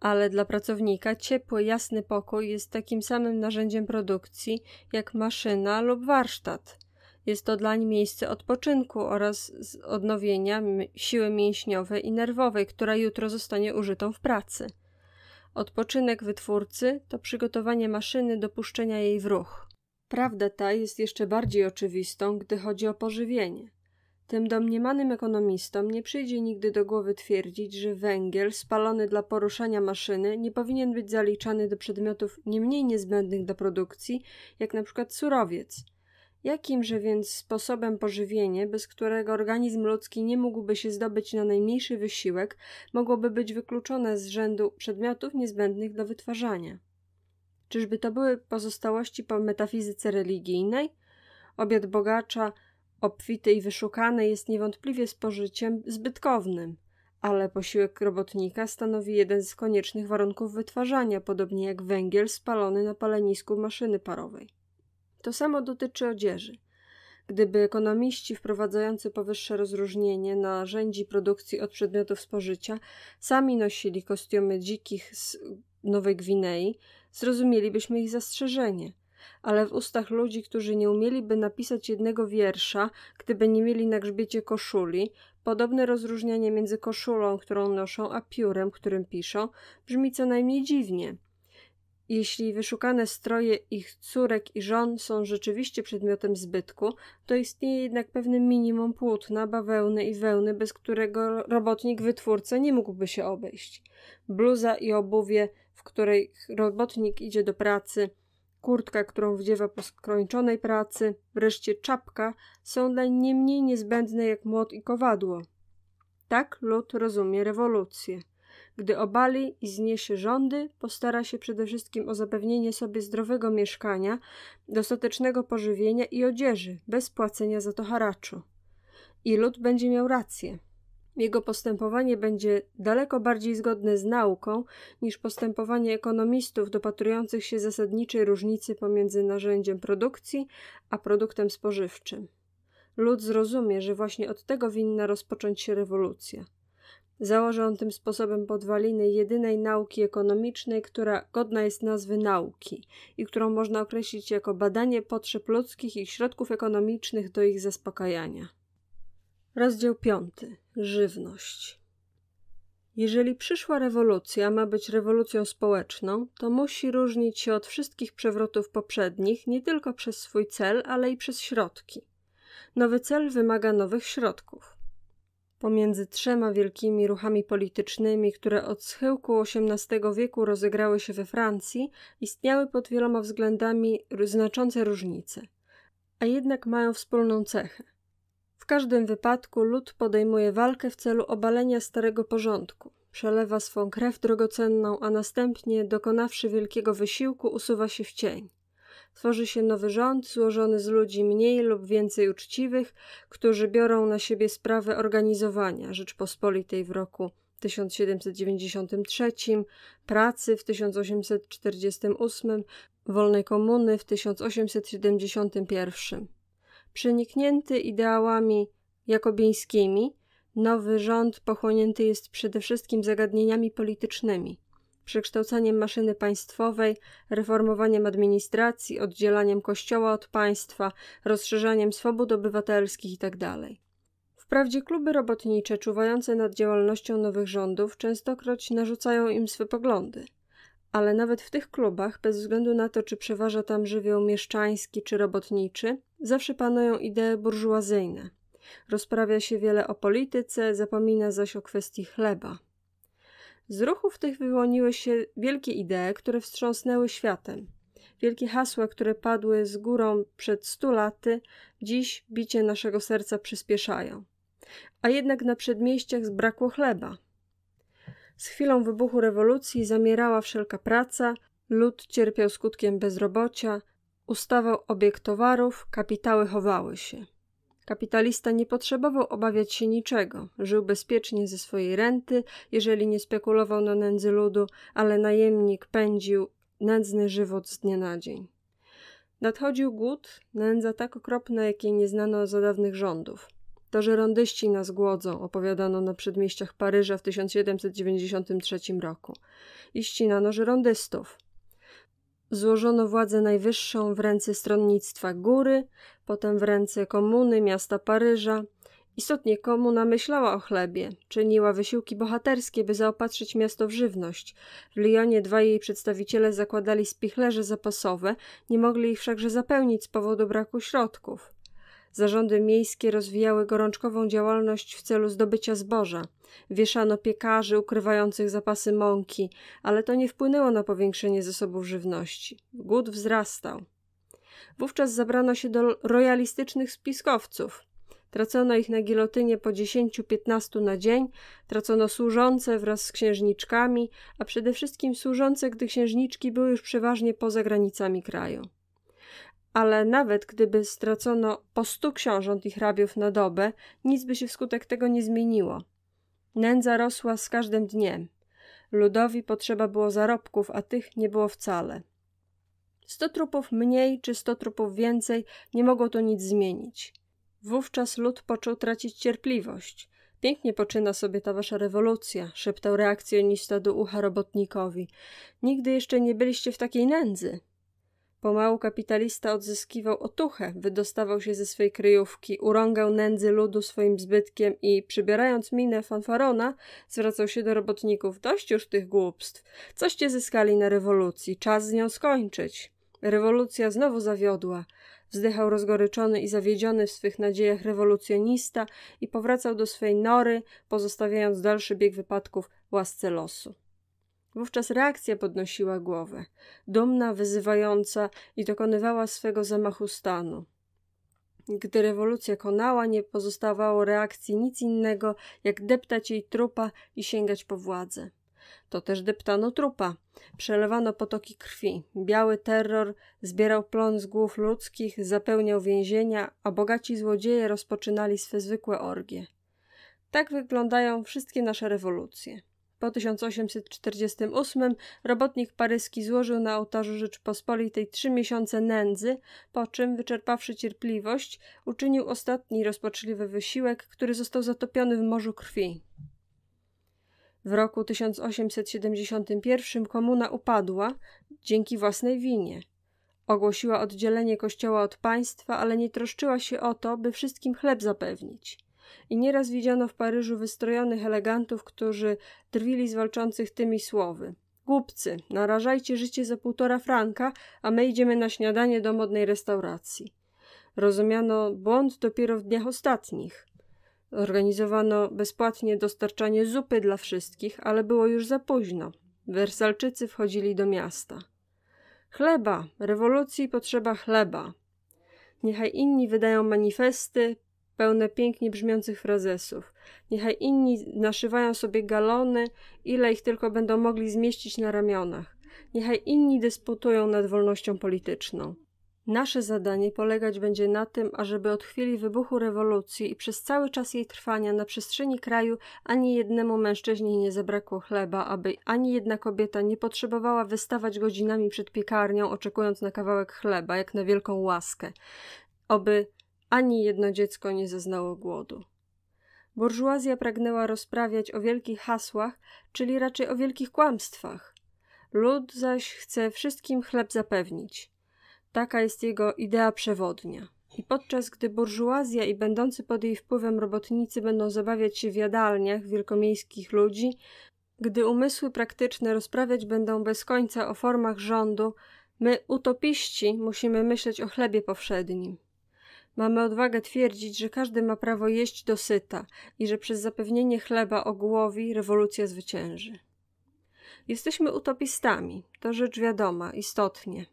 Ale dla pracownika ciepły, jasny pokój jest takim samym narzędziem produkcji jak maszyna lub warsztat. Jest to dlań miejsce odpoczynku oraz odnowienia siły mięśniowej i nerwowej, która jutro zostanie użytą w pracy. Odpoczynek wytwórcy to przygotowanie maszyny do puszczenia jej w ruch. Prawda ta jest jeszcze bardziej oczywistą, gdy chodzi o pożywienie. Tym domniemanym ekonomistom nie przyjdzie nigdy do głowy twierdzić, że węgiel spalony dla poruszania maszyny nie powinien być zaliczany do przedmiotów nie mniej niezbędnych do produkcji, jak na przykład surowiec – Jakimże więc sposobem pożywienie, bez którego organizm ludzki nie mógłby się zdobyć na najmniejszy wysiłek, mogłoby być wykluczone z rzędu przedmiotów niezbędnych do wytwarzania? Czyżby to były pozostałości po metafizyce religijnej? Obiad bogacza, obfity i wyszukany, jest niewątpliwie spożyciem zbytkownym, ale posiłek robotnika stanowi jeden z koniecznych warunków wytwarzania, podobnie jak węgiel spalony na palenisku maszyny parowej. To samo dotyczy odzieży. Gdyby ekonomiści wprowadzający powyższe rozróżnienie narzędzi produkcji od przedmiotów spożycia sami nosili kostiumy dzikich z Nowej Gwinei, zrozumielibyśmy ich zastrzeżenie. Ale w ustach ludzi, którzy nie umieliby napisać jednego wiersza, gdyby nie mieli na grzbiecie koszuli, podobne rozróżnienie między koszulą, którą noszą, a piórem, którym piszą, brzmi co najmniej dziwnie. Jeśli wyszukane stroje ich córek i żon są rzeczywiście przedmiotem zbytku, to istnieje jednak pewne minimum płótna, bawełny i wełny, bez którego robotnik wytwórca nie mógłby się obejść. Bluza i obuwie, w której robotnik idzie do pracy, kurtka, którą wdziewa po skończonej pracy, wreszcie czapka, są dla nie mniej niezbędne jak młot i kowadło. Tak lud rozumie rewolucję. Gdy obali i zniesie rządy, postara się przede wszystkim o zapewnienie sobie zdrowego mieszkania, dostatecznego pożywienia i odzieży, bez płacenia za to haraczu. I lud będzie miał rację. Jego postępowanie będzie daleko bardziej zgodne z nauką niż postępowanie ekonomistów dopatrujących się zasadniczej różnicy pomiędzy narzędziem produkcji a produktem spożywczym. Lud zrozumie, że właśnie od tego winna rozpocząć się rewolucja. Założą tym sposobem podwaliny jedynej nauki ekonomicznej, która godna jest nazwy nauki i którą można określić jako badanie potrzeb ludzkich i środków ekonomicznych do ich zaspokajania. Rozdział 5. Żywność. Jeżeli przyszła rewolucja ma być rewolucją społeczną, to musi różnić się od wszystkich przewrotów poprzednich nie tylko przez swój cel, ale i przez środki. Nowy cel wymaga nowych środków pomiędzy trzema wielkimi ruchami politycznymi, które od schyłku XVIII wieku rozegrały się we Francji, istniały pod wieloma względami znaczące różnice, a jednak mają wspólną cechę. W każdym wypadku lud podejmuje walkę w celu obalenia starego porządku, przelewa swą krew drogocenną, a następnie, dokonawszy wielkiego wysiłku, usuwa się w cień – tworzy się nowy rząd złożony z ludzi mniej lub więcej uczciwych, którzy biorą na siebie sprawę organizowania Rzeczpospolitej w roku 1793, pracy w 1848, wolnej komuny w 1871. Przeniknięty ideałami jakobińskimi, nowy rząd pochłonięty jest przede wszystkim zagadnieniami politycznymi, przekształcaniem maszyny państwowej, reformowaniem administracji, oddzielaniem kościoła od państwa, rozszerzaniem swobód obywatelskich itd. Tak Wprawdzie kluby robotnicze czuwające nad działalnością nowych rządów częstokroć narzucają im swe poglądy. Ale nawet w tych klubach, bez względu na to, czy przeważa tam żywioł mieszczański czy robotniczy, zawsze panują idee burżuazyjne. Rozprawia się wiele o polityce, zapomina zaś o kwestii chleba. Z ruchów tych wyłoniły się wielkie idee, które wstrząsnęły światem. Wielkie hasła, które padły z górą przed stu laty, dziś bicie naszego serca przyspieszają. A jednak na przedmieściach zbrakło chleba. Z chwilą wybuchu rewolucji zamierała wszelka praca, lud cierpiał skutkiem bezrobocia, ustawał obieg towarów, kapitały chowały się. Kapitalista nie potrzebował obawiać się niczego, żył bezpiecznie ze swojej renty, jeżeli nie spekulował na nędzy ludu, ale najemnik pędził nędzny żywot z dnia na dzień. Nadchodził głód, nędza tak okropna, jakiej nie znano za dawnych rządów. To, że rondyści nas głodzą, opowiadano na przedmieściach Paryża w 1793 roku. I ścinano rondystów, Złożono władzę najwyższą w ręce stronnictwa góry, potem w ręce komuny miasta Paryża. Istotnie komuna myślała o chlebie, czyniła wysiłki bohaterskie, by zaopatrzyć miasto w żywność. W Lyonie dwaj jej przedstawiciele zakładali spichlerze zapasowe, nie mogli ich wszakże zapełnić z powodu braku środków. Zarządy miejskie rozwijały gorączkową działalność w celu zdobycia zboża. Wieszano piekarzy ukrywających zapasy mąki, ale to nie wpłynęło na powiększenie zasobów żywności. Głód wzrastał. Wówczas zabrano się do royalistycznych spiskowców. Tracono ich na gilotynie po 10-15 na dzień, tracono służące wraz z księżniczkami, a przede wszystkim służące, gdy księżniczki były już przeważnie poza granicami kraju ale nawet gdyby stracono po stu książąt i hrabiów na dobę, nic by się wskutek tego nie zmieniło. Nędza rosła z każdym dniem. Ludowi potrzeba było zarobków, a tych nie było wcale. Sto trupów mniej czy sto trupów więcej nie mogło to nic zmienić. Wówczas lud począł tracić cierpliwość. Pięknie poczyna sobie ta wasza rewolucja, szeptał reakcjonista do ucha robotnikowi. Nigdy jeszcze nie byliście w takiej nędzy. Pomału kapitalista odzyskiwał otuchę, wydostawał się ze swej kryjówki, urągał nędzy ludu swoim zbytkiem i, przybierając minę fanfarona, zwracał się do robotników. Dość już tych głupstw. Coście zyskali na rewolucji, czas z nią skończyć. Rewolucja znowu zawiodła. Wzdychał rozgoryczony i zawiedziony w swych nadziejach rewolucjonista i powracał do swej nory, pozostawiając dalszy bieg wypadków łasce losu. Wówczas reakcja podnosiła głowę, dumna, wyzywająca i dokonywała swego zamachu stanu. Gdy rewolucja konała, nie pozostawało reakcji nic innego, jak deptać jej trupa i sięgać po władzę. To też deptano trupa. Przelewano potoki krwi. Biały terror zbierał plon z głów ludzkich, zapełniał więzienia, a bogaci złodzieje rozpoczynali swe zwykłe orgie. Tak wyglądają wszystkie nasze rewolucje. Po 1848 robotnik paryski złożył na ołtarzu Rzeczpospolitej trzy miesiące nędzy, po czym, wyczerpawszy cierpliwość, uczynił ostatni rozpaczliwy wysiłek, który został zatopiony w morzu krwi. W roku 1871 komuna upadła dzięki własnej winie. Ogłosiła oddzielenie kościoła od państwa, ale nie troszczyła się o to, by wszystkim chleb zapewnić i nieraz widziano w Paryżu wystrojonych elegantów, którzy drwili z walczących tymi słowy. Głupcy, narażajcie życie za półtora franka, a my idziemy na śniadanie do modnej restauracji. Rozumiano błąd dopiero w dniach ostatnich. Organizowano bezpłatnie dostarczanie zupy dla wszystkich, ale było już za późno. Wersalczycy wchodzili do miasta. Chleba! Rewolucji potrzeba chleba! Niechaj inni wydają manifesty, pełne pięknie brzmiących frazesów. Niechaj inni naszywają sobie galony, ile ich tylko będą mogli zmieścić na ramionach. Niechaj inni dysputują nad wolnością polityczną. Nasze zadanie polegać będzie na tym, ażeby od chwili wybuchu rewolucji i przez cały czas jej trwania na przestrzeni kraju ani jednemu mężczyźnie nie zabrakło chleba, aby ani jedna kobieta nie potrzebowała wystawać godzinami przed piekarnią, oczekując na kawałek chleba, jak na wielką łaskę. Oby ani jedno dziecko nie zeznało głodu. Burżuazja pragnęła rozprawiać o wielkich hasłach, czyli raczej o wielkich kłamstwach. Lud zaś chce wszystkim chleb zapewnić. Taka jest jego idea przewodnia. I podczas gdy burżuazja i będący pod jej wpływem robotnicy będą zabawiać się w jadalniach wielkomiejskich ludzi, gdy umysły praktyczne rozprawiać będą bez końca o formach rządu, my, utopiści, musimy myśleć o chlebie powszednim. Mamy odwagę twierdzić, że każdy ma prawo jeść do syta i że przez zapewnienie chleba ogółowi rewolucja zwycięży. Jesteśmy utopistami, to rzecz wiadoma, istotnie.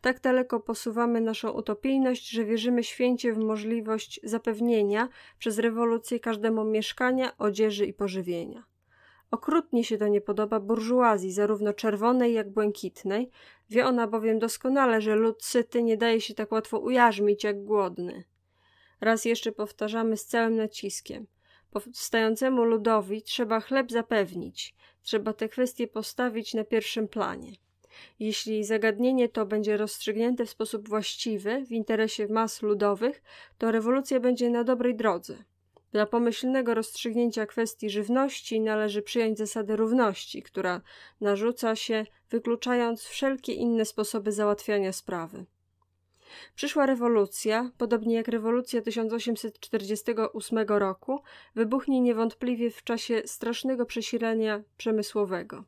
Tak daleko posuwamy naszą utopijność, że wierzymy święcie w możliwość zapewnienia przez rewolucję każdemu mieszkania, odzieży i pożywienia. Okrutnie się to nie podoba burżuazji, zarówno czerwonej jak błękitnej. Wie ona bowiem doskonale, że lud syty nie daje się tak łatwo ujarzmić jak głodny. Raz jeszcze powtarzamy z całym naciskiem. Powstającemu ludowi trzeba chleb zapewnić, trzeba te kwestie postawić na pierwszym planie. Jeśli zagadnienie to będzie rozstrzygnięte w sposób właściwy, w interesie mas ludowych, to rewolucja będzie na dobrej drodze. Dla pomyślnego rozstrzygnięcia kwestii żywności należy przyjąć zasadę równości, która narzuca się, wykluczając wszelkie inne sposoby załatwiania sprawy. Przyszła rewolucja, podobnie jak rewolucja 1848 roku, wybuchnie niewątpliwie w czasie strasznego przesilenia przemysłowego.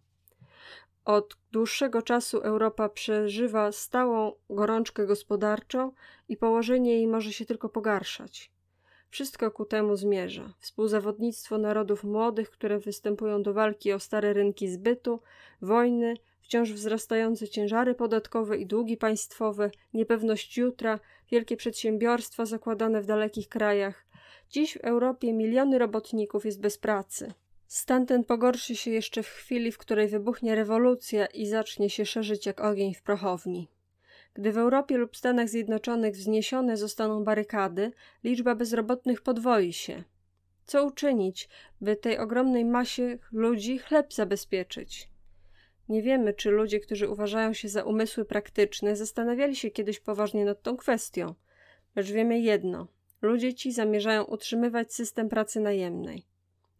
Od dłuższego czasu Europa przeżywa stałą gorączkę gospodarczą i położenie jej może się tylko pogarszać. Wszystko ku temu zmierza. Współzawodnictwo narodów młodych, które występują do walki o stare rynki zbytu, wojny, wciąż wzrastające ciężary podatkowe i długi państwowe, niepewność jutra, wielkie przedsiębiorstwa zakładane w dalekich krajach. Dziś w Europie miliony robotników jest bez pracy. Stan ten pogorszy się jeszcze w chwili, w której wybuchnie rewolucja i zacznie się szerzyć jak ogień w prochowni. Gdy w Europie lub Stanach Zjednoczonych wzniesione zostaną barykady, liczba bezrobotnych podwoi się. Co uczynić, by tej ogromnej masie ludzi chleb zabezpieczyć? Nie wiemy, czy ludzie, którzy uważają się za umysły praktyczne, zastanawiali się kiedyś poważnie nad tą kwestią. Lecz wiemy jedno: ludzie ci zamierzają utrzymywać system pracy najemnej.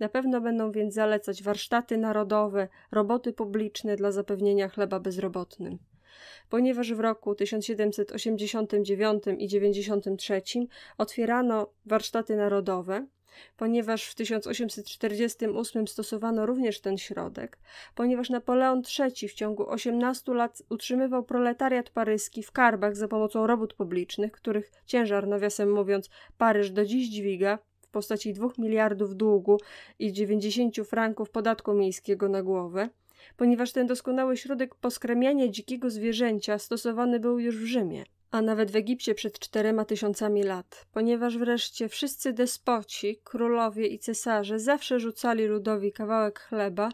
Na pewno będą więc zalecać warsztaty narodowe, roboty publiczne dla zapewnienia chleba bezrobotnym ponieważ w roku 1789 i 93 otwierano warsztaty narodowe, ponieważ w 1848 stosowano również ten środek, ponieważ Napoleon III w ciągu 18 lat utrzymywał proletariat paryski w karbach za pomocą robót publicznych, których ciężar, nawiasem mówiąc, Paryż do dziś dźwiga w postaci 2 miliardów długu i 90 franków podatku miejskiego na głowę ponieważ ten doskonały środek poskramiania dzikiego zwierzęcia stosowany był już w Rzymie, a nawet w Egipcie przed czterema tysiącami lat, ponieważ wreszcie wszyscy despoci, królowie i cesarze zawsze rzucali ludowi kawałek chleba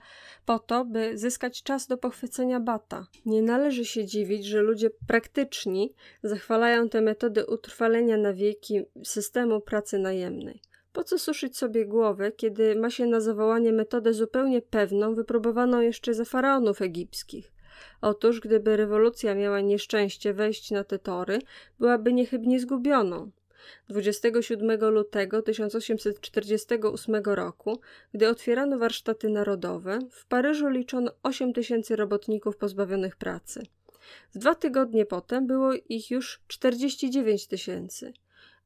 po to, by zyskać czas do pochwycenia bata. Nie należy się dziwić, że ludzie praktyczni zachwalają te metody utrwalenia na wieki systemu pracy najemnej. Po co suszyć sobie głowę, kiedy ma się na zawołanie metodę zupełnie pewną, wypróbowaną jeszcze za faraonów egipskich? Otóż, gdyby rewolucja miała nieszczęście wejść na te tory, byłaby niechybnie zgubioną. 27 lutego 1848 roku, gdy otwierano warsztaty narodowe, w Paryżu liczono 8 tysięcy robotników pozbawionych pracy. W dwa tygodnie potem było ich już 49 tysięcy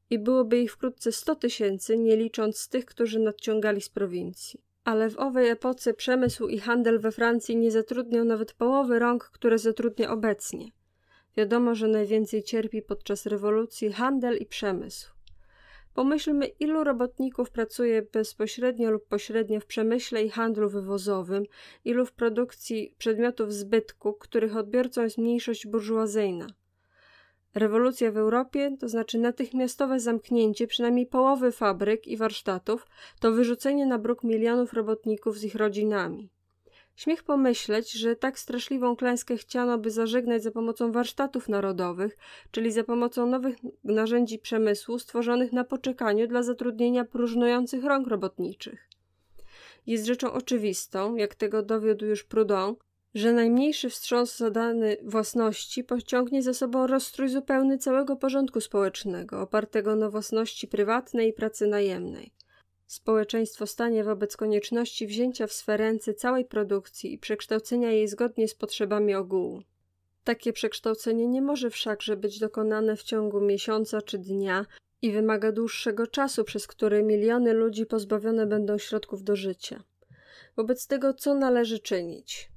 i byłoby ich wkrótce 100 tysięcy, nie licząc tych, którzy nadciągali z prowincji. Ale w owej epoce przemysł i handel we Francji nie zatrudniał nawet połowy rąk, które zatrudnia obecnie. Wiadomo, że najwięcej cierpi podczas rewolucji handel i przemysł. Pomyślmy, ilu robotników pracuje bezpośrednio lub pośrednio w przemyśle i handlu wywozowym, ilu w produkcji przedmiotów zbytku, których odbiorcą jest mniejszość burżuazyjna. Rewolucja w Europie, to znaczy natychmiastowe zamknięcie przynajmniej połowy fabryk i warsztatów, to wyrzucenie na bruk milionów robotników z ich rodzinami. Śmiech pomyśleć, że tak straszliwą klęskę chciano by zażegnać za pomocą warsztatów narodowych, czyli za pomocą nowych narzędzi przemysłu stworzonych na poczekaniu dla zatrudnienia próżnujących rąk robotniczych. Jest rzeczą oczywistą, jak tego dowiódł już Proudhon, że najmniejszy wstrząs zadany własności pociągnie za sobą rozstrój zupełny całego porządku społecznego, opartego na własności prywatnej i pracy najemnej. Społeczeństwo stanie wobec konieczności wzięcia w swe ręce całej produkcji i przekształcenia jej zgodnie z potrzebami ogółu. Takie przekształcenie nie może wszakże być dokonane w ciągu miesiąca czy dnia i wymaga dłuższego czasu, przez który miliony ludzi pozbawione będą środków do życia. Wobec tego, co należy czynić?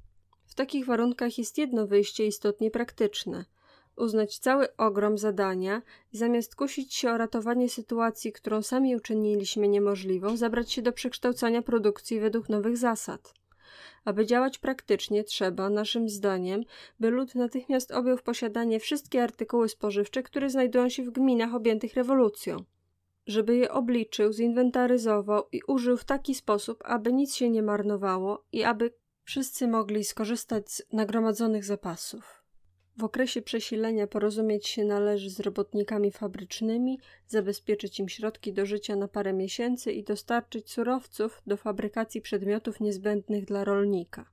W takich warunkach jest jedno wyjście istotnie praktyczne – uznać cały ogrom zadania i zamiast kusić się o ratowanie sytuacji, którą sami uczyniliśmy niemożliwą, zabrać się do przekształcania produkcji według nowych zasad. Aby działać praktycznie, trzeba, naszym zdaniem, by lud natychmiast objął w posiadanie wszystkie artykuły spożywcze, które znajdują się w gminach objętych rewolucją. Żeby je obliczył, zinwentaryzował i użył w taki sposób, aby nic się nie marnowało i aby Wszyscy mogli skorzystać z nagromadzonych zapasów. W okresie przesilenia porozumieć się należy z robotnikami fabrycznymi, zabezpieczyć im środki do życia na parę miesięcy i dostarczyć surowców do fabrykacji przedmiotów niezbędnych dla rolnika.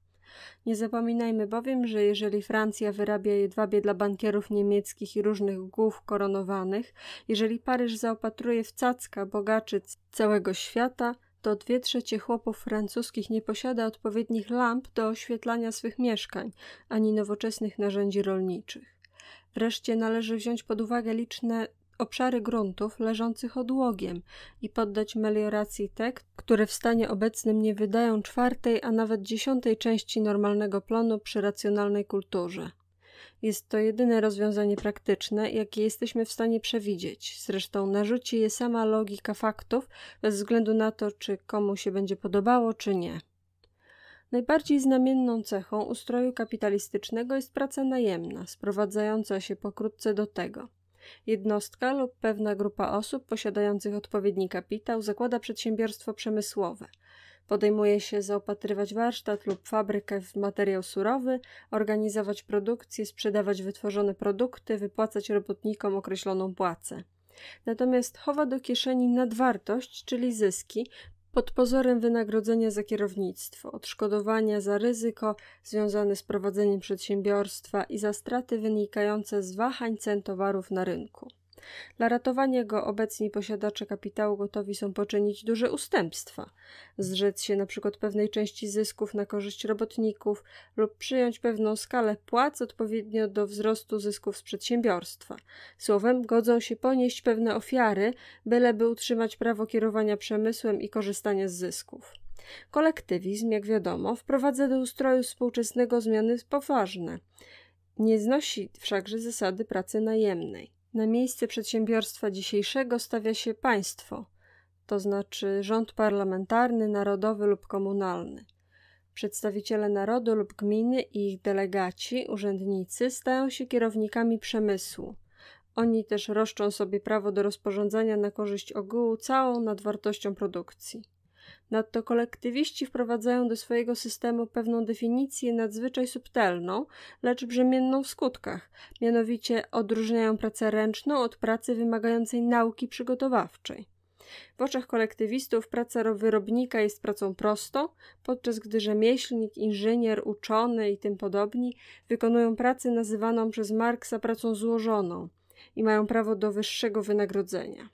Nie zapominajmy bowiem, że jeżeli Francja wyrabia jedwabie dla bankierów niemieckich i różnych głów koronowanych, jeżeli Paryż zaopatruje w cacka bogaczy całego świata, to dwie trzecie chłopów francuskich nie posiada odpowiednich lamp do oświetlania swych mieszkań ani nowoczesnych narzędzi rolniczych. Wreszcie należy wziąć pod uwagę liczne obszary gruntów leżących odłogiem i poddać melioracji te, które w stanie obecnym nie wydają czwartej, a nawet dziesiątej części normalnego plonu przy racjonalnej kulturze. Jest to jedyne rozwiązanie praktyczne, jakie jesteśmy w stanie przewidzieć. Zresztą narzuci je sama logika faktów, bez względu na to, czy komu się będzie podobało, czy nie. Najbardziej znamienną cechą ustroju kapitalistycznego jest praca najemna, sprowadzająca się pokrótce do tego. Jednostka lub pewna grupa osób posiadających odpowiedni kapitał zakłada przedsiębiorstwo przemysłowe – Podejmuje się zaopatrywać warsztat lub fabrykę w materiał surowy, organizować produkcję, sprzedawać wytworzone produkty, wypłacać robotnikom określoną płacę. Natomiast chowa do kieszeni nadwartość, czyli zyski, pod pozorem wynagrodzenia za kierownictwo, odszkodowania za ryzyko związane z prowadzeniem przedsiębiorstwa i za straty wynikające z wahań cen towarów na rynku. Dla ratowania go obecni posiadacze kapitału gotowi są poczynić duże ustępstwa, zrzec się na przykład pewnej części zysków na korzyść robotników lub przyjąć pewną skalę płac odpowiednio do wzrostu zysków z przedsiębiorstwa. Słowem, godzą się ponieść pewne ofiary, byleby utrzymać prawo kierowania przemysłem i korzystania z zysków. Kolektywizm, jak wiadomo, wprowadza do ustroju współczesnego zmiany poważne. Nie znosi wszakże zasady pracy najemnej. Na miejsce przedsiębiorstwa dzisiejszego stawia się państwo, to znaczy rząd parlamentarny, narodowy lub komunalny. Przedstawiciele narodu lub gminy i ich delegaci, urzędnicy, stają się kierownikami przemysłu. Oni też roszczą sobie prawo do rozporządzania na korzyść ogółu całą nadwartością produkcji. Nadto kolektywiści wprowadzają do swojego systemu pewną definicję nadzwyczaj subtelną, lecz brzemienną w skutkach, mianowicie odróżniają pracę ręczną od pracy wymagającej nauki przygotowawczej. W oczach kolektywistów praca wyrobnika jest pracą prostą, podczas gdy rzemieślnik, inżynier, uczony i tym podobni wykonują pracę nazywaną przez Marksa pracą złożoną i mają prawo do wyższego wynagrodzenia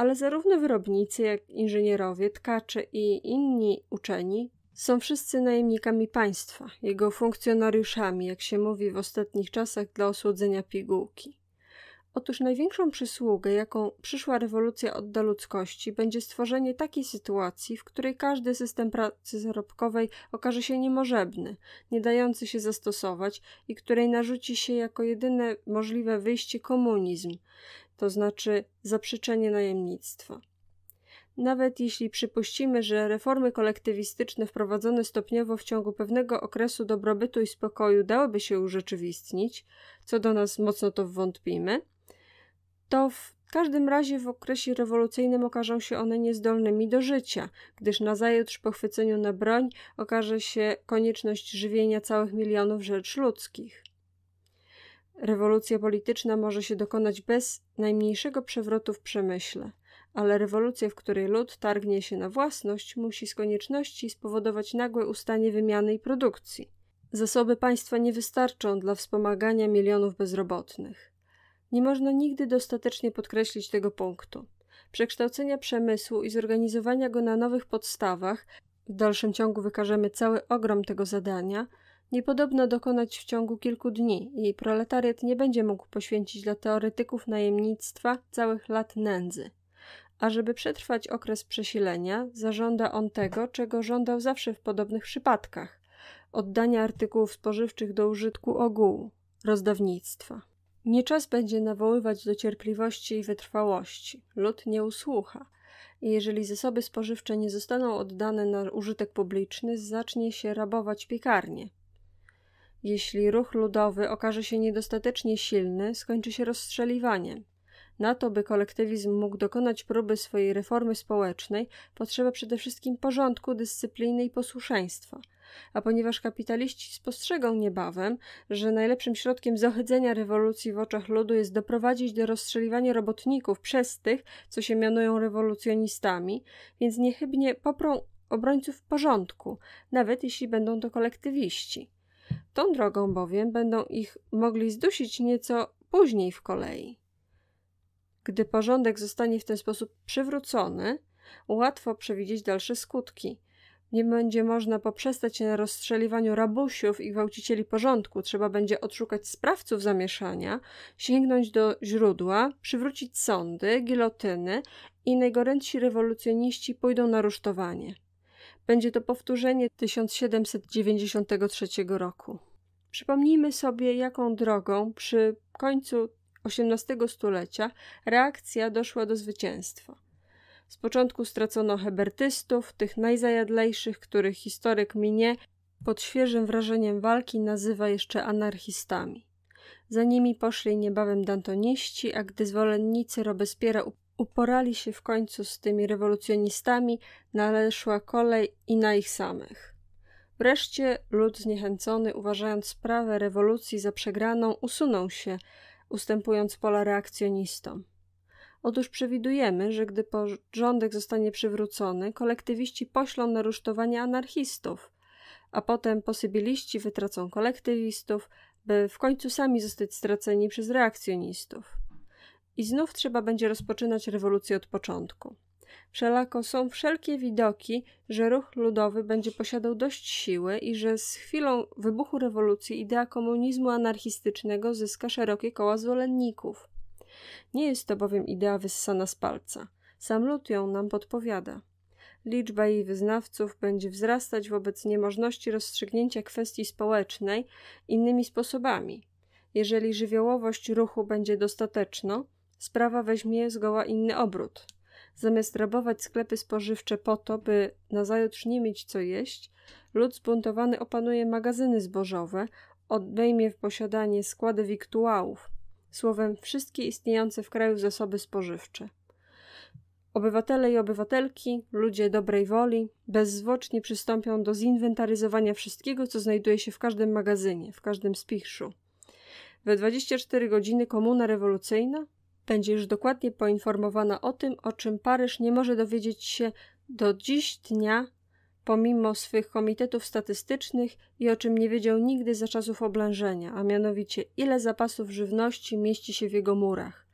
ale zarówno wyrobnicy, jak inżynierowie, tkacze i inni uczeni są wszyscy najemnikami państwa, jego funkcjonariuszami, jak się mówi w ostatnich czasach dla osłodzenia pigułki. Otóż największą przysługę, jaką przyszła rewolucja odda ludzkości, będzie stworzenie takiej sytuacji, w której każdy system pracy zarobkowej okaże się niemożebny, nie dający się zastosować i której narzuci się jako jedyne możliwe wyjście komunizm, to znaczy zaprzeczenie najemnictwa. Nawet jeśli przypuścimy, że reformy kolektywistyczne wprowadzone stopniowo w ciągu pewnego okresu dobrobytu i spokoju dałyby się urzeczywistnić, co do nas mocno to wątpimy, to w każdym razie w okresie rewolucyjnym okażą się one niezdolnymi do życia, gdyż nazajutrz po chwyceniu na broń okaże się konieczność żywienia całych milionów rzeczy ludzkich. Rewolucja polityczna może się dokonać bez najmniejszego przewrotu w przemyśle, ale rewolucja, w której lud targnie się na własność, musi z konieczności spowodować nagłe ustanie wymiany i produkcji. Zasoby państwa nie wystarczą dla wspomagania milionów bezrobotnych. Nie można nigdy dostatecznie podkreślić tego punktu. Przekształcenia przemysłu i zorganizowania go na nowych podstawach, w dalszym ciągu wykażemy cały ogrom tego zadania, niepodobno dokonać w ciągu kilku dni i proletariat nie będzie mógł poświęcić dla teoretyków najemnictwa całych lat nędzy. A żeby przetrwać okres przesilenia, zażąda on tego, czego żądał zawsze w podobnych przypadkach oddania artykułów spożywczych do użytku ogółu rozdawnictwa. Nie czas będzie nawoływać do cierpliwości i wytrwałości. Lud nie usłucha. I jeżeli zasoby spożywcze nie zostaną oddane na użytek publiczny, zacznie się rabować piekarnie. Jeśli ruch ludowy okaże się niedostatecznie silny, skończy się rozstrzeliwaniem. Na to, by kolektywizm mógł dokonać próby swojej reformy społecznej, potrzeba przede wszystkim porządku, dyscypliny i posłuszeństwa. A ponieważ kapitaliści spostrzegą niebawem, że najlepszym środkiem zohydzenia rewolucji w oczach ludu jest doprowadzić do rozstrzeliwania robotników przez tych, co się mianują rewolucjonistami, więc niechybnie poprą obrońców porządku, nawet jeśli będą to kolektywiści. Tą drogą bowiem będą ich mogli zdusić nieco później w kolei. Gdy porządek zostanie w ten sposób przywrócony, łatwo przewidzieć dalsze skutki. Nie będzie można poprzestać się na rozstrzeliwaniu rabusiów i gwałcicieli porządku. Trzeba będzie odszukać sprawców zamieszania, sięgnąć do źródła, przywrócić sądy, gilotyny i najgorętsi rewolucjoniści pójdą na rusztowanie. Będzie to powtórzenie 1793 roku. Przypomnijmy sobie, jaką drogą przy końcu XVIII stulecia reakcja doszła do zwycięstwa. Z początku stracono hebertystów, tych najzajadlejszych, których historyk Minie pod świeżym wrażeniem walki nazywa jeszcze anarchistami. Za nimi poszli niebawem dantoniści, a gdy zwolennicy Robespiera uporali się w końcu z tymi rewolucjonistami, należła kolej i na ich samych. Wreszcie lud zniechęcony, uważając sprawę rewolucji za przegraną, usunął się, ustępując pola reakcjonistom. Otóż przewidujemy, że gdy porządek zostanie przywrócony, kolektywiści poślą na rusztowanie anarchistów, a potem posybiliści wytracą kolektywistów, by w końcu sami zostać straceni przez reakcjonistów. I znów trzeba będzie rozpoczynać rewolucję od początku. Wszelako są wszelkie widoki, że ruch ludowy będzie posiadał dość siły i że z chwilą wybuchu rewolucji idea komunizmu anarchistycznego zyska szerokie koła zwolenników. Nie jest to bowiem idea wyssana z palca. Sam lud ją nam podpowiada. Liczba jej wyznawców będzie wzrastać wobec niemożności rozstrzygnięcia kwestii społecznej innymi sposobami. Jeżeli żywiołowość ruchu będzie dostateczna, sprawa weźmie zgoła inny obrót. Zamiast rabować sklepy spożywcze po to, by nazajutrz nie mieć co jeść, lud zbuntowany opanuje magazyny zbożowe, odejmie w posiadanie składy wiktuałów, słowem wszystkie istniejące w kraju zasoby spożywcze. Obywatele i obywatelki, ludzie dobrej woli, bezzwłocznie przystąpią do zinwentaryzowania wszystkiego, co znajduje się w każdym magazynie, w każdym spichrzu. We 24 godziny komuna rewolucyjna Będziesz dokładnie poinformowana o tym, o czym Paryż nie może dowiedzieć się do dziś dnia, pomimo swych komitetów statystycznych i o czym nie wiedział nigdy za czasów oblężenia, a mianowicie ile zapasów żywności mieści się w jego murach.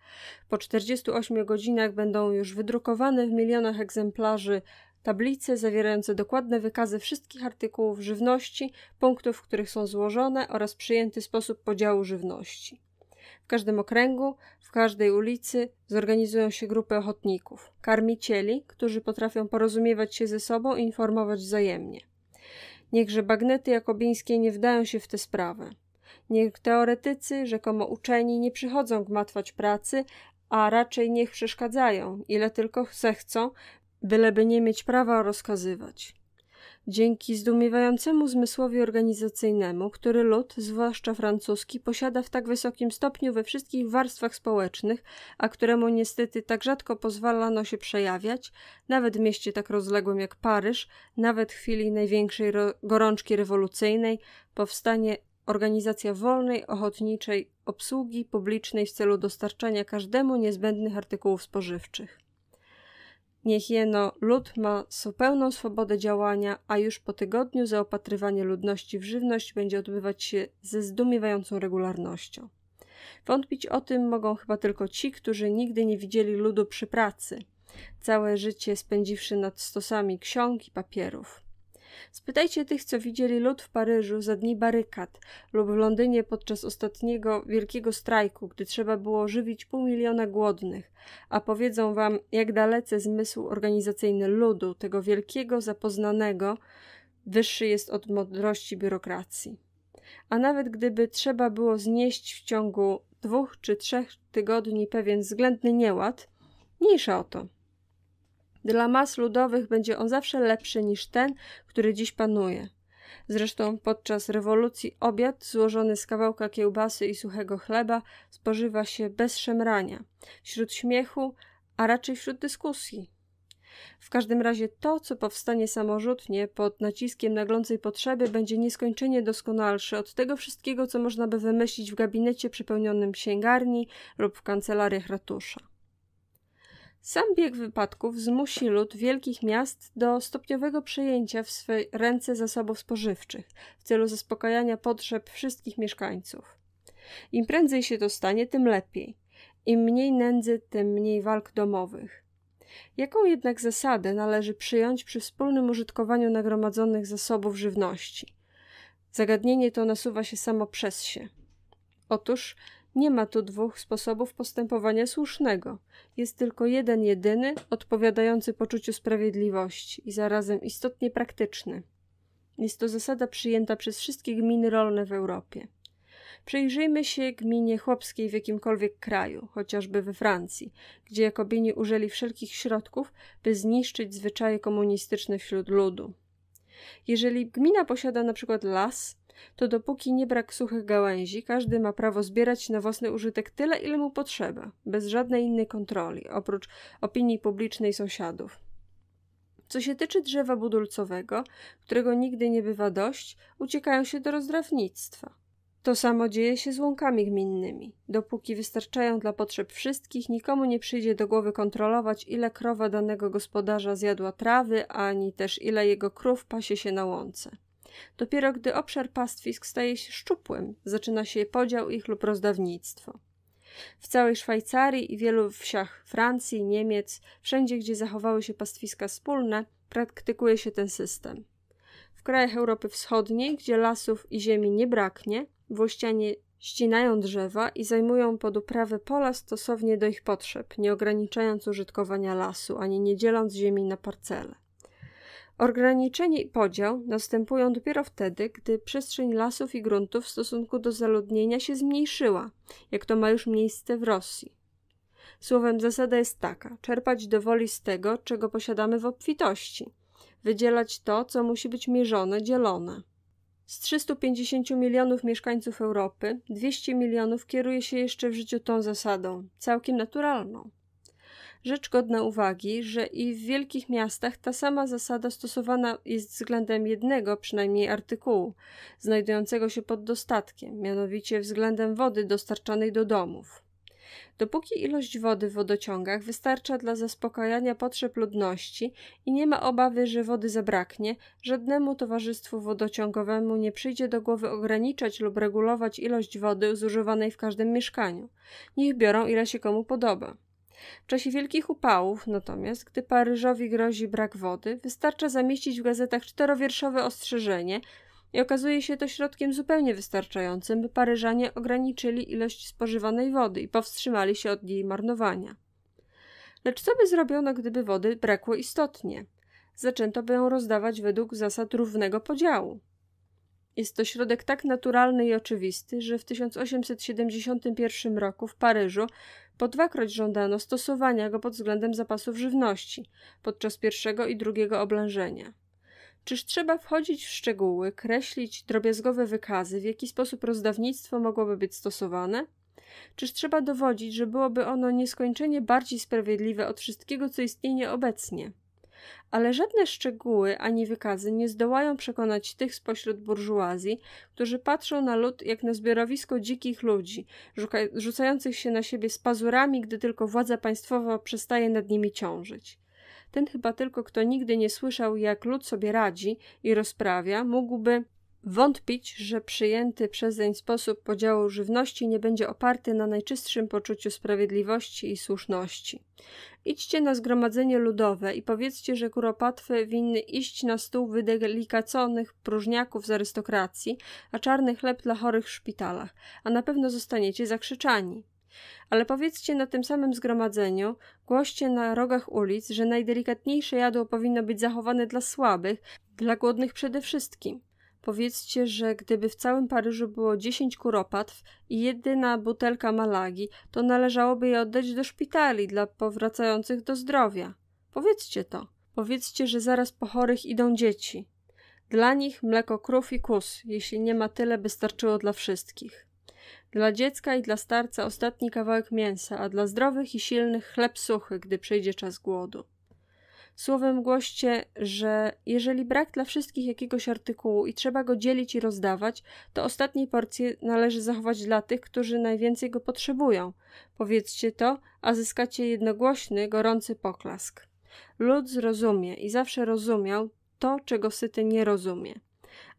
Po 48 godzinach będą już wydrukowane w milionach egzemplarzy tablice zawierające dokładne wykazy wszystkich artykułów żywności, punktów, w których są złożone oraz przyjęty sposób podziału żywności. W każdym okręgu, w każdej ulicy zorganizują się grupy ochotników, karmicieli, którzy potrafią porozumiewać się ze sobą i informować wzajemnie. Niechże bagnety jakobińskie nie wdają się w tę sprawę. Niech teoretycy, rzekomo uczeni, nie przychodzą gmatwać pracy, a raczej niech przeszkadzają, ile tylko zechcą, byleby nie mieć prawa rozkazywać. Dzięki zdumiewającemu zmysłowi organizacyjnemu, który lud, zwłaszcza francuski, posiada w tak wysokim stopniu we wszystkich warstwach społecznych, a któremu niestety tak rzadko pozwalano się przejawiać, nawet w mieście tak rozległym jak Paryż, nawet w chwili największej gorączki rewolucyjnej, powstanie organizacja wolnej, ochotniczej obsługi publicznej w celu dostarczania każdemu niezbędnych artykułów spożywczych. Niech jeno lud ma zupełną swobodę działania, a już po tygodniu zaopatrywanie ludności w żywność będzie odbywać się ze zdumiewającą regularnością. Wątpić o tym mogą chyba tylko ci, którzy nigdy nie widzieli ludu przy pracy, całe życie spędziwszy nad stosami ksiąg i papierów. Spytajcie tych, co widzieli lud w Paryżu za dni barykad lub w Londynie podczas ostatniego wielkiego strajku, gdy trzeba było żywić pół miliona głodnych, a powiedzą wam, jak dalece zmysł organizacyjny ludu, tego wielkiego, zapoznanego, wyższy jest od mądrości biurokracji. A nawet gdyby trzeba było znieść w ciągu dwóch czy trzech tygodni pewien względny nieład, mniejsza o to. Dla mas ludowych będzie on zawsze lepszy niż ten, który dziś panuje. Zresztą podczas rewolucji obiad złożony z kawałka kiełbasy i suchego chleba spożywa się bez szemrania, wśród śmiechu, a raczej wśród dyskusji. W każdym razie to, co powstanie samorzutnie pod naciskiem naglącej potrzeby, będzie nieskończenie doskonalsze od tego wszystkiego, co można by wymyślić w gabinecie przepełnionym księgarni lub w kancelariach ratusza. Sam bieg wypadków zmusi lud wielkich miast do stopniowego przejęcia w swe ręce zasobów spożywczych w celu zaspokajania potrzeb wszystkich mieszkańców. Im prędzej się to stanie, tym lepiej. Im mniej nędzy, tym mniej walk domowych. Jaką jednak zasadę należy przyjąć przy wspólnym użytkowaniu nagromadzonych zasobów żywności? Zagadnienie to nasuwa się samo przez się. Otóż nie ma tu dwóch sposobów postępowania słusznego. Jest tylko jeden jedyny, odpowiadający poczuciu sprawiedliwości i zarazem istotnie praktyczny. Jest to zasada przyjęta przez wszystkie gminy rolne w Europie. Przyjrzyjmy się gminie chłopskiej w jakimkolwiek kraju, chociażby we Francji, gdzie Jakobini użyli wszelkich środków, by zniszczyć zwyczaje komunistyczne wśród ludu. Jeżeli gmina posiada na przykład las, to dopóki nie brak suchych gałęzi, każdy ma prawo zbierać na własny użytek tyle, ile mu potrzeba, bez żadnej innej kontroli, oprócz opinii publicznej sąsiadów. Co się tyczy drzewa budulcowego, którego nigdy nie bywa dość, uciekają się do rozdrawnictwa. To samo dzieje się z łąkami gminnymi. Dopóki wystarczają dla potrzeb wszystkich, nikomu nie przyjdzie do głowy kontrolować, ile krowa danego gospodarza zjadła trawy, ani też ile jego krów pasie się na łące. Dopiero gdy obszar pastwisk staje się szczupłym, zaczyna się podział ich lub rozdawnictwo. W całej Szwajcarii i wielu wsiach Francji, Niemiec, wszędzie gdzie zachowały się pastwiska wspólne, praktykuje się ten system. W krajach Europy Wschodniej, gdzie lasów i ziemi nie braknie, włościanie ścinają drzewa i zajmują pod uprawę pola stosownie do ich potrzeb, nie ograniczając użytkowania lasu ani nie dzieląc ziemi na parcele. Ograniczenie i podział następują dopiero wtedy, gdy przestrzeń lasów i gruntów w stosunku do zaludnienia się zmniejszyła, jak to ma już miejsce w Rosji. Słowem, zasada jest taka: czerpać do woli z tego, czego posiadamy w obfitości, wydzielać to, co musi być mierzone, dzielone. Z 350 milionów mieszkańców Europy, 200 milionów kieruje się jeszcze w życiu tą zasadą, całkiem naturalną. Rzecz godna uwagi, że i w wielkich miastach ta sama zasada stosowana jest względem jednego przynajmniej artykułu, znajdującego się pod dostatkiem, mianowicie względem wody dostarczanej do domów. Dopóki ilość wody w wodociągach wystarcza dla zaspokajania potrzeb ludności i nie ma obawy, że wody zabraknie, żadnemu towarzystwu wodociągowemu nie przyjdzie do głowy ograniczać lub regulować ilość wody zużywanej w każdym mieszkaniu. Niech biorą ile się komu podoba. W czasie wielkich upałów natomiast, gdy Paryżowi grozi brak wody, wystarcza zamieścić w gazetach czterowierszowe ostrzeżenie i okazuje się to środkiem zupełnie wystarczającym, by Paryżanie ograniczyli ilość spożywanej wody i powstrzymali się od jej marnowania. Lecz co by zrobiono, gdyby wody brakło istotnie? Zaczęto by ją rozdawać według zasad równego podziału. Jest to środek tak naturalny i oczywisty, że w 1871 roku w Paryżu po dwakroć żądano stosowania go pod względem zapasów żywności podczas pierwszego i drugiego oblężenia. Czyż trzeba wchodzić w szczegóły, kreślić drobiazgowe wykazy, w jaki sposób rozdawnictwo mogłoby być stosowane? Czyż trzeba dowodzić, że byłoby ono nieskończenie bardziej sprawiedliwe od wszystkiego, co istnieje obecnie? ale żadne szczegóły ani wykazy nie zdołają przekonać tych spośród burżuazji, którzy patrzą na lud jak na zbiorowisko dzikich ludzi, rzucających się na siebie z pazurami, gdy tylko władza państwowa przestaje nad nimi ciążyć. Ten chyba tylko, kto nigdy nie słyszał, jak lud sobie radzi i rozprawia, mógłby Wątpić, że przyjęty przezeń sposób podziału żywności nie będzie oparty na najczystszym poczuciu sprawiedliwości i słuszności. Idźcie na zgromadzenie ludowe i powiedzcie, że kuropatwy winny iść na stół wydelikaconych próżniaków z arystokracji, a czarny chleb dla chorych w szpitalach, a na pewno zostaniecie zakrzyczani. Ale powiedzcie na tym samym zgromadzeniu, głoście na rogach ulic, że najdelikatniejsze jadło powinno być zachowane dla słabych, dla głodnych przede wszystkim. Powiedzcie, że gdyby w całym Paryżu było 10 kuropatw i jedyna butelka malagi, to należałoby je oddać do szpitali dla powracających do zdrowia. Powiedzcie to. Powiedzcie, że zaraz po chorych idą dzieci. Dla nich mleko krów i kus, jeśli nie ma tyle, by starczyło dla wszystkich. Dla dziecka i dla starca ostatni kawałek mięsa, a dla zdrowych i silnych chleb suchy, gdy przyjdzie czas głodu. Słowem głoście, że jeżeli brak dla wszystkich jakiegoś artykułu i trzeba go dzielić i rozdawać, to ostatniej porcji należy zachować dla tych, którzy najwięcej go potrzebują. Powiedzcie to, a zyskacie jednogłośny, gorący poklask. Lud zrozumie i zawsze rozumiał to, czego syty nie rozumie.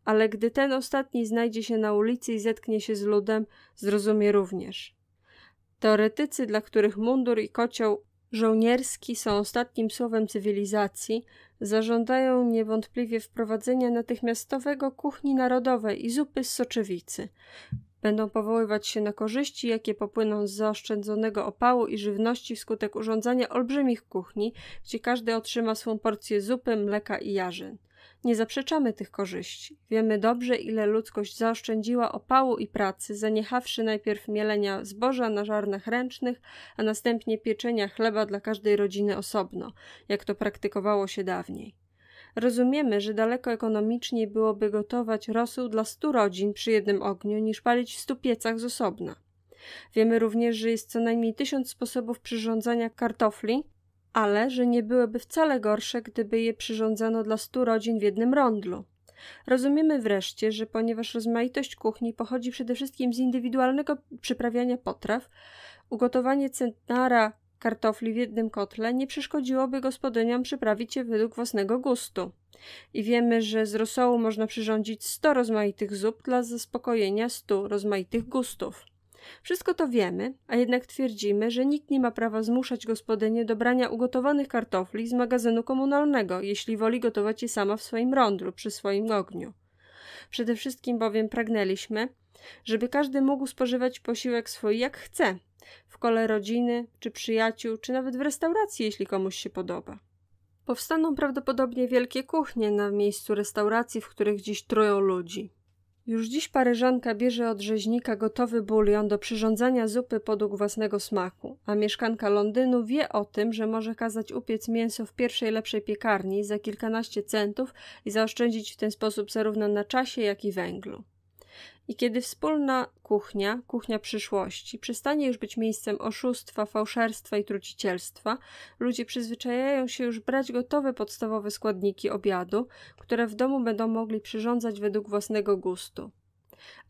Ale gdy ten ostatni znajdzie się na ulicy i zetknie się z ludem, zrozumie również. Teoretycy, dla których mundur i kocioł żołnierski są ostatnim słowem cywilizacji, zażądają niewątpliwie wprowadzenia natychmiastowego kuchni narodowej i zupy z soczewicy. Będą powoływać się na korzyści, jakie popłyną z zaoszczędzonego opału i żywności wskutek urządzania olbrzymich kuchni, gdzie każdy otrzyma swą porcję zupy, mleka i jarzyn. Nie zaprzeczamy tych korzyści. Wiemy dobrze, ile ludzkość zaoszczędziła opału i pracy, zaniechawszy najpierw mielenia zboża na żarnach ręcznych, a następnie pieczenia chleba dla każdej rodziny osobno, jak to praktykowało się dawniej. Rozumiemy, że daleko ekonomiczniej byłoby gotować rosół dla stu rodzin przy jednym ogniu, niż palić w stu piecach z osobna. Wiemy również, że jest co najmniej tysiąc sposobów przyrządzania kartofli, ale że nie byłyby wcale gorsze, gdyby je przyrządzano dla stu rodzin w jednym rondlu. Rozumiemy wreszcie, że ponieważ rozmaitość kuchni pochodzi przede wszystkim z indywidualnego przyprawiania potraw, ugotowanie centnara kartofli w jednym kotle nie przeszkodziłoby gospodyniom przyprawić je według własnego gustu. I wiemy, że z rosołu można przyrządzić 100 rozmaitych zup dla zaspokojenia 100 rozmaitych gustów. Wszystko to wiemy, a jednak twierdzimy, że nikt nie ma prawa zmuszać gospodynie do brania ugotowanych kartofli z magazynu komunalnego, jeśli woli gotować je sama w swoim rądlu, przy swoim ogniu. Przede wszystkim bowiem pragnęliśmy, żeby każdy mógł spożywać posiłek swój jak chce, w kole rodziny, czy przyjaciół, czy nawet w restauracji, jeśli komuś się podoba. Powstaną prawdopodobnie wielkie kuchnie na miejscu restauracji, w których dziś trują ludzi. Już dziś paryżanka bierze od rzeźnika gotowy bulion do przyrządzania zupy podług własnego smaku, a mieszkanka Londynu wie o tym, że może kazać upiec mięso w pierwszej lepszej piekarni za kilkanaście centów i zaoszczędzić w ten sposób zarówno na czasie, jak i węglu. I kiedy wspólna kuchnia, kuchnia przyszłości, przestanie już być miejscem oszustwa, fałszerstwa i trucicielstwa, ludzie przyzwyczajają się już brać gotowe podstawowe składniki obiadu, które w domu będą mogli przyrządzać według własnego gustu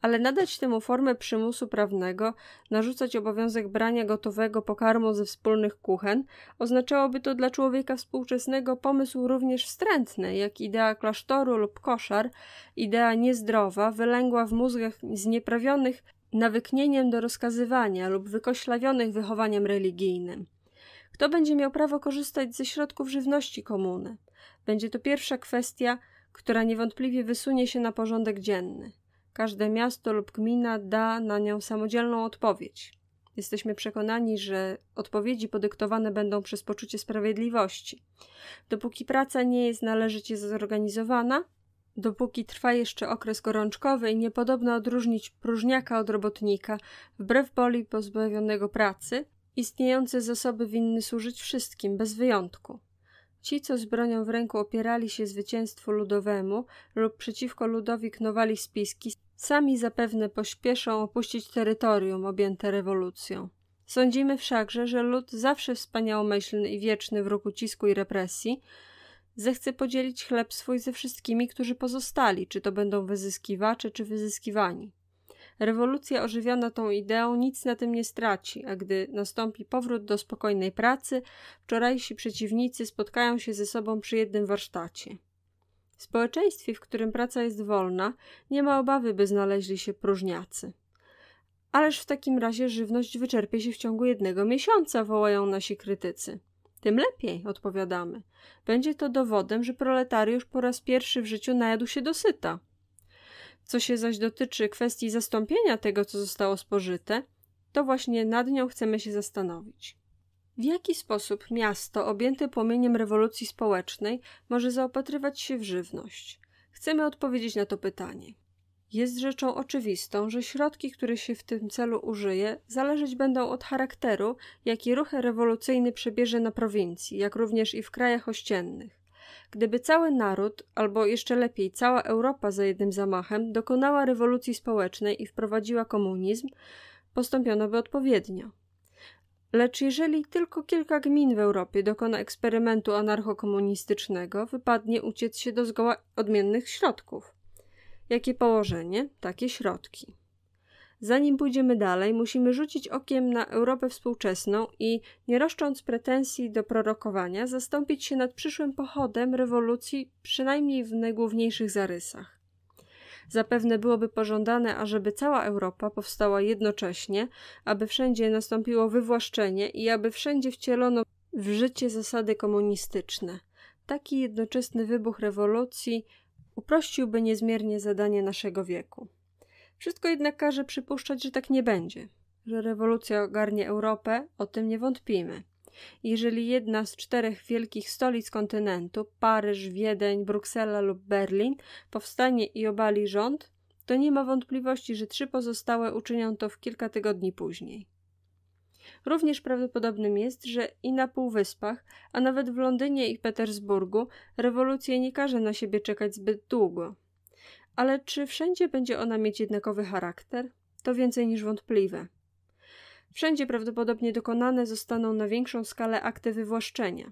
ale nadać temu formę przymusu prawnego, narzucać obowiązek brania gotowego pokarmu ze wspólnych kuchen, oznaczałoby to dla człowieka współczesnego pomysł również wstrętny, jak idea klasztoru lub koszar, idea niezdrowa, wylęgła w mózgach znieprawionych nawyknieniem do rozkazywania lub wykoślawionych wychowaniem religijnym. Kto będzie miał prawo korzystać ze środków żywności komuny? Będzie to pierwsza kwestia, która niewątpliwie wysunie się na porządek dzienny. Każde miasto lub gmina da na nią samodzielną odpowiedź. Jesteśmy przekonani, że odpowiedzi podyktowane będą przez poczucie sprawiedliwości. Dopóki praca nie jest należycie zorganizowana, dopóki trwa jeszcze okres gorączkowy i niepodobno odróżnić próżniaka od robotnika, wbrew boli pozbawionego pracy, istniejące zasoby winny służyć wszystkim, bez wyjątku. Ci, co z bronią w ręku opierali się zwycięstwu ludowemu lub przeciwko ludowi knowali spiski, Sami zapewne pośpieszą opuścić terytorium objęte rewolucją. Sądzimy wszakże, że lud zawsze wspaniałomyślny i wieczny w roku cisku i represji zechce podzielić chleb swój ze wszystkimi, którzy pozostali, czy to będą wyzyskiwacze, czy wyzyskiwani. Rewolucja ożywiona tą ideą nic na tym nie straci, a gdy nastąpi powrót do spokojnej pracy, wczorajsi przeciwnicy spotkają się ze sobą przy jednym warsztacie. W społeczeństwie, w którym praca jest wolna, nie ma obawy, by znaleźli się próżniacy. Ależ w takim razie żywność wyczerpie się w ciągu jednego miesiąca, wołają nasi krytycy. Tym lepiej, odpowiadamy. Będzie to dowodem, że proletariusz po raz pierwszy w życiu najadł się dosyta. Co się zaś dotyczy kwestii zastąpienia tego, co zostało spożyte, to właśnie nad nią chcemy się zastanowić. W jaki sposób miasto objęte płomieniem rewolucji społecznej może zaopatrywać się w żywność? Chcemy odpowiedzieć na to pytanie. Jest rzeczą oczywistą, że środki, które się w tym celu użyje, zależeć będą od charakteru, jaki ruch rewolucyjny przebierze na prowincji, jak również i w krajach ościennych. Gdyby cały naród, albo jeszcze lepiej cała Europa za jednym zamachem dokonała rewolucji społecznej i wprowadziła komunizm, postąpiono by odpowiednio. Lecz jeżeli tylko kilka gmin w Europie dokona eksperymentu anarchokomunistycznego, wypadnie uciec się do zgoła odmiennych środków. Jakie położenie, takie środki. Zanim pójdziemy dalej, musimy rzucić okiem na Europę współczesną i, nie roszcząc pretensji do prorokowania, zastąpić się nad przyszłym pochodem rewolucji, przynajmniej w najgłówniejszych zarysach. Zapewne byłoby pożądane, ażeby cała Europa powstała jednocześnie, aby wszędzie nastąpiło wywłaszczenie i aby wszędzie wcielono w życie zasady komunistyczne. Taki jednoczesny wybuch rewolucji uprościłby niezmiernie zadanie naszego wieku. Wszystko jednak każe przypuszczać, że tak nie będzie, że rewolucja ogarnie Europę, o tym nie wątpimy. Jeżeli jedna z czterech wielkich stolic kontynentu Paryż, Wiedeń, Bruksela lub Berlin powstanie i obali rząd, to nie ma wątpliwości, że trzy pozostałe uczynią to w kilka tygodni później. Również prawdopodobnym jest, że i na Półwyspach, a nawet w Londynie i Petersburgu, rewolucja nie każe na siebie czekać zbyt długo. Ale czy wszędzie będzie ona mieć jednakowy charakter? To więcej niż wątpliwe. Wszędzie prawdopodobnie dokonane zostaną na większą skalę akty wywłaszczenia.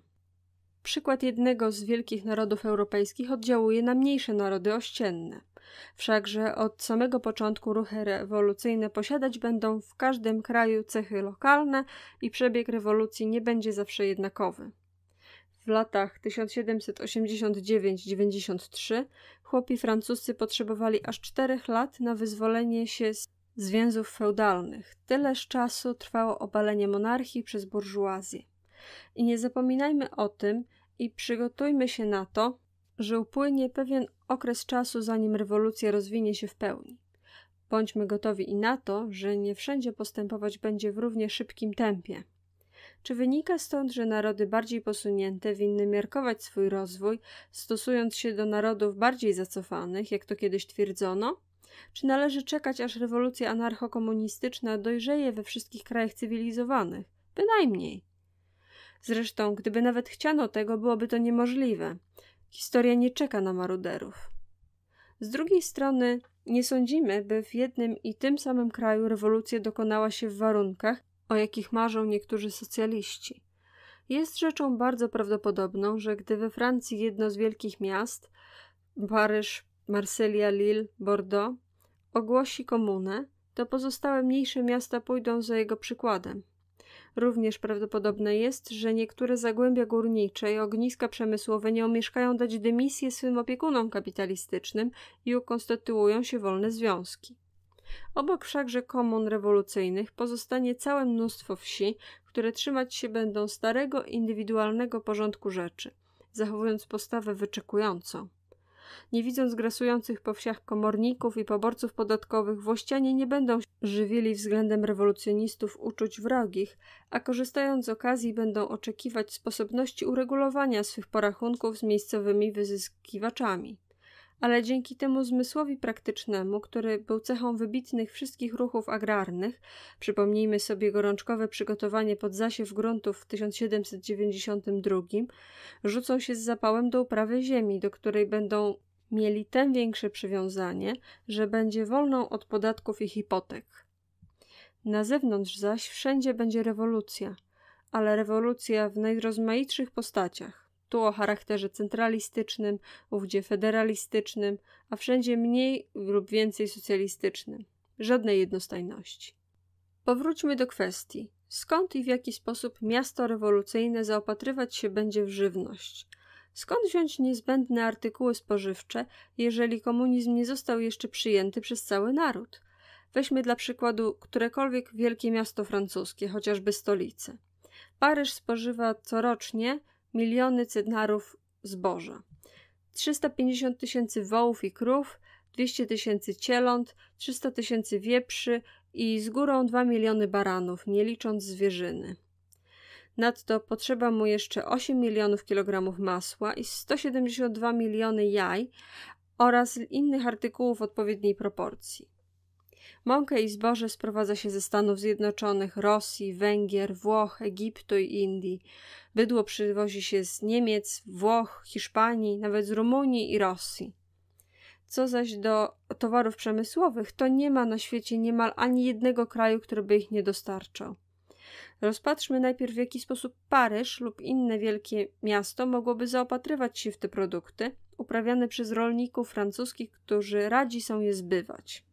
Przykład jednego z wielkich narodów europejskich oddziałuje na mniejsze narody ościenne. Wszakże od samego początku ruchy rewolucyjne posiadać będą w każdym kraju cechy lokalne i przebieg rewolucji nie będzie zawsze jednakowy. W latach 1789-93 chłopi francuscy potrzebowali aż czterech lat na wyzwolenie się z z więzów feudalnych. Tyleż czasu trwało obalenie monarchii przez burżuazję. I nie zapominajmy o tym i przygotujmy się na to, że upłynie pewien okres czasu, zanim rewolucja rozwinie się w pełni. Bądźmy gotowi i na to, że nie wszędzie postępować będzie w równie szybkim tempie. Czy wynika stąd, że narody bardziej posunięte winny miarkować swój rozwój, stosując się do narodów bardziej zacofanych, jak to kiedyś twierdzono? Czy należy czekać, aż rewolucja anarchokomunistyczna dojrzeje we wszystkich krajach cywilizowanych? Bynajmniej. Zresztą, gdyby nawet chciano tego, byłoby to niemożliwe. Historia nie czeka na maruderów. Z drugiej strony, nie sądzimy, by w jednym i tym samym kraju rewolucja dokonała się w warunkach, o jakich marzą niektórzy socjaliści. Jest rzeczą bardzo prawdopodobną, że gdy we Francji jedno z wielkich miast Paryż, Marsylia, Lille, Bordeaux ogłosi komunę, to pozostałe mniejsze miasta pójdą za jego przykładem. Również prawdopodobne jest, że niektóre zagłębia górnicze i ogniska przemysłowe nie omieszkają dać dymisję swym opiekunom kapitalistycznym i ukonstytuują się wolne związki. Obok wszakże komun rewolucyjnych pozostanie całe mnóstwo wsi, które trzymać się będą starego, indywidualnego porządku rzeczy, zachowując postawę wyczekującą. Nie widząc grasujących po wsiach komorników i poborców podatkowych, włościanie nie będą żywili względem rewolucjonistów uczuć wrogich, a korzystając z okazji będą oczekiwać sposobności uregulowania swych porachunków z miejscowymi wyzyskiwaczami ale dzięki temu zmysłowi praktycznemu, który był cechą wybitnych wszystkich ruchów agrarnych, przypomnijmy sobie gorączkowe przygotowanie pod zasiew gruntów w 1792, rzucą się z zapałem do uprawy ziemi, do której będą mieli tym większe przywiązanie, że będzie wolną od podatków i hipotek. Na zewnątrz zaś wszędzie będzie rewolucja, ale rewolucja w najrozmaitszych postaciach tu o charakterze centralistycznym, ówdzie federalistycznym, a wszędzie mniej lub więcej socjalistycznym. Żadnej jednostajności. Powróćmy do kwestii. Skąd i w jaki sposób miasto rewolucyjne zaopatrywać się będzie w żywność? Skąd wziąć niezbędne artykuły spożywcze, jeżeli komunizm nie został jeszcze przyjęty przez cały naród? Weźmy dla przykładu którekolwiek wielkie miasto francuskie, chociażby stolicę. Paryż spożywa corocznie miliony cydnarów zboża, 350 tysięcy wołów i krów, 200 tysięcy cieląt, 300 tysięcy wieprzy i z górą 2 miliony baranów, nie licząc zwierzyny. Nadto potrzeba mu jeszcze 8 milionów kilogramów masła i 172 miliony jaj oraz innych artykułów odpowiedniej proporcji. Mąkę i zboże sprowadza się ze Stanów Zjednoczonych, Rosji, Węgier, Włoch, Egiptu i Indii. Bydło przywozi się z Niemiec, Włoch, Hiszpanii, nawet z Rumunii i Rosji. Co zaś do towarów przemysłowych, to nie ma na świecie niemal ani jednego kraju, który by ich nie dostarczał. Rozpatrzmy najpierw, w jaki sposób Paryż lub inne wielkie miasto mogłoby zaopatrywać się w te produkty uprawiane przez rolników francuskich, którzy radzi są je zbywać.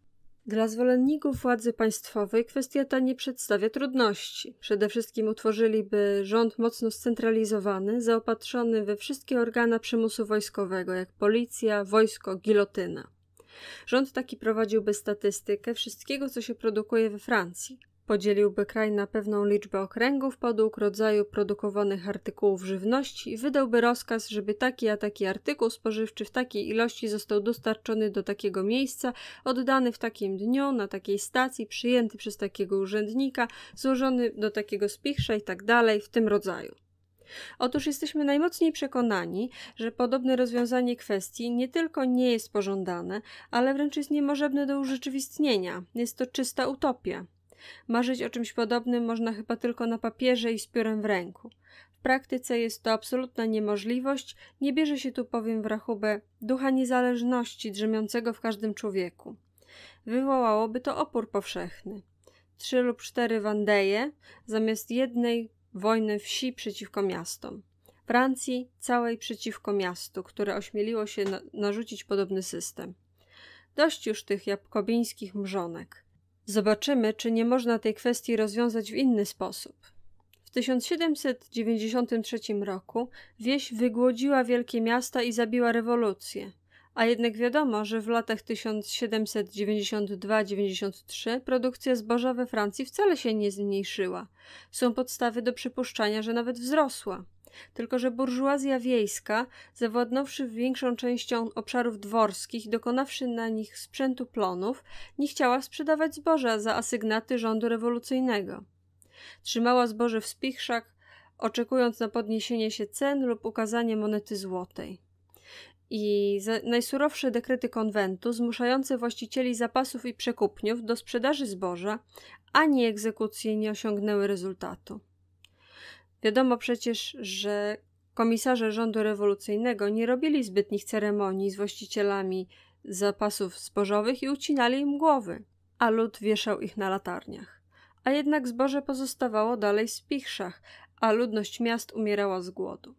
Dla zwolenników władzy państwowej kwestia ta nie przedstawia trudności. Przede wszystkim utworzyliby rząd mocno scentralizowany, zaopatrzony we wszystkie organa przymusu wojskowego, jak policja, wojsko, gilotyna. Rząd taki prowadziłby statystykę wszystkiego, co się produkuje we Francji. Podzieliłby kraj na pewną liczbę okręgów podług rodzaju produkowanych artykułów żywności i wydałby rozkaz, żeby taki a taki artykuł spożywczy w takiej ilości został dostarczony do takiego miejsca, oddany w takim dniu, na takiej stacji, przyjęty przez takiego urzędnika, złożony do takiego spichrza i tak dalej, w tym rodzaju. Otóż jesteśmy najmocniej przekonani, że podobne rozwiązanie kwestii nie tylko nie jest pożądane, ale wręcz jest niemożebne do urzeczywistnienia. Jest to czysta utopia. Marzyć o czymś podobnym można chyba tylko na papierze i z piórem w ręku. W praktyce jest to absolutna niemożliwość, nie bierze się tu bowiem w rachubę ducha niezależności drzemiącego w każdym człowieku. Wywołałoby to opór powszechny. Trzy lub cztery Wandeje zamiast jednej wojny wsi przeciwko miastom. Francji całej przeciwko miastu, które ośmieliło się narzucić podobny system. Dość już tych jakobińskich mrzonek. Zobaczymy, czy nie można tej kwestii rozwiązać w inny sposób. W 1793 roku wieś wygłodziła wielkie miasta i zabiła rewolucję. A jednak wiadomo, że w latach 1792-93 produkcja zboża we Francji wcale się nie zmniejszyła. Są podstawy do przypuszczania, że nawet wzrosła. Tylko, że burżuazja wiejska, zawładnąwszy większą częścią obszarów dworskich, dokonawszy na nich sprzętu plonów, nie chciała sprzedawać zboża za asygnaty rządu rewolucyjnego. Trzymała zboże w spichrach, oczekując na podniesienie się cen lub ukazanie monety złotej i najsurowsze dekrety konwentu zmuszające właścicieli zapasów i przekupniów do sprzedaży zboża, ani egzekucje nie osiągnęły rezultatu. Wiadomo przecież, że komisarze rządu rewolucyjnego nie robili zbytnich ceremonii z właścicielami zapasów zbożowych i ucinali im głowy, a lud wieszał ich na latarniach. A jednak zboże pozostawało dalej w spichrzach, a ludność miast umierała z głodu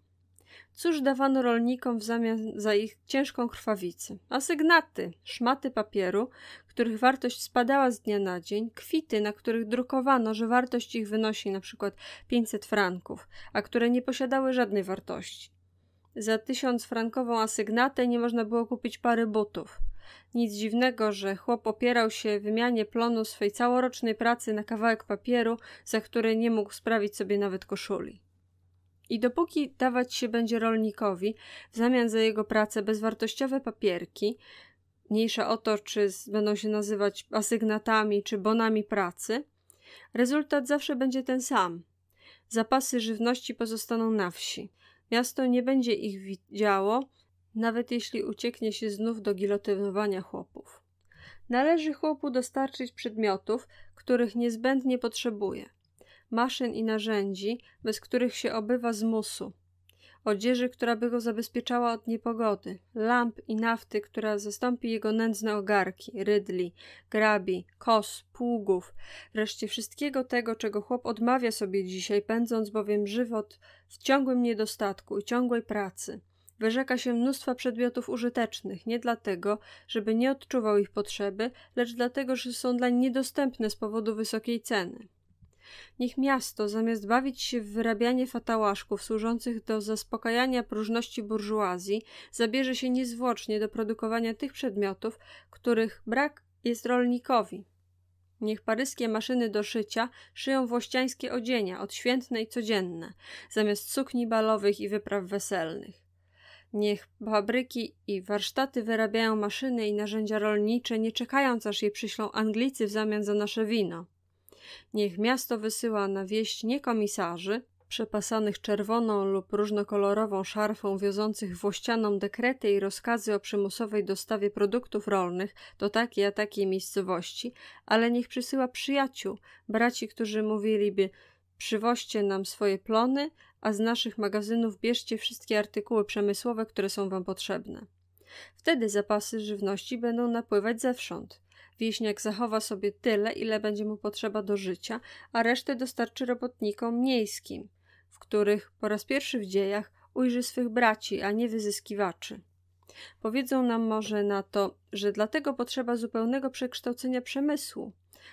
cóż dawano rolnikom w zamian za ich ciężką krwawicę. Asygnaty, szmaty papieru, których wartość spadała z dnia na dzień, kwity, na których drukowano, że wartość ich wynosi np. 500 franków, a które nie posiadały żadnej wartości. Za tysiąc frankową asygnatę nie można było kupić pary butów. Nic dziwnego, że chłop opierał się wymianie plonu swej całorocznej pracy na kawałek papieru, za który nie mógł sprawić sobie nawet koszuli. I dopóki dawać się będzie rolnikowi w zamian za jego pracę bezwartościowe papierki, mniejsza o to, czy będą się nazywać asygnatami czy bonami pracy, rezultat zawsze będzie ten sam. Zapasy żywności pozostaną na wsi. Miasto nie będzie ich widziało, nawet jeśli ucieknie się znów do gilotynowania chłopów. Należy chłopu dostarczyć przedmiotów, których niezbędnie potrzebuje – maszyn i narzędzi, bez których się obywa z musu, odzieży, która by go zabezpieczała od niepogody, lamp i nafty, która zastąpi jego nędzne ogarki, rydli, grabi, kos, pługów, wreszcie wszystkiego tego, czego chłop odmawia sobie dzisiaj, pędząc bowiem żywot w ciągłym niedostatku i ciągłej pracy. Wyrzeka się mnóstwa przedmiotów użytecznych, nie dlatego, żeby nie odczuwał ich potrzeby, lecz dlatego, że są dla niedostępne z powodu wysokiej ceny. Niech miasto, zamiast bawić się w wyrabianie fatałaszków służących do zaspokajania próżności burżuazji, zabierze się niezwłocznie do produkowania tych przedmiotów, których brak jest rolnikowi. Niech paryskie maszyny do szycia szyją włościańskie odzienia, odświętne i codzienne, zamiast sukni balowych i wypraw weselnych. Niech fabryki i warsztaty wyrabiają maszyny i narzędzia rolnicze, nie czekając aż je przyślą Anglicy w zamian za nasze wino. Niech miasto wysyła na wieść nie komisarzy, przepasanych czerwoną lub różnokolorową szarfą wiozących włościaną dekrety i rozkazy o przymusowej dostawie produktów rolnych do takiej a takiej miejscowości, ale niech przysyła przyjaciół, braci, którzy mówiliby przywoźcie nam swoje plony, a z naszych magazynów bierzcie wszystkie artykuły przemysłowe, które są wam potrzebne. Wtedy zapasy żywności będą napływać zewsząd. Wieśniak zachowa sobie tyle, ile będzie mu potrzeba do życia, a resztę dostarczy robotnikom miejskim, w których po raz pierwszy w dziejach ujrzy swych braci, a nie wyzyskiwaczy. Powiedzą nam może na to, że dlatego potrzeba zupełnego przekształcenia przemysłu.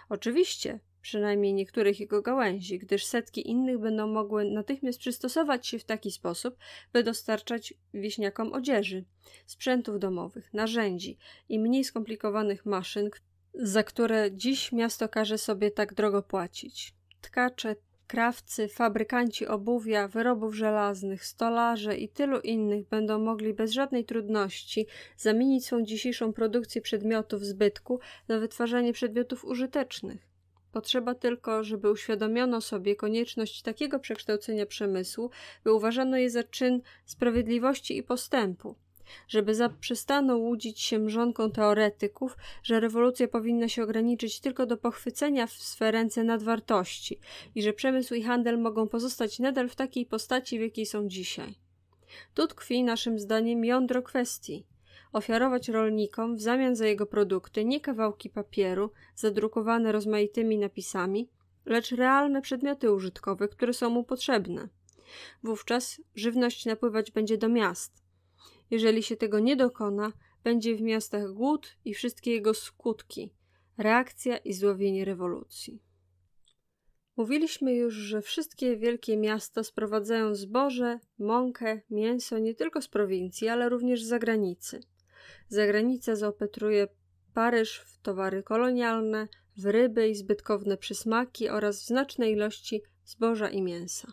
Oczywiście, przynajmniej niektórych jego gałęzi, gdyż setki innych będą mogły natychmiast przystosować się w taki sposób, by dostarczać wieśniakom odzieży, sprzętów domowych, narzędzi i mniej skomplikowanych maszyn, za które dziś miasto każe sobie tak drogo płacić. Tkacze, krawcy, fabrykanci obuwia, wyrobów żelaznych, stolarze i tylu innych będą mogli bez żadnej trudności zamienić swą dzisiejszą produkcję przedmiotów zbytku na wytwarzanie przedmiotów użytecznych. Potrzeba tylko, żeby uświadomiono sobie konieczność takiego przekształcenia przemysłu, by uważano je za czyn sprawiedliwości i postępu żeby zaprzestano łudzić się mrzonką teoretyków, że rewolucja powinna się ograniczyć tylko do pochwycenia w swe ręce nadwartości i że przemysł i handel mogą pozostać nadal w takiej postaci, w jakiej są dzisiaj. Tu tkwi naszym zdaniem jądro kwestii ofiarować rolnikom w zamian za jego produkty nie kawałki papieru zadrukowane rozmaitymi napisami, lecz realne przedmioty użytkowe, które są mu potrzebne. Wówczas żywność napływać będzie do miast, jeżeli się tego nie dokona, będzie w miastach głód i wszystkie jego skutki, reakcja i zławienie rewolucji. Mówiliśmy już, że wszystkie wielkie miasta sprowadzają zboże, mąkę, mięso nie tylko z prowincji, ale również z zagranicy. Zagranica zaopatruje Paryż w towary kolonialne, w ryby i zbytkowne przysmaki oraz w znacznej ilości zboża i mięsa.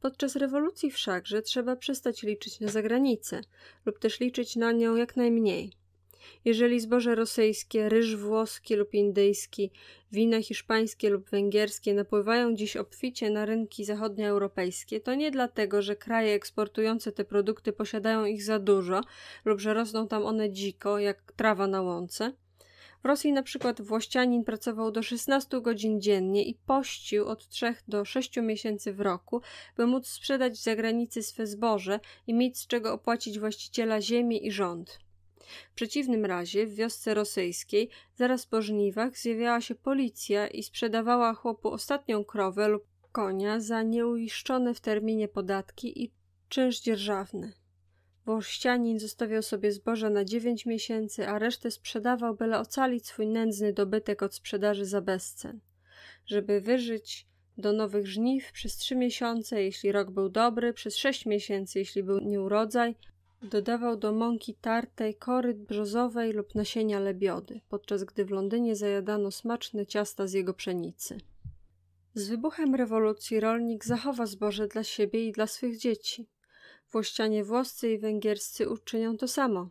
Podczas rewolucji wszakże trzeba przestać liczyć na zagranicę lub też liczyć na nią jak najmniej. Jeżeli zboże rosyjskie, ryż włoski lub indyjski, wina hiszpańskie lub węgierskie napływają dziś obficie na rynki zachodnioeuropejskie, to nie dlatego, że kraje eksportujące te produkty posiadają ich za dużo lub że rosną tam one dziko, jak trawa na łące, w Rosji na przykład włościanin pracował do 16 godzin dziennie i pościł od 3 do 6 miesięcy w roku, by móc sprzedać za granicy swe zboże i mieć z czego opłacić właściciela ziemi i rząd. W przeciwnym razie w wiosce rosyjskiej zaraz po żniwach zjawiała się policja i sprzedawała chłopu ostatnią krowę lub konia za nieuiszczone w terminie podatki i czynsz dzierżawny. Wolszcianin zostawiał sobie zboża na dziewięć miesięcy, a resztę sprzedawał, byle ocalić swój nędzny dobytek od sprzedaży za bezcen. Żeby wyżyć do nowych żniw przez trzy miesiące, jeśli rok był dobry, przez sześć miesięcy, jeśli był nieurodzaj, dodawał do mąki tartej kory brzozowej lub nasienia lebiody, podczas gdy w Londynie zajadano smaczne ciasta z jego pszenicy. Z wybuchem rewolucji rolnik zachowa zboże dla siebie i dla swych dzieci. Włościanie włoscy i węgierscy uczynią to samo.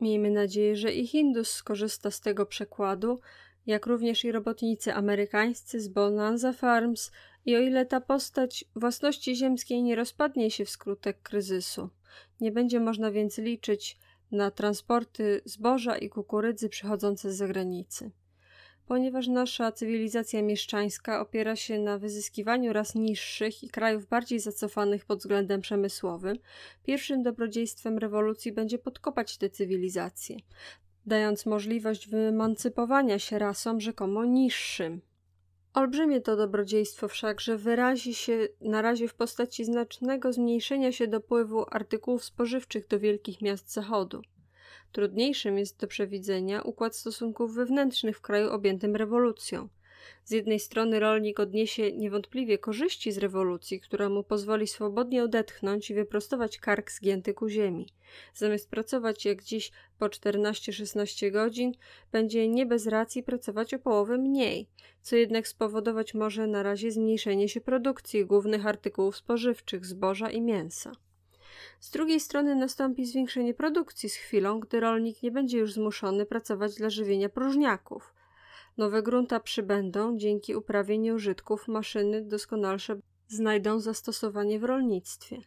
Miejmy nadzieję, że i Hindus skorzysta z tego przekładu, jak również i robotnicy amerykańscy z Bonanza Farms i o ile ta postać własności ziemskiej nie rozpadnie się wskutek kryzysu. Nie będzie można więc liczyć na transporty zboża i kukurydzy przychodzące z zagranicy ponieważ nasza cywilizacja mieszczańska opiera się na wyzyskiwaniu raz niższych i krajów bardziej zacofanych pod względem przemysłowym, pierwszym dobrodziejstwem rewolucji będzie podkopać te cywilizacje, dając możliwość wyemancypowania się rasom rzekomo niższym. Olbrzymie to dobrodziejstwo wszakże wyrazi się na razie w postaci znacznego zmniejszenia się dopływu artykułów spożywczych do wielkich miast zachodu. Trudniejszym jest do przewidzenia układ stosunków wewnętrznych w kraju objętym rewolucją. Z jednej strony rolnik odniesie niewątpliwie korzyści z rewolucji, która mu pozwoli swobodnie odetchnąć i wyprostować kark zgięty ku ziemi. Zamiast pracować jak dziś po 14-16 godzin, będzie nie bez racji pracować o połowę mniej, co jednak spowodować może na razie zmniejszenie się produkcji głównych artykułów spożywczych, zboża i mięsa. Z drugiej strony nastąpi zwiększenie produkcji z chwilą, gdy rolnik nie będzie już zmuszony pracować dla żywienia próżniaków. Nowe grunta przybędą dzięki uprawie nieużytków, maszyny doskonalsze znajdą zastosowanie w rolnictwie.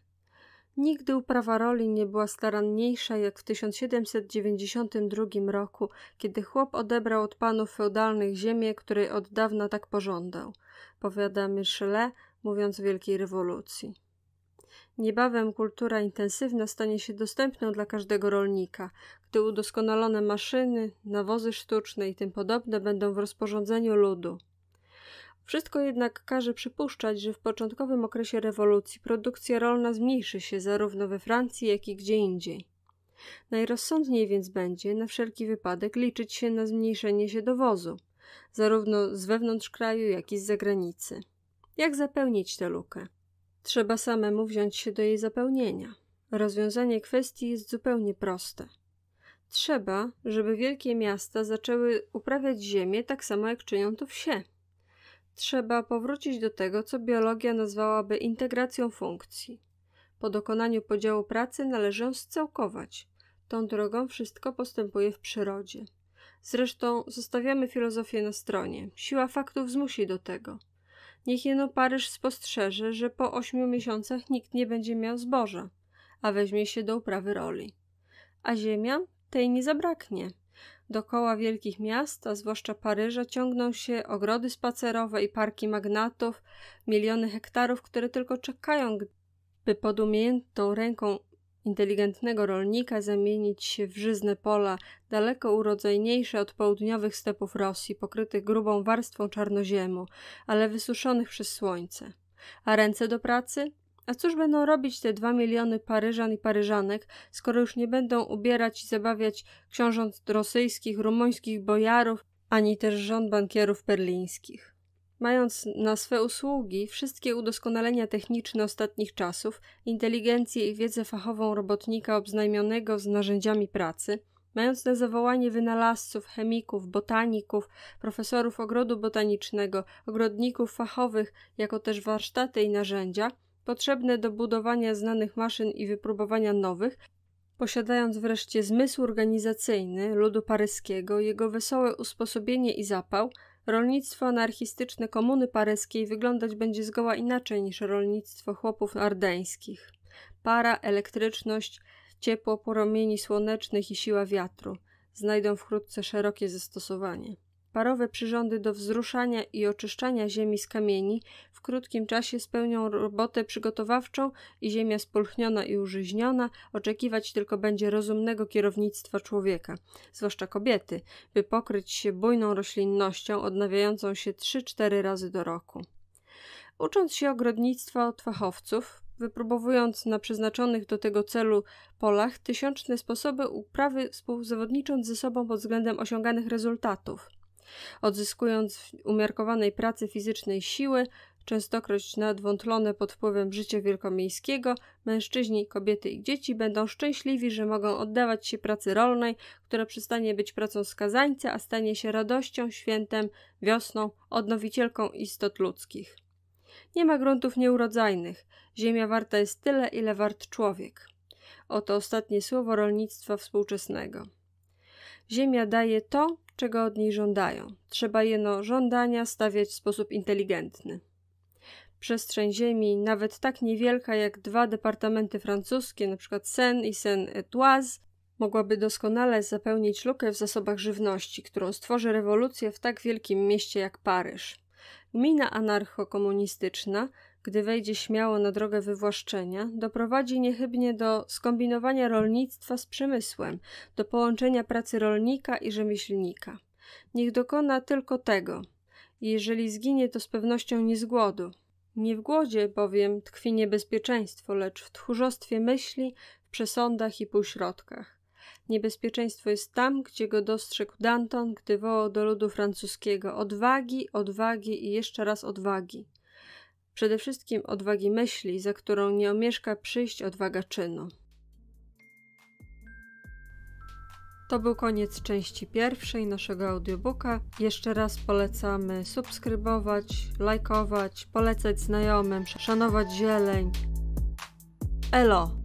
Nigdy uprawa roli nie była staranniejsza jak w 1792 roku, kiedy chłop odebrał od panów feudalnych ziemię, której od dawna tak pożądał, powiada Michelet, mówiąc o wielkiej rewolucji. Niebawem kultura intensywna stanie się dostępną dla każdego rolnika, gdy udoskonalone maszyny, nawozy sztuczne i tym podobne będą w rozporządzeniu ludu. Wszystko jednak każe przypuszczać, że w początkowym okresie rewolucji produkcja rolna zmniejszy się zarówno we Francji, jak i gdzie indziej. Najrozsądniej więc będzie na wszelki wypadek liczyć się na zmniejszenie się dowozu, zarówno z wewnątrz kraju, jak i z zagranicy. Jak zapełnić tę lukę? Trzeba samemu wziąć się do jej zapełnienia. Rozwiązanie kwestii jest zupełnie proste. Trzeba, żeby wielkie miasta zaczęły uprawiać ziemię tak samo jak czynią to wsie. Trzeba powrócić do tego, co biologia nazwałaby integracją funkcji. Po dokonaniu podziału pracy należy ją scałkować. Tą drogą wszystko postępuje w przyrodzie. Zresztą zostawiamy filozofię na stronie. Siła faktów zmusi do tego – Niech jeno Paryż spostrzeże, że po ośmiu miesiącach nikt nie będzie miał zboża, a weźmie się do uprawy roli. A ziemia tej nie zabraknie. Dokoła wielkich miast, a zwłaszcza Paryża, ciągną się ogrody spacerowe i parki magnatów, miliony hektarów, które tylko czekają, by pod umiejętną ręką inteligentnego rolnika zamienić się w żyzne pola, daleko urodzajniejsze od południowych stepów Rosji, pokrytych grubą warstwą czarnoziemu, ale wysuszonych przez słońce. A ręce do pracy? A cóż będą robić te dwa miliony Paryżan i Paryżanek, skoro już nie będą ubierać i zabawiać książąt rosyjskich, rumuńskich bojarów, ani też rząd bankierów berlińskich? mając na swe usługi wszystkie udoskonalenia techniczne ostatnich czasów, inteligencję i wiedzę fachową robotnika obznajmionego z narzędziami pracy, mając na zawołanie wynalazców, chemików, botaników, profesorów ogrodu botanicznego, ogrodników fachowych, jako też warsztaty i narzędzia, potrzebne do budowania znanych maszyn i wypróbowania nowych, posiadając wreszcie zmysł organizacyjny ludu paryskiego, jego wesołe usposobienie i zapał – Rolnictwo anarchistyczne komuny paryskiej wyglądać będzie zgoła inaczej niż rolnictwo chłopów ardeńskich. Para, elektryczność, ciepło promieni słonecznych i siła wiatru znajdą wkrótce szerokie zastosowanie. Parowe przyrządy do wzruszania i oczyszczania ziemi z kamieni w krótkim czasie spełnią robotę przygotowawczą i ziemia spulchniona i użyźniona oczekiwać tylko będzie rozumnego kierownictwa człowieka, zwłaszcza kobiety, by pokryć się bujną roślinnością odnawiającą się 3-4 razy do roku. Ucząc się ogrodnictwa od fachowców, wypróbowując na przeznaczonych do tego celu polach tysiączne sposoby uprawy, współzawodnicząc ze sobą pod względem osiąganych rezultatów – odzyskując w umiarkowanej pracy fizycznej siły, częstokroć nadwątlone pod wpływem życia wielkomiejskiego, mężczyźni, kobiety i dzieci będą szczęśliwi, że mogą oddawać się pracy rolnej, która przestanie być pracą skazańca, a stanie się radością, świętem, wiosną, odnowicielką istot ludzkich. Nie ma gruntów nieurodzajnych. Ziemia warta jest tyle, ile wart człowiek. Oto ostatnie słowo rolnictwa współczesnego. Ziemia daje to, czego od niej żądają. Trzeba jeno żądania stawiać w sposób inteligentny. Przestrzeń ziemi, nawet tak niewielka jak dwa departamenty francuskie, np. Seine i Seine-et-Oise, mogłaby doskonale zapełnić lukę w zasobach żywności, którą stworzy rewolucja w tak wielkim mieście jak Paryż. Gmina anarchokomunistyczna gdy wejdzie śmiało na drogę wywłaszczenia, doprowadzi niechybnie do skombinowania rolnictwa z przemysłem, do połączenia pracy rolnika i rzemieślnika. Niech dokona tylko tego. Jeżeli zginie, to z pewnością nie z głodu. Nie w głodzie bowiem tkwi niebezpieczeństwo, lecz w tchórzostwie myśli, w przesądach i półśrodkach. Niebezpieczeństwo jest tam, gdzie go dostrzegł Danton, gdy wołał do ludu francuskiego odwagi, odwagi i jeszcze raz odwagi. Przede wszystkim odwagi myśli, za którą nie omieszka przyjść odwaga czynu. To był koniec części pierwszej naszego audiobooka. Jeszcze raz polecamy subskrybować, lajkować, polecać znajomym, szanować zieleń. Elo!